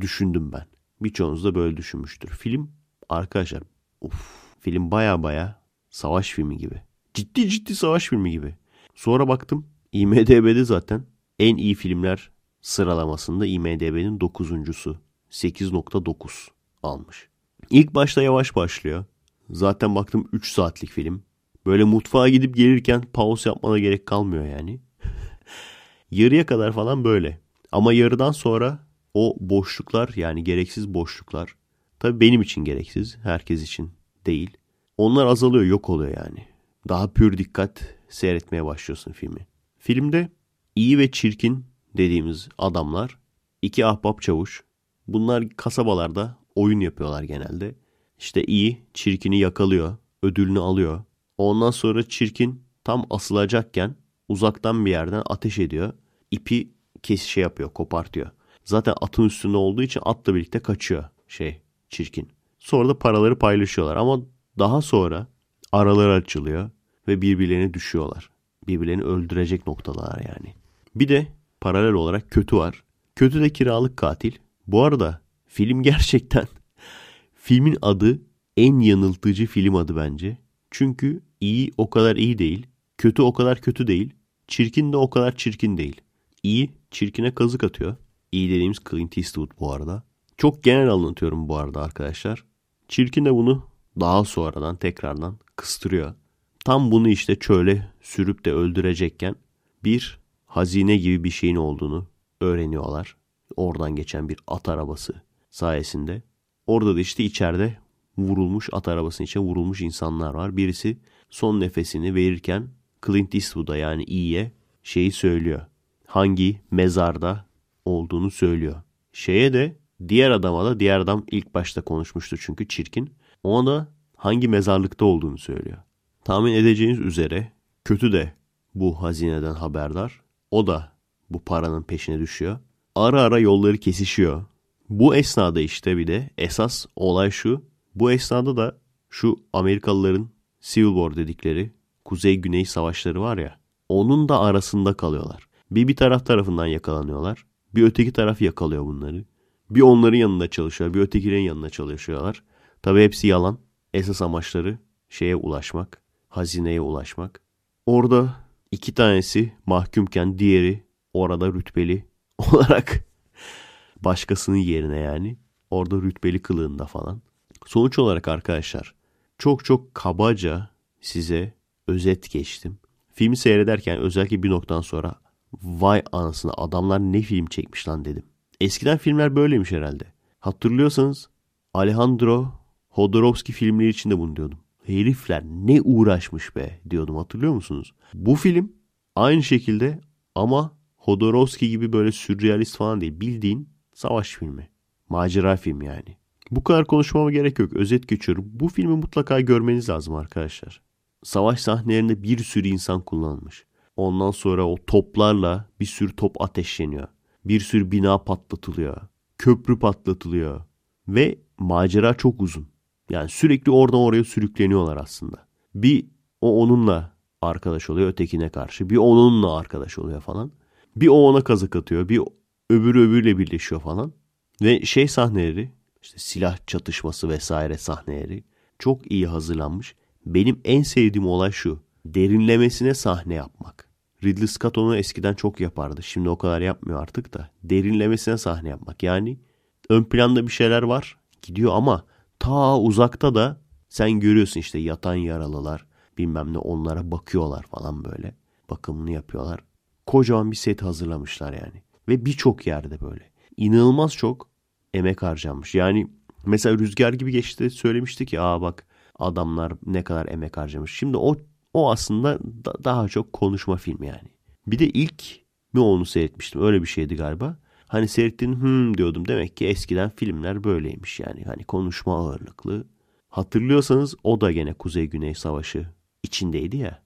düşündüm ben. Birçoğunuz da böyle düşünmüştür. Film arkadaşlar uf, film baya baya savaş filmi gibi. Ciddi ciddi savaş filmi gibi. Sonra baktım IMDB'de zaten en iyi filmler sıralamasında IMDB'nin 9.sü 8.9 almış. İlk başta yavaş başlıyor. Zaten baktım 3 saatlik film. Böyle mutfağa gidip gelirken pause yapmana gerek kalmıyor yani. *laughs* Yarıya kadar falan böyle. Ama yarıdan sonra o boşluklar yani gereksiz boşluklar tabii benim için gereksiz herkes için değil. Onlar azalıyor yok oluyor yani. Daha pür dikkat seyretmeye başlıyorsun filmi. Filmde iyi ve çirkin dediğimiz adamlar iki ahbap çavuş. Bunlar kasabalarda oyun yapıyorlar genelde. İşte iyi çirkini yakalıyor, ödülünü alıyor. Ondan sonra çirkin tam asılacakken uzaktan bir yerden ateş ediyor. İpi kes şey yapıyor, kopartıyor. Zaten atın üstünde olduğu için atla birlikte kaçıyor şey çirkin. Sonra da paraları paylaşıyorlar ama daha sonra aralar açılıyor ve birbirlerine düşüyorlar. Birbirlerini öldürecek noktalar yani. Bir de paralel olarak kötü var. Kötü de kiralık katil. Bu arada film *laughs* gerçekten filmin adı en yanıltıcı film adı bence. Çünkü iyi o kadar iyi değil. Kötü o kadar kötü değil. Çirkin de o kadar çirkin değil. İyi çirkine kazık atıyor. İyi dediğimiz Clint Eastwood bu arada. Çok genel anlatıyorum bu arada arkadaşlar. Çirkin de bunu daha sonradan tekrardan kıstırıyor. Tam bunu işte çöle sürüp de öldürecekken bir hazine gibi bir şeyin olduğunu öğreniyorlar. Oradan geçen bir at arabası sayesinde. Orada da işte içeride vurulmuş at arabasının içine vurulmuş insanlar var. Birisi son nefesini verirken Clint Eastwood'a yani iyiye şeyi söylüyor. Hangi mezarda olduğunu söylüyor. Şeye de diğer adama da diğer adam ilk başta konuşmuştu çünkü çirkin. Ona da hangi mezarlıkta olduğunu söylüyor. Tahmin edeceğiniz üzere kötü de bu hazineden haberdar. O da bu paranın peşine düşüyor. Ara ara yolları kesişiyor. Bu esnada işte bir de esas olay şu. Bu esnada da şu Amerikalıların Civil War dedikleri Kuzey-Güney savaşları var ya. Onun da arasında kalıyorlar. Bir bir taraf tarafından yakalanıyorlar. Bir öteki taraf yakalıyor bunları. Bir onların yanında çalışıyor, bir ötekilerin yanında çalışıyorlar. Tabi hepsi yalan. Esas amaçları şeye ulaşmak, hazineye ulaşmak. Orada iki tanesi mahkumken diğeri orada rütbeli *laughs* olarak başkasının yerine yani. Orada rütbeli kılığında falan. Sonuç olarak arkadaşlar çok çok kabaca size özet geçtim. Filmi seyrederken özellikle bir noktadan sonra Vay anasını adamlar ne film çekmiş lan dedim. Eskiden filmler böyleymiş herhalde. Hatırlıyorsanız Alejandro Hodorowski filmleri için de bunu diyordum. Herifler ne uğraşmış be diyordum hatırlıyor musunuz? Bu film aynı şekilde ama Hodorowski gibi böyle sürrealist falan değil. Bildiğin savaş filmi. Macera film yani. Bu kadar konuşmama gerek yok. Özet geçiyorum. Bu filmi mutlaka görmeniz lazım arkadaşlar. Savaş sahnelerinde bir sürü insan kullanılmış. Ondan sonra o toplarla bir sürü top ateşleniyor. Bir sürü bina patlatılıyor. Köprü patlatılıyor. Ve macera çok uzun. Yani sürekli oradan oraya sürükleniyorlar aslında. Bir o onunla arkadaş oluyor ötekine karşı. Bir onunla arkadaş oluyor falan. Bir o ona kazık atıyor. Bir öbürü öbürle birleşiyor falan. Ve şey sahneleri işte silah çatışması vesaire sahneleri çok iyi hazırlanmış. Benim en sevdiğim olay şu derinlemesine sahne yapmak. Ridley Scott onu eskiden çok yapardı. Şimdi o kadar yapmıyor artık da. Derinlemesine sahne yapmak. Yani ön planda bir şeyler var gidiyor ama ta uzakta da sen görüyorsun işte yatan yaralılar bilmem ne onlara bakıyorlar falan böyle. Bakımını yapıyorlar. Kocaman bir set hazırlamışlar yani. Ve birçok yerde böyle. İnanılmaz çok emek harcanmış. Yani mesela Rüzgar gibi geçti söylemiştik ya aa bak adamlar ne kadar emek harcamış. Şimdi o o aslında da, daha çok konuşma filmi yani. Bir de ilk mi onu seyretmiştim öyle bir şeydi galiba. Hani seyrettiğim hmm hım diyordum demek ki eskiden filmler böyleymiş yani. Hani konuşma ağırlıklı. Hatırlıyorsanız o da gene Kuzey Güney Savaşı içindeydi ya.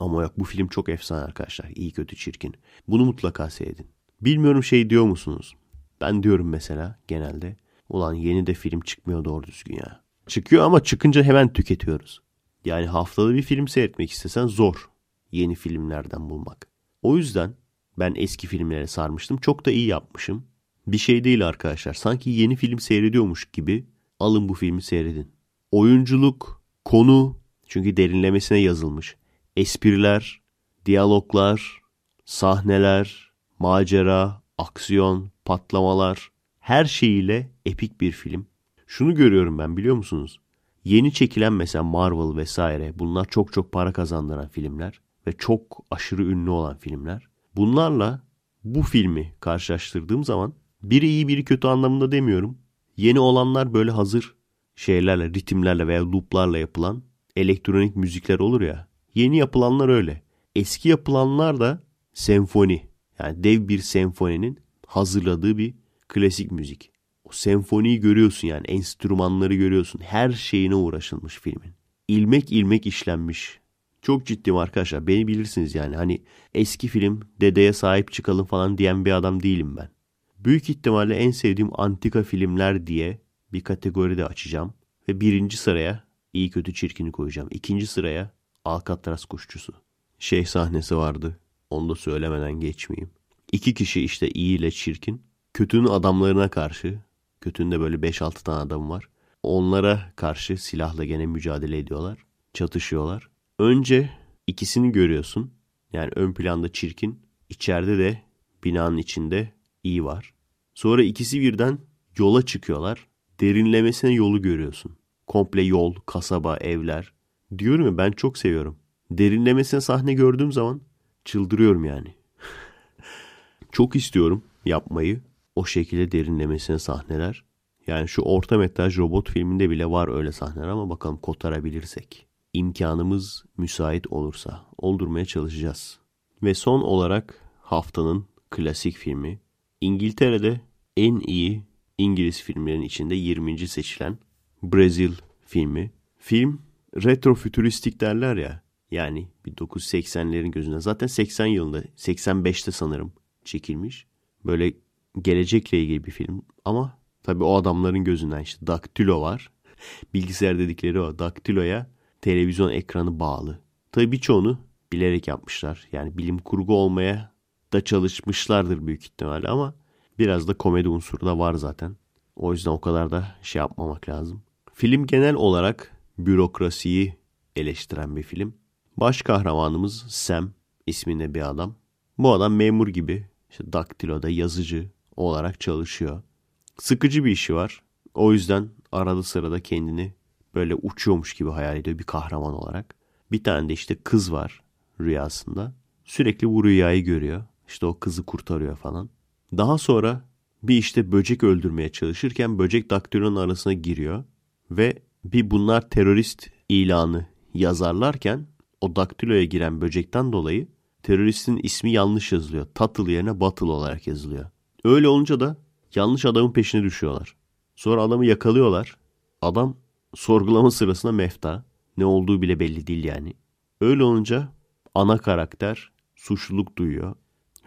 Ama yok bu film çok efsane arkadaşlar. İyi kötü çirkin. Bunu mutlaka seyredin. Bilmiyorum şey diyor musunuz? Ben diyorum mesela genelde. Ulan yeni de film çıkmıyor doğru düzgün ya. Çıkıyor ama çıkınca hemen tüketiyoruz. Yani haftada bir film seyretmek istesen zor yeni filmlerden bulmak. O yüzden ben eski filmlere sarmıştım. Çok da iyi yapmışım. Bir şey değil arkadaşlar. Sanki yeni film seyrediyormuş gibi alın bu filmi seyredin. Oyunculuk, konu çünkü derinlemesine yazılmış. Espriler, diyaloglar, sahneler, macera, aksiyon, patlamalar her şeyiyle epik bir film. Şunu görüyorum ben biliyor musunuz? yeni çekilen mesela Marvel vesaire bunlar çok çok para kazandıran filmler ve çok aşırı ünlü olan filmler. Bunlarla bu filmi karşılaştırdığım zaman biri iyi biri kötü anlamında demiyorum. Yeni olanlar böyle hazır şeylerle, ritimlerle veya looplarla yapılan elektronik müzikler olur ya. Yeni yapılanlar öyle. Eski yapılanlar da senfoni. Yani dev bir senfoninin hazırladığı bir klasik müzik. O senfoniyi görüyorsun yani enstrümanları görüyorsun. Her şeyine uğraşılmış filmin. İlmek ilmek işlenmiş. Çok ciddiyim arkadaşlar. Beni bilirsiniz yani. Hani eski film dedeye sahip çıkalım falan diyen bir adam değilim ben. Büyük ihtimalle en sevdiğim antika filmler diye bir kategori de açacağım. Ve birinci sıraya iyi kötü çirkini koyacağım. İkinci sıraya Alcatraz kuşçusu. Şey sahnesi vardı. Onu da söylemeden geçmeyeyim. İki kişi işte iyi ile çirkin. Kötünün adamlarına karşı Kötünde böyle 5-6 tane adam var. Onlara karşı silahla gene mücadele ediyorlar. Çatışıyorlar. Önce ikisini görüyorsun. Yani ön planda çirkin. içeride de binanın içinde iyi var. Sonra ikisi birden yola çıkıyorlar. Derinlemesine yolu görüyorsun. Komple yol, kasaba, evler. Diyorum ya ben çok seviyorum. Derinlemesine sahne gördüğüm zaman çıldırıyorum yani. *laughs* çok istiyorum yapmayı o şekilde derinlemesine sahneler. Yani şu orta metraj robot filminde bile var öyle sahneler ama bakalım kotarabilirsek. imkanımız müsait olursa oldurmaya çalışacağız. Ve son olarak haftanın klasik filmi. İngiltere'de en iyi İngiliz filmlerin içinde 20. seçilen Brezil filmi. Film retrofütüristik derler ya. Yani 1980'lerin gözünde. Zaten 80 yılında, 85'te sanırım çekilmiş. Böyle gelecekle ilgili bir film ama tabii o adamların gözünden işte daktilo var. Bilgisayar dedikleri o. Daktiloya televizyon ekranı bağlı. Tabii birçoğunu bilerek yapmışlar. Yani bilim kurgu olmaya da çalışmışlardır büyük ihtimalle ama biraz da komedi unsuru da var zaten. O yüzden o kadar da şey yapmamak lazım. Film genel olarak bürokrasiyi eleştiren bir film. Baş kahramanımız Sam isminde bir adam. Bu adam memur gibi. işte daktiloda yazıcı, olarak çalışıyor. Sıkıcı bir işi var. O yüzden arada sırada kendini böyle uçuyormuş gibi hayal ediyor bir kahraman olarak. Bir tane de işte kız var rüyasında. Sürekli bu rüyayı görüyor. İşte o kızı kurtarıyor falan. Daha sonra bir işte böcek öldürmeye çalışırken böcek daktilonun arasına giriyor. Ve bir bunlar terörist ilanı yazarlarken o daktiloya giren böcekten dolayı teröristin ismi yanlış yazılıyor. Tatıl yerine batıl olarak yazılıyor. Öyle olunca da yanlış adamın peşine düşüyorlar. Sonra adamı yakalıyorlar. Adam sorgulama sırasında mefta. Ne olduğu bile belli değil yani. Öyle olunca ana karakter suçluluk duyuyor.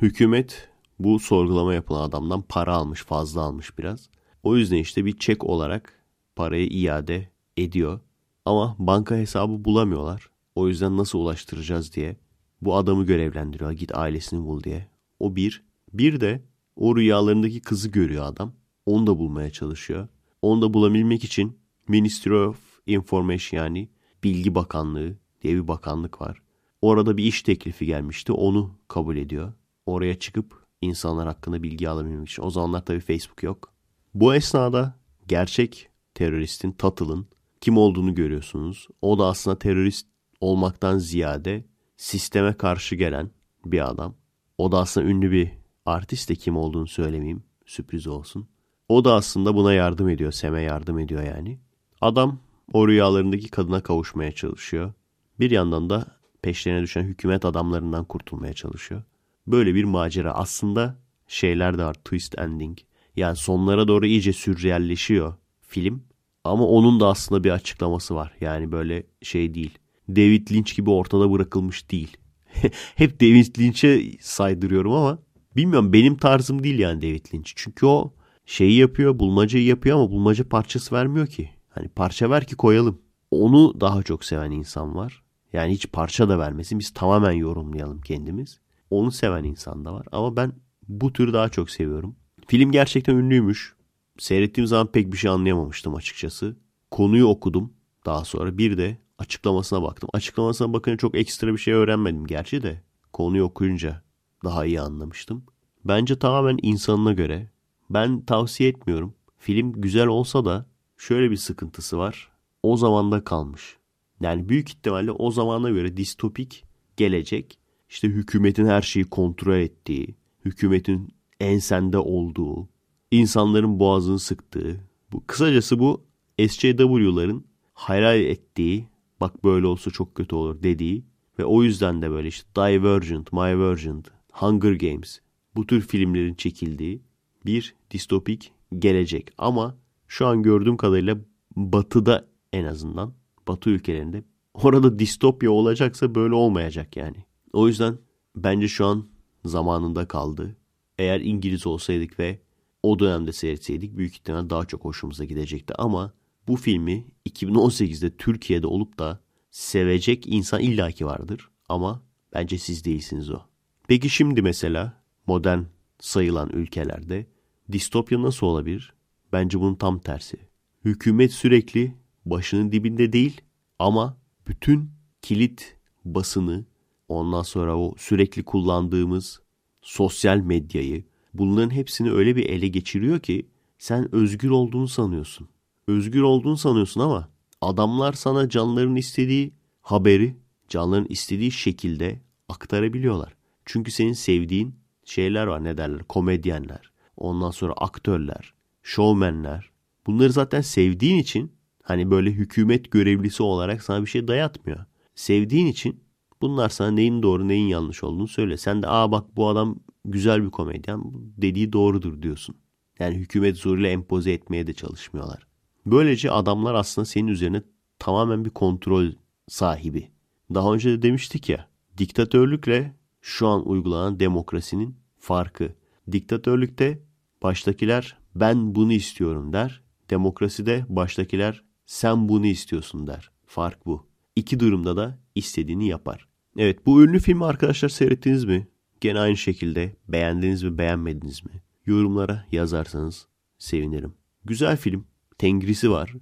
Hükümet bu sorgulama yapılan adamdan para almış, fazla almış biraz. O yüzden işte bir çek olarak parayı iade ediyor. Ama banka hesabı bulamıyorlar. O yüzden nasıl ulaştıracağız diye bu adamı görevlendiriyor. Git ailesini bul diye. O bir. Bir de o rüyalarındaki kızı görüyor adam. Onu da bulmaya çalışıyor. Onu da bulabilmek için Ministry of Information yani Bilgi Bakanlığı diye bir bakanlık var. Orada bir iş teklifi gelmişti. Onu kabul ediyor. Oraya çıkıp insanlar hakkında bilgi alabilmek için. O zamanlar tabii Facebook yok. Bu esnada gerçek teröristin, Tuttle'ın kim olduğunu görüyorsunuz. O da aslında terörist olmaktan ziyade sisteme karşı gelen bir adam. O da aslında ünlü bir artist de kim olduğunu söylemeyeyim. Sürpriz olsun. O da aslında buna yardım ediyor. Sem'e yardım ediyor yani. Adam o rüyalarındaki kadına kavuşmaya çalışıyor. Bir yandan da peşlerine düşen hükümet adamlarından kurtulmaya çalışıyor. Böyle bir macera. Aslında şeyler de var. Twist ending. Yani sonlara doğru iyice sürrealleşiyor film. Ama onun da aslında bir açıklaması var. Yani böyle şey değil. David Lynch gibi ortada bırakılmış değil. *laughs* Hep David Lynch'e saydırıyorum ama bilmiyorum benim tarzım değil yani David Lynch. Çünkü o şeyi yapıyor, bulmacayı yapıyor ama bulmaca parçası vermiyor ki. Hani parça ver ki koyalım. Onu daha çok seven insan var. Yani hiç parça da vermesin. Biz tamamen yorumlayalım kendimiz. Onu seven insan da var. Ama ben bu türü daha çok seviyorum. Film gerçekten ünlüymüş. Seyrettiğim zaman pek bir şey anlayamamıştım açıkçası. Konuyu okudum daha sonra. Bir de açıklamasına baktım. Açıklamasına bakınca çok ekstra bir şey öğrenmedim gerçi de. Konuyu okuyunca daha iyi anlamıştım. Bence tamamen insanına göre. Ben tavsiye etmiyorum. Film güzel olsa da şöyle bir sıkıntısı var. O zamanda kalmış. Yani büyük ihtimalle o zamana göre distopik gelecek. İşte hükümetin her şeyi kontrol ettiği, hükümetin ensende olduğu, insanların boğazını sıktığı. Bu, kısacası bu SJW'ların hayal ettiği, bak böyle olsa çok kötü olur dediği ve o yüzden de böyle işte Divergent, Myvergent Hunger Games bu tür filmlerin çekildiği bir distopik gelecek. Ama şu an gördüğüm kadarıyla batıda en azından batı ülkelerinde orada distopya olacaksa böyle olmayacak yani. O yüzden bence şu an zamanında kaldı. Eğer İngiliz olsaydık ve o dönemde seyretseydik büyük ihtimal daha çok hoşumuza gidecekti. Ama bu filmi 2018'de Türkiye'de olup da sevecek insan illaki vardır. Ama bence siz değilsiniz o. Peki şimdi mesela modern sayılan ülkelerde distopya nasıl olabilir? Bence bunun tam tersi. Hükümet sürekli başının dibinde değil ama bütün kilit basını ondan sonra o sürekli kullandığımız sosyal medyayı bunların hepsini öyle bir ele geçiriyor ki sen özgür olduğunu sanıyorsun. Özgür olduğunu sanıyorsun ama adamlar sana canların istediği haberi canların istediği şekilde aktarabiliyorlar. Çünkü senin sevdiğin şeyler var ne derler komedyenler. Ondan sonra aktörler, şovmenler. Bunları zaten sevdiğin için hani böyle hükümet görevlisi olarak sana bir şey dayatmıyor. Sevdiğin için bunlar sana neyin doğru neyin yanlış olduğunu söyle. Sen de aa bak bu adam güzel bir komedyen dediği doğrudur diyorsun. Yani hükümet zoruyla empoze etmeye de çalışmıyorlar. Böylece adamlar aslında senin üzerine tamamen bir kontrol sahibi. Daha önce de demiştik ya diktatörlükle şu an uygulanan demokrasinin farkı. Diktatörlükte baştakiler ben bunu istiyorum der. Demokraside baştakiler sen bunu istiyorsun der. Fark bu. İki durumda da istediğini yapar. Evet bu ünlü filmi arkadaşlar seyrettiniz mi? Gene aynı şekilde beğendiniz mi beğenmediniz mi? Yorumlara yazarsanız sevinirim. Güzel film. Tengrisi var.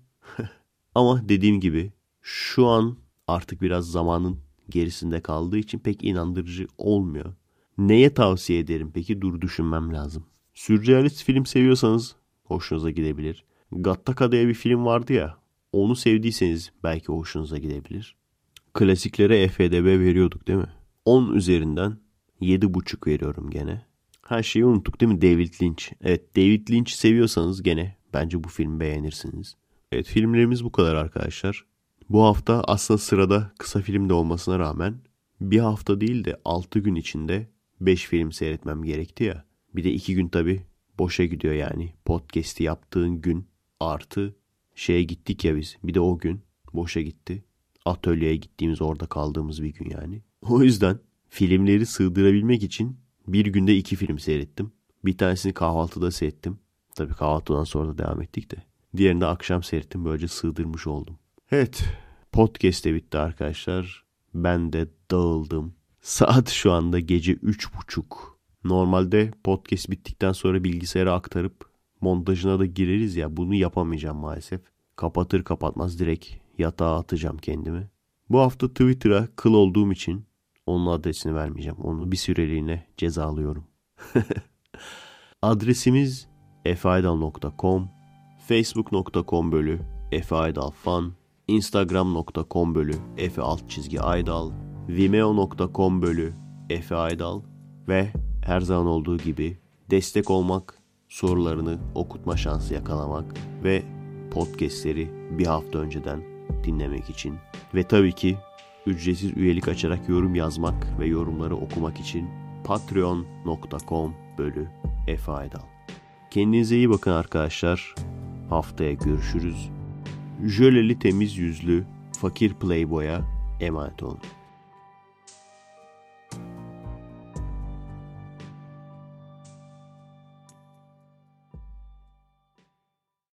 *laughs* Ama dediğim gibi şu an artık biraz zamanın gerisinde kaldığı için pek inandırıcı olmuyor. Neye tavsiye ederim peki? Dur düşünmem lazım. Sürrealist film seviyorsanız hoşunuza gidebilir. Gattaca diye bir film vardı ya. Onu sevdiyseniz belki hoşunuza gidebilir. Klasiklere FDB veriyorduk değil mi? 10 üzerinden 7,5 veriyorum gene. Her şeyi unuttuk değil mi? David Lynch. Evet David Lynch seviyorsanız gene bence bu filmi beğenirsiniz. Evet filmlerimiz bu kadar arkadaşlar. Bu hafta aslında sırada kısa film de olmasına rağmen bir hafta değil de 6 gün içinde 5 film seyretmem gerekti ya. Bir de 2 gün tabi boşa gidiyor yani. Podcast'i yaptığın gün artı şeye gittik ya biz. Bir de o gün boşa gitti. Atölyeye gittiğimiz orada kaldığımız bir gün yani. O yüzden filmleri sığdırabilmek için bir günde iki film seyrettim. Bir tanesini kahvaltıda seyrettim. Tabii kahvaltıdan sonra da devam ettik de. Diğerini de akşam seyrettim. Böylece sığdırmış oldum. Evet podcast de bitti arkadaşlar. Ben de dağıldım. Saat şu anda gece 3.30. Normalde podcast bittikten sonra bilgisayara aktarıp montajına da gireriz ya bunu yapamayacağım maalesef. Kapatır kapatmaz direkt yatağa atacağım kendimi. Bu hafta Twitter'a kıl olduğum için onun adresini vermeyeceğim. Onu bir süreliğine cezalıyorum. *laughs* Adresimiz efaydal.com facebook.com bölü efaydalfan.com instagram.com bölü efe alt çizgi aydal, vimeo.com bölü efe aydal ve her zaman olduğu gibi destek olmak, sorularını okutma şansı yakalamak ve podcastleri bir hafta önceden dinlemek için ve tabii ki ücretsiz üyelik açarak yorum yazmak ve yorumları okumak için patreon.com bölü efaydal. Kendinize iyi bakın arkadaşlar. Haftaya görüşürüz jöleli temiz yüzlü fakir playboy'a emanet olun.